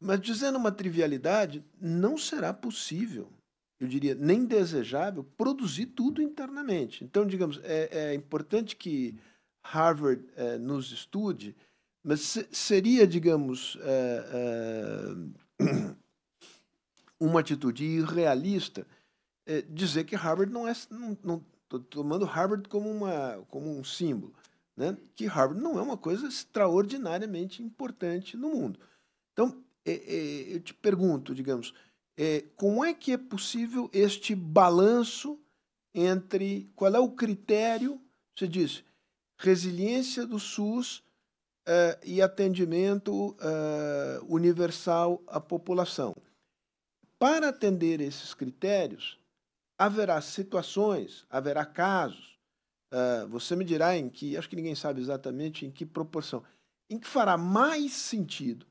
Mas, dizendo uma trivialidade, não será possível, eu diria, nem desejável, produzir tudo internamente. Então, digamos, é, é importante que Harvard eh, nos estude, mas se, seria, digamos, eh, eh, uma atitude irrealista dizer que Harvard não é. Não, não, Estou tomando Harvard como, uma, como um símbolo né, que Harvard não é uma coisa extraordinariamente importante no mundo. Então, é, é, eu te pergunto, digamos, é, como é que é possível este balanço entre qual é o critério, você disse, resiliência do SUS uh, e atendimento uh, universal à população. Para atender esses critérios, haverá situações, haverá casos ah, você me dirá em que, acho que ninguém sabe exatamente em que proporção, em que fará mais sentido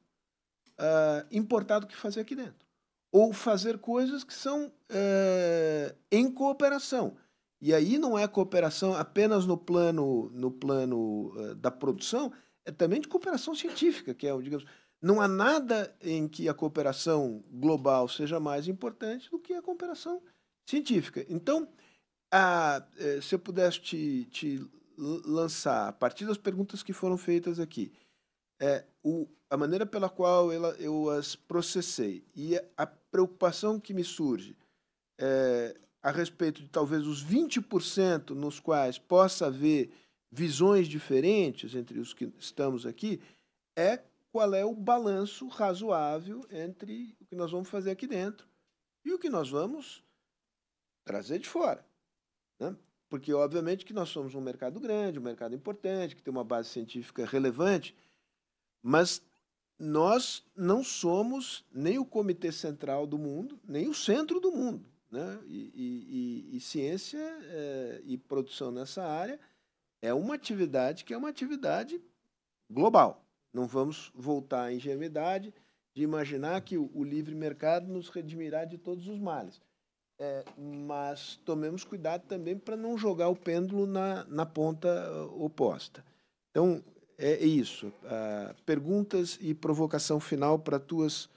uh, importar do que fazer aqui dentro. Ou fazer coisas que são uh, em cooperação. E aí não é cooperação apenas no plano, no plano da produção, é também de cooperação científica, que é, digamos, não há nada em que a cooperação global seja mais importante do que a cooperação científica. Então, ah, eh, se eu pudesse te, te lançar, a partir das perguntas que foram feitas aqui, é, o, a maneira pela qual ela, eu as processei e a preocupação que me surge é, a respeito de talvez os 20% nos quais possa haver visões diferentes entre os que estamos aqui, é qual é o balanço razoável entre o que nós vamos fazer aqui dentro e o que nós vamos trazer de fora. Né? Porque, obviamente, que nós somos um mercado grande, um mercado importante, que tem uma base científica relevante, mas nós não somos nem o comitê central do mundo, nem o centro do mundo. Né? E, e, e, e ciência é, e produção nessa área é uma atividade que é uma atividade global. Não vamos voltar à ingenuidade de imaginar que o, o livre mercado nos redimirá de todos os males. É, mas tomemos cuidado também para não jogar o pêndulo na, na ponta uh, oposta. Então, é isso. Ah, perguntas e provocação final para tuas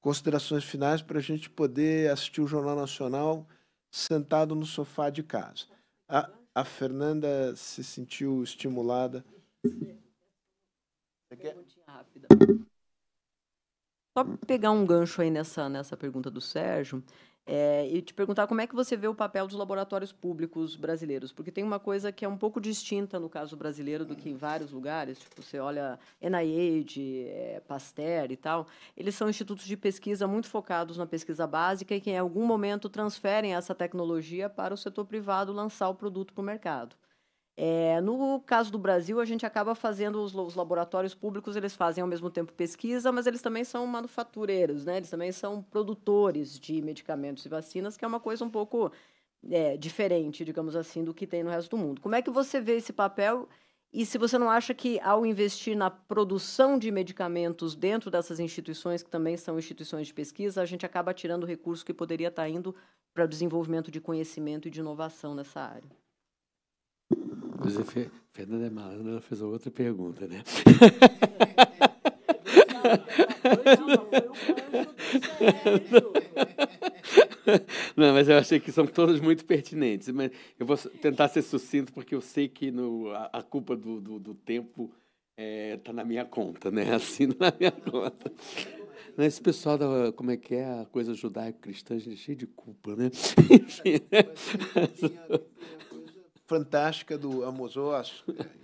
considerações finais para a gente poder assistir o Jornal Nacional sentado no sofá de casa. A, a Fernanda se sentiu estimulada. Você quer? É Só pegar um gancho aí nessa, nessa pergunta do Sérgio. É, e te perguntar como é que você vê o papel dos laboratórios públicos brasileiros, porque tem uma coisa que é um pouco distinta no caso brasileiro do que em vários lugares, tipo, você olha NIH, é, Pasteur e tal, eles são institutos de pesquisa muito focados na pesquisa básica e que em algum momento transferem essa tecnologia para o setor privado lançar o produto para o mercado. É, no caso do Brasil, a gente acaba fazendo os, os, laboratórios públicos, eles fazem ao mesmo tempo pesquisa, mas eles também são manufatureiros, né? Eles também são produtores de medicamentos e vacinas, que é uma coisa um pouco é, diferente, digamos assim, do que tem no resto do mundo. Como é que você vê esse papel? E se você não acha que ao investir na produção de medicamentos dentro dessas instituições, que também são instituições de pesquisa, a gente acaba tirando recurso que poderia estar tá indo para o desenvolvimento de conhecimento e de inovação nessa área? Inclusive, Fernanda Malandro fez outra pergunta, né? Não, mas eu achei que são todas muito pertinentes. Mas eu vou tentar ser sucinto, porque eu sei que no, a, a culpa do, do, do tempo está é, tá na minha conta, né? Assim, tá na minha conta. esse pessoal da, como é que é, a coisa judaico-cristã, cheio de culpa, né? Enfim fantástica do Amos Oz,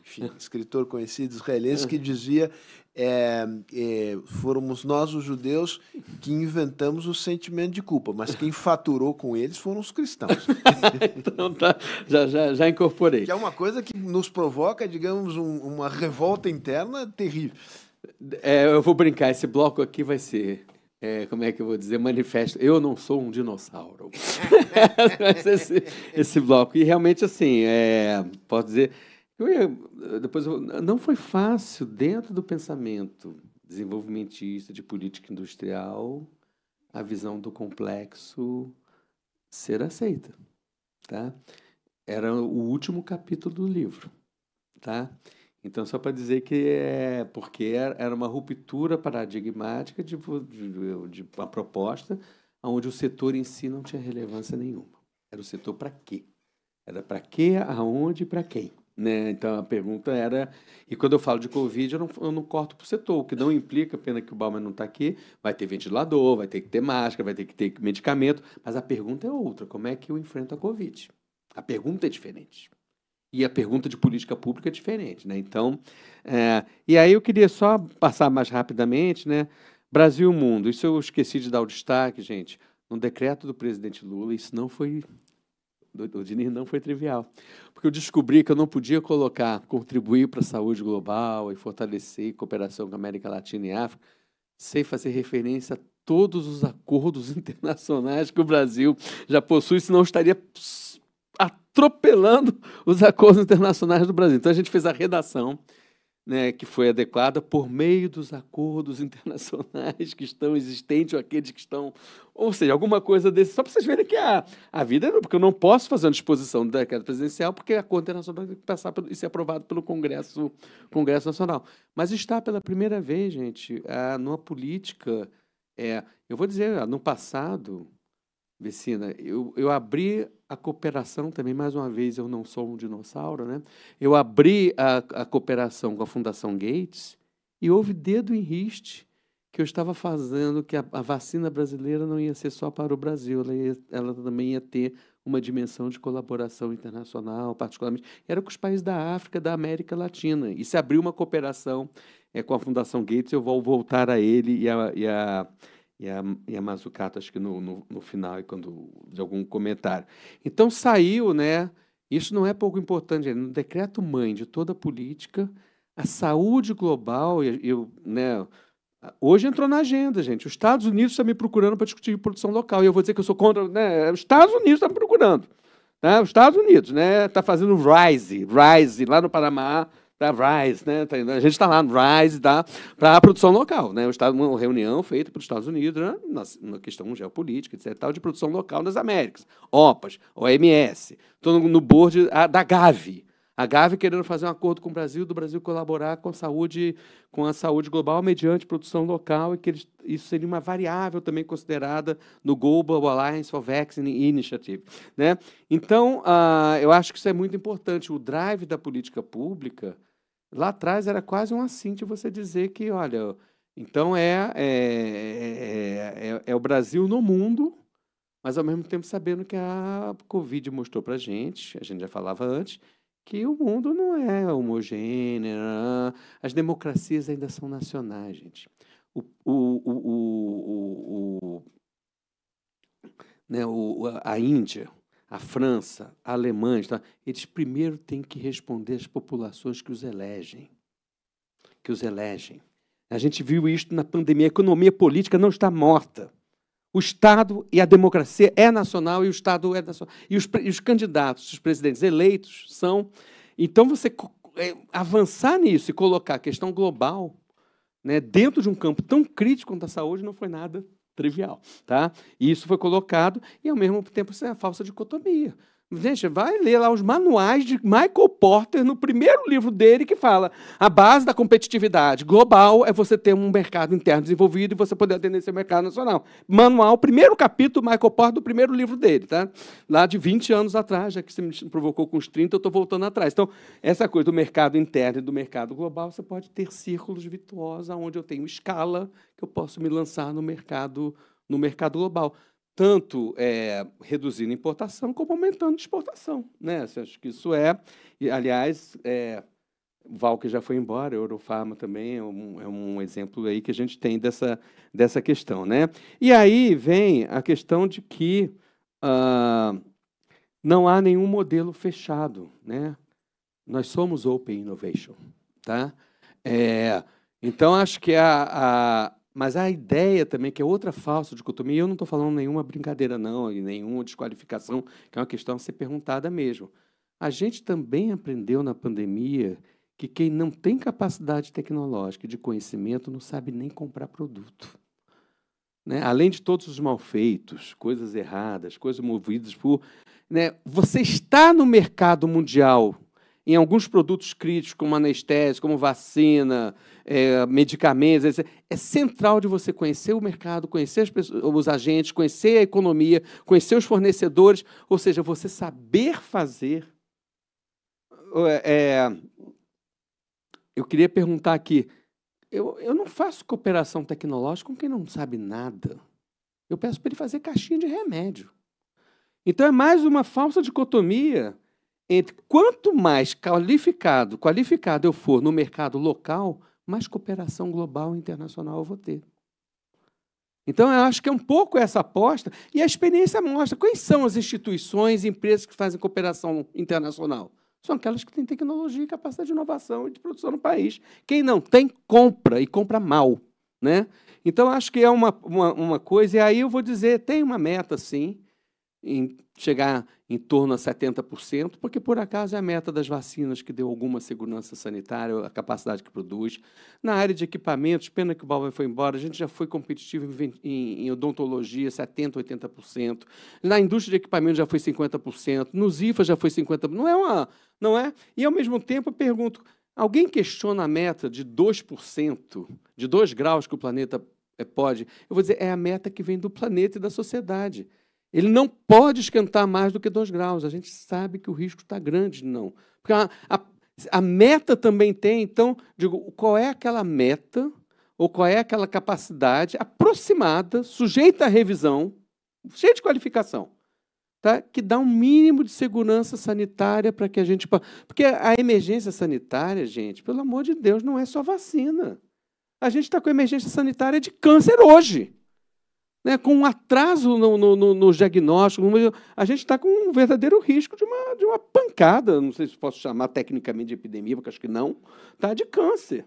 enfim, escritor conhecido israelense, que dizia é, é, fomos nós, os judeus, que inventamos o sentimento de culpa, mas quem faturou com eles foram os cristãos. então, tá, já, já, já, incorporei. Que é uma coisa que nos provoca, digamos, um, uma revolta interna terrível. É, eu vou brincar, esse bloco aqui vai ser é, como é que eu vou dizer, manifesto. Eu não sou um dinossauro. esse, esse, bloco. E realmente, assim, é, posso dizer. Ia, depois eu, não foi fácil dentro do pensamento desenvolvimentista de política industrial a visão do complexo ser aceita, tá? Era o último capítulo do livro, tá? Então, só para dizer que é porque era uma ruptura paradigmática de, de, de uma proposta onde o setor em si não tinha relevância nenhuma. Era o setor para quê? Era para quê, aonde e para quem? Né? Então a pergunta era. E quando eu falo de Covid, eu não, eu não corto para o setor, o que não implica, pena que o Bauman não está aqui, vai ter ventilador, vai ter que ter máscara, vai ter que ter medicamento, mas a pergunta é outra: como é que eu enfrento a Covid? A pergunta é diferente. E a pergunta de política pública é diferente, né? Então, é, e aí eu queria só passar mais rapidamente, né? Brasil Mundo, isso eu esqueci de dar o destaque, gente. No decreto do presidente Lula, isso não foi o Diniz não foi trivial. Porque eu descobri que eu não podia colocar contribuir para a saúde global e fortalecer cooperação com a América Latina e África sem fazer referência a todos os acordos internacionais que o Brasil já possui, senão estaria atropelando os acordos internacionais do Brasil. Então a gente fez a redação, né, que foi adequada por meio dos acordos internacionais que estão existentes ou aqueles que estão, ou seja, alguma coisa desse. Só para vocês verem que a, a vida, é, porque eu não posso fazer uma disposição da decreto presidencial, porque a acordo internacional tem que passar pelo, e ser aprovado pelo Congresso, Congresso Nacional. Mas está pela primeira vez, gente, a, numa política. É, eu vou dizer, ah, no passado, Vecina, eu, eu abri a cooperação também, mais uma vez, eu não sou um dinossauro, né? Eu abri a, a cooperação com a Fundação Gates e houve dedo em riste que eu estava fazendo que a, a, vacina brasileira não ia ser só para o Brasil, ela, ia, ela também ia ter uma dimensão de colaboração internacional, particularmente. Era com os países da África, da América Latina. E se abriu uma cooperação é, com a Fundação Gates, eu vou voltar a ele e a, e a e a, e a Mazzucato, acho que no, no, no final, quando, de algum comentário. Então saiu, né? Isso não é pouco importante. É no decreto-mãe de toda a política, a saúde global, e, e, né, hoje entrou na agenda, gente. Os Estados Unidos estão me procurando para discutir produção local. E eu vou dizer que eu sou contra. Né, os Estados Unidos estão me procurando. Tá? Os Estados Unidos, né? Está fazendo Rise, Rise, lá no Panamá da Rise, né? Tá a gente está lá no Rise, tá? Para a produção local, né? Uma reunião feita pelos Estados Unidos né? na, questão geopolítica, etc. Tal, de produção local nas Américas. OPAS, OMS. Estou no, board da Gavi. A Gavi querendo fazer um acordo com o Brasil, do Brasil colaborar com a saúde, com a saúde global mediante produção local, e que eles, isso seria uma variável também considerada no Global Alliance for Vaccine Initiative. Né? Então, uh, eu acho que isso é muito importante. O drive da política pública Lá atrás era quase um assinte você dizer que, olha, então é é, é, é, é, é o Brasil no mundo, mas ao mesmo tempo sabendo que a Covid mostrou para gente, a gente já falava antes, que o mundo não é homogêneo, né, as democracias ainda são nacionais, gente. O, o, o, o, o, né, o, a Índia, a França, a Alemanha, tá? eles primeiro têm que responder às populações que os elegem. Que os elegem. A gente viu isso na pandemia. A economia política não está morta. O Estado e a democracia é nacional e o Estado é nacional. E os, e os candidatos, os presidentes eleitos são. Então, você é, avançar nisso e colocar a questão global né, dentro de um campo tão crítico quanto a saúde não foi nada trivial. Tá? E isso foi colocado, e ao mesmo tempo isso é a falsa dicotomia. Gente, vai ler lá os manuais de Michael Porter no primeiro livro dele que fala a base da competitividade global é você ter um mercado interno desenvolvido e você poder atender esse mercado nacional. Manual, primeiro capítulo, Michael Porter, do primeiro livro dele, tá? Lá de 20 anos atrás, já que você me provocou com os 30, eu estou voltando atrás. Então, essa coisa do mercado interno e do mercado global, você pode ter círculos virtuosos onde eu tenho escala que eu posso me lançar no mercado no mercado global tanto é, reduzindo importação como aumentando exportação. Né? Eu assim, acho que isso é, e, aliás, é, Val que já foi embora, Eurofarma também é um, é um, exemplo aí que a gente tem dessa, dessa questão. Né? E aí vem a questão de que uh, não há nenhum modelo fechado. Né? Nós somos Open Innovation. Tá? É, então, acho que a, a mas a ideia também, que é outra falsa dicotomia, e eu não estou falando nenhuma brincadeira, não, e nenhuma desqualificação, que é uma questão a ser perguntada mesmo. A gente também aprendeu na pandemia que quem não tem capacidade tecnológica de conhecimento não sabe nem comprar produto. Né? Além de todos os malfeitos, coisas erradas, coisas movidas por. Né? Você está no mercado mundial em alguns produtos críticos, como anestésia, como vacina, é, medicamentos, etc. É central de você conhecer o mercado, conhecer pessoas, os agentes, conhecer a economia, conhecer os fornecedores, ou seja, você saber fazer. É, é, eu queria perguntar aqui. Eu, eu não faço cooperação tecnológica com quem não sabe nada. Eu peço para ele fazer caixinha de remédio. Então é mais uma falsa dicotomia entre quanto mais qualificado, qualificado eu for no mercado local, mais cooperação global e internacional eu vou ter. Então, eu acho que é um pouco essa aposta, e a experiência mostra quais são as instituições e empresas que fazem cooperação internacional. São aquelas que têm tecnologia e capacidade de inovação e de produção no país. Quem não tem, compra, e compra mal. Né? Então, acho que é uma, uma, uma coisa, e aí eu vou dizer: tem uma meta, sim, em chegar em torno a 70%, porque por acaso é a meta das vacinas que deu alguma segurança sanitária, a capacidade que produz. Na área de equipamentos, pena que o Baldwin foi embora, a gente já foi competitivo em, em, em odontologia, 70%, 80%. Na indústria de equipamentos já foi 50%, nos IFA já foi 50%. Não é uma. Não é? E ao mesmo tempo eu pergunto: alguém questiona a meta de 2%, de 2 graus que o planeta eh, pode? Eu vou dizer, é a meta que vem do planeta e da sociedade. Ele não pode esquentar mais do que 2 graus. A gente sabe que o risco está grande, não. Porque a, a, a meta também tem, então, digo, qual é aquela meta ou qual é aquela capacidade aproximada, sujeita à revisão, cheia de qualificação, tá? que dá um mínimo de segurança sanitária para que a gente. Porque a emergência sanitária, gente, pelo amor de Deus, não é só vacina. A gente está com emergência sanitária de câncer hoje né, com um atraso no, no, no, no diagnóstico, a gente está com um verdadeiro risco de uma, de uma pancada, não sei se posso chamar tecnicamente de epidemia, porque acho que não, tá, de câncer,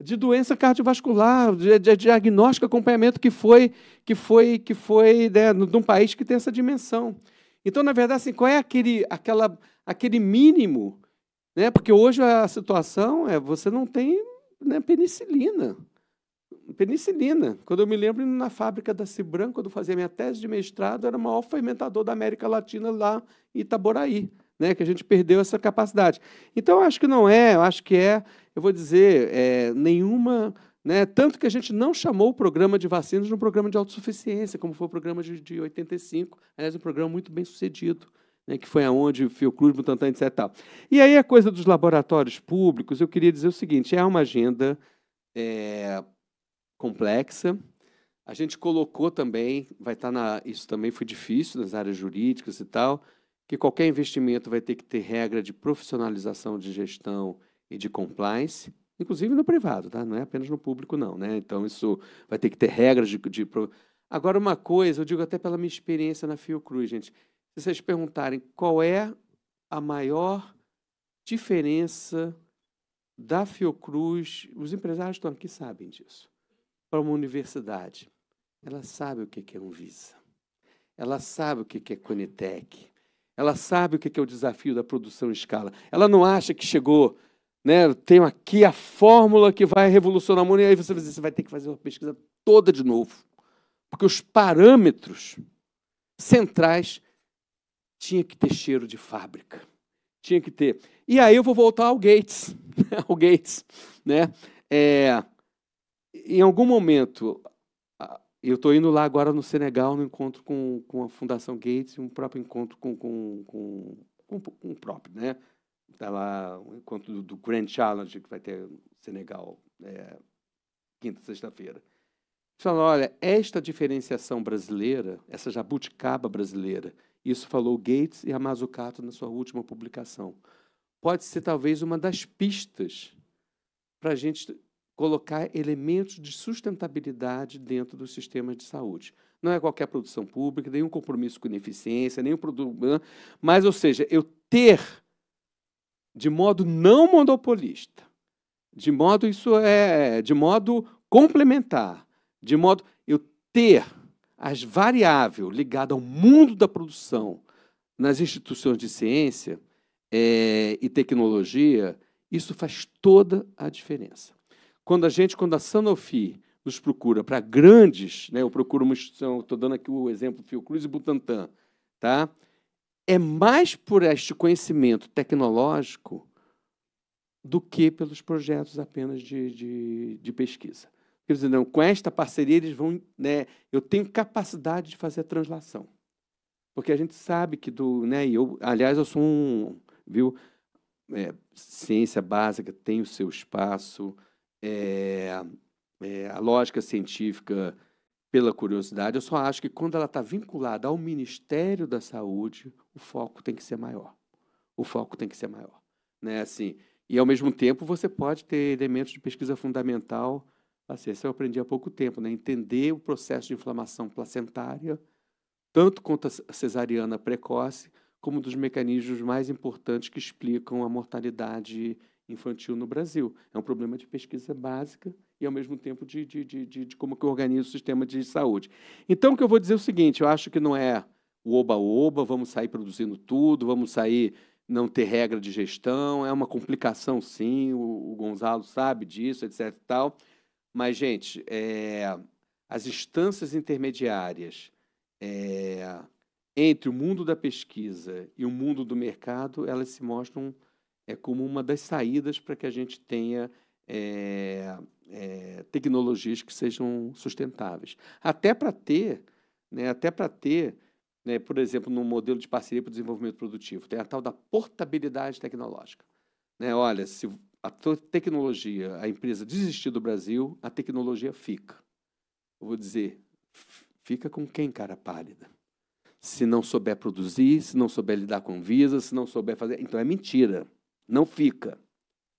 de doença cardiovascular, de, de diagnóstico, acompanhamento que foi, que foi, que foi né, de um país que tem essa dimensão. Então, na verdade, assim, qual é aquele, aquela, aquele mínimo? Né? Porque hoje a situação é você não tem né, penicilina penicilina. Quando eu me lembro, na fábrica da Cibran, quando eu fazia minha tese de mestrado, era o maior fermentador da América Latina lá em Itaboraí, né? que a gente perdeu essa capacidade. Então, acho que não é, eu acho que é, eu vou dizer, é, nenhuma... Né? Tanto que a gente não chamou o programa de vacinas de um programa de autossuficiência, como foi o programa de, de 85, aliás, um programa muito bem sucedido, né, que foi aonde o Fiocruz, Butantan, etc. Tal. E aí a coisa dos laboratórios públicos, eu queria dizer o seguinte, é uma agenda é, complexa. A gente colocou também, vai estar tá na. Isso também foi difícil nas áreas jurídicas e tal, que qualquer investimento vai ter que ter regra de profissionalização de gestão e de compliance, inclusive no privado, tá? Não é apenas no público, não, né? Então isso vai ter que ter regras de. de Agora, uma coisa, eu digo até pela minha experiência na Fiocruz, gente. Se vocês perguntarem qual é a maior diferença da Fiocruz, os empresários estão aqui sabem disso para uma universidade. Ela sabe o que é um visa, Ela sabe o que é Conitec. Ela sabe o que é o desafio da produção em escala. Ela não acha que chegou, né? Tenho aqui a fórmula que vai revolucionar o mundo, e aí você vai, dizer, você vai ter que fazer uma pesquisa toda de novo. Porque os parâmetros centrais tinha que ter cheiro de fábrica. Tinha que ter. E aí eu vou voltar ao Gates. Né, ao Gates. Né? É, em algum momento, eu estou indo lá agora no Senegal, no encontro com, com a Fundação Gates, um próprio encontro com, com, com, com, com o próprio, né? Está lá o um encontro do, do, Grand Challenge, que vai ter no Senegal, é, quinta, sexta-feira. Eles olha, esta diferenciação brasileira, essa jabuticaba brasileira, isso falou Gates e Amazucato na sua última publicação, pode ser talvez uma das pistas para a gente colocar elementos de sustentabilidade dentro dos sistemas de saúde. Não é qualquer produção pública, nenhum compromisso com ineficiência, nenhum produto. Mas, ou seja, eu ter de modo não monopolista, de modo isso é, de modo complementar, de modo eu ter as variáveis ligadas ao mundo da produção nas instituições de ciência é, e tecnologia, isso faz toda a diferença quando a gente, quando a Sanofi nos procura para grandes, né, eu procuro uma instituição, estou dando aqui o exemplo Fiocruz e Butantan, tá? é mais por este conhecimento tecnológico do que pelos projetos apenas de, de, de pesquisa. Quer dizer, não, com esta parceria eles vão, né, eu tenho capacidade de fazer a translação. Porque a gente sabe que do, né, eu, aliás, eu sou um, viu, é, ciência básica tem o seu espaço, é, é, a lógica científica pela curiosidade, eu só acho que quando ela está vinculada ao Ministério da Saúde, o foco tem que ser maior. O foco tem que ser maior. Né? Assim, e, ao mesmo tempo, você pode ter elementos de pesquisa fundamental. Assim, isso eu aprendi há pouco tempo, né? entender o processo de inflamação placentária, tanto quanto a cesariana precoce, como dos mecanismos mais importantes que explicam a mortalidade infantil no Brasil. É um problema de pesquisa básica e, ao mesmo tempo, de, de, de, de como que organiza o sistema de saúde. Então, o que eu vou dizer é o seguinte, eu acho que não é o oba-oba, vamos sair produzindo tudo, vamos sair não ter regra de gestão, é uma complicação, sim, o, o Gonzalo sabe disso, etc. Tal. Mas, gente, é, as instâncias intermediárias é, entre o mundo da pesquisa e o mundo do mercado, elas se mostram é, como uma das saídas para que a gente tenha é, é, tecnologias que sejam sustentáveis. Até para ter, né, até para ter, né, por exemplo, no modelo de parceria para o desenvolvimento produtivo, tem a tal da portabilidade tecnológica. Né, olha, se a tecnologia, a empresa desistir do Brasil, a tecnologia fica. Eu vou dizer, fica com quem, cara pálida? Se não souber produzir, se não souber lidar com visa, se não souber fazer. Então é mentira. Não fica.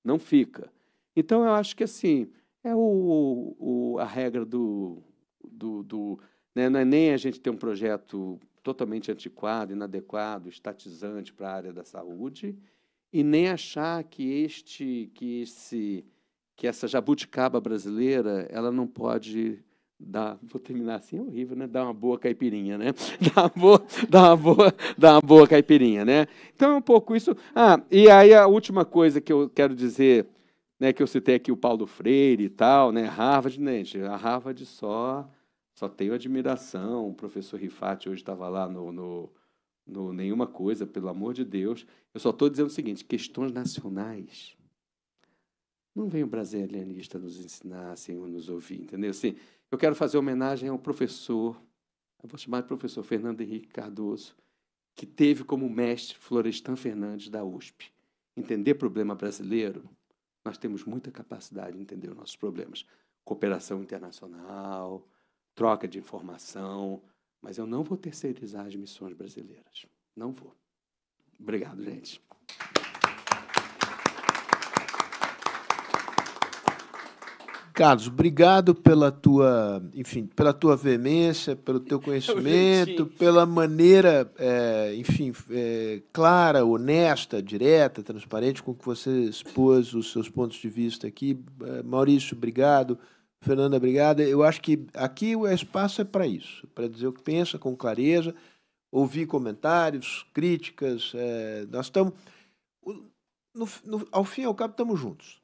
Não fica. Então, eu acho que, assim, é o, o a regra do... do, do né? Não é nem a gente ter um projeto totalmente antiquado, inadequado, estatizante para a área da saúde, e nem achar que este que esse que essa jabuticaba brasileira ela não pode Dá, vou terminar assim, é horrível, né? Dá uma boa caipirinha, né? Dá uma boa, dá uma boa, dá uma boa caipirinha, né? Então é um pouco isso. Ah, e aí a última coisa que eu quero dizer, né, que eu citei aqui o Paulo Freire e tal, né? Harvard, né, gente? A Harvard só só tenho admiração. O professor Rifati hoje estava lá no, no, no nenhuma coisa, pelo amor de Deus. Eu só estou dizendo o seguinte, questões nacionais. Não vem o brasileirista nos ensinar, Senhor, assim, nos ouvir, entendeu? Assim, eu quero fazer homenagem ao professor, vou chamar de professor Fernando Henrique Cardoso, que teve como mestre Florestan Fernandes da USP. Entender problema brasileiro, nós temos muita capacidade de entender os nossos problemas. Cooperação internacional, troca de informação, mas eu não vou terceirizar as missões brasileiras. Não vou. Obrigado, gente. Carlos, obrigado pela tua, enfim, pela tua veemência, pelo teu conhecimento, pela maneira, é, enfim, é, clara, honesta, direta, transparente com que você expôs os seus pontos de vista aqui. É, Maurício, obrigado. Fernanda, obrigado. Eu acho que aqui o espaço é para isso, para dizer o que pensa com clareza, ouvir comentários, críticas. É, nós estamos, no, no, ao fim e ao cabo, estamos juntos.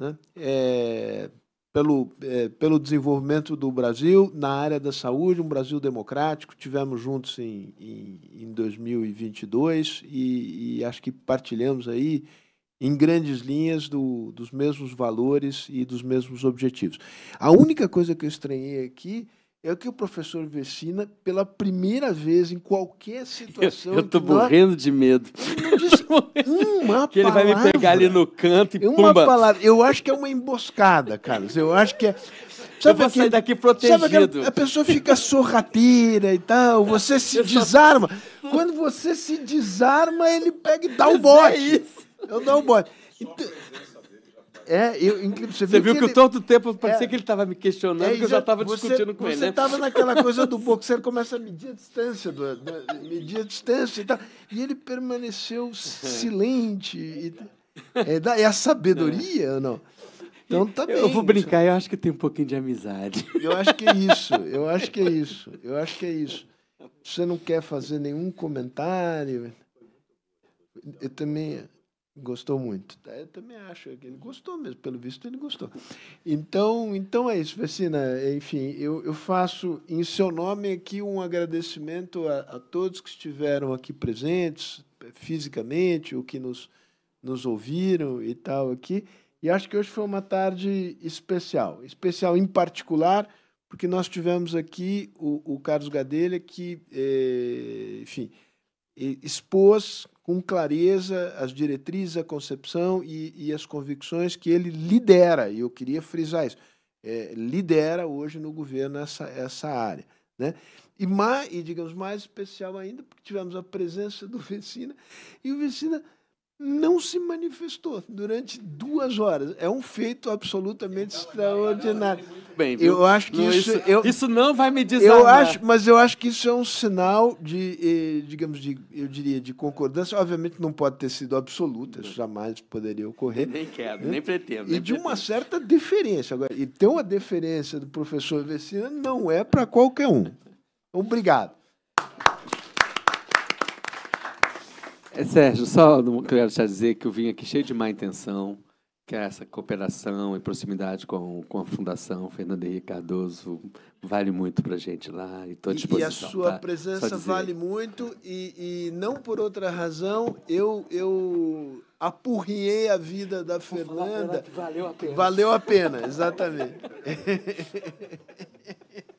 Né? É, pelo, é, pelo desenvolvimento do Brasil na área da saúde, um Brasil democrático. Tivemos juntos em, em, em 2022 e, e, acho que partilhamos aí em grandes linhas do, dos mesmos valores e dos mesmos objetivos. A única coisa que eu estranhei aqui é o que o professor Vecina, pela primeira vez em qualquer situação. Eu estou morrendo de medo. não disse uma que palavra. ele vai me pegar ali no canto e é uma pumba. palavra. Eu acho que é uma emboscada, Carlos. Eu acho que é. Sabe eu vou sair daqui protegido. a pessoa fica sorrateira e tal, você se eu desarma. Só... Quando você se desarma, ele pega e dá o um é bote. É isso. Eu dou o um bote. Então... É, eu, inclusive, você viu, você viu que, que ele... todo o tempo parecia é, que ele estava me questionando, é, que eu já estava discutindo com você ele. Você estava né? naquela coisa do boxeiro, começa a medir a distância, do, do, medir a distância e tal. E ele permaneceu silente. E, é, é a sabedoria é. ou não? Então tá bem. Eu vou brincar, eu acho que tem um pouquinho de amizade. Eu acho que é isso, eu acho que é isso, eu acho que é isso. Você não quer fazer nenhum comentário? Eu também. Gostou muito. É, eu também acho que ele gostou mesmo, pelo visto ele gostou. Então, então é isso, Vecina. Enfim, eu, eu faço em seu nome aqui um agradecimento a, a todos que estiveram aqui presentes, eh, fisicamente, o que nos, nos ouviram e tal aqui. E acho que hoje foi uma tarde especial. Especial em particular, porque nós tivemos aqui o, o Carlos Gadelha, que, eh, enfim, expôs com clareza as diretrizes, a concepção e, e as convicções que ele lidera, e eu queria frisar isso, é, lidera hoje no governo essa, essa área. Né? E, mais, e, digamos, mais especial ainda, porque tivemos a presença do Vecina, e o Vecina não se manifestou durante duas horas. É um feito absolutamente extraordinário. Bem, eu acho que não, isso, isso, eu, isso, não vai me dizer. Eu acho, mas eu acho que isso é um sinal de, digamos, de, eu diria, de concordância. Obviamente não pode ter sido absoluta, isso jamais poderia ocorrer. Nem quero, nem pretendo. E de pretendo. uma certa deferência. Agora, e ter uma deferência do professor Vecina não é para qualquer um. Obrigado. É, Sérgio, só quero te dizer que eu vim aqui cheio de má intenção, que é essa cooperação e proximidade com, com a Fundação Fernando Henrique Cardoso vale muito para a gente lá e estou à disposição. E a sua tá? presença vale muito e, e não por outra razão eu, eu apurriei a vida da Fernanda. Valeu a pena. Valeu a pena, exatamente.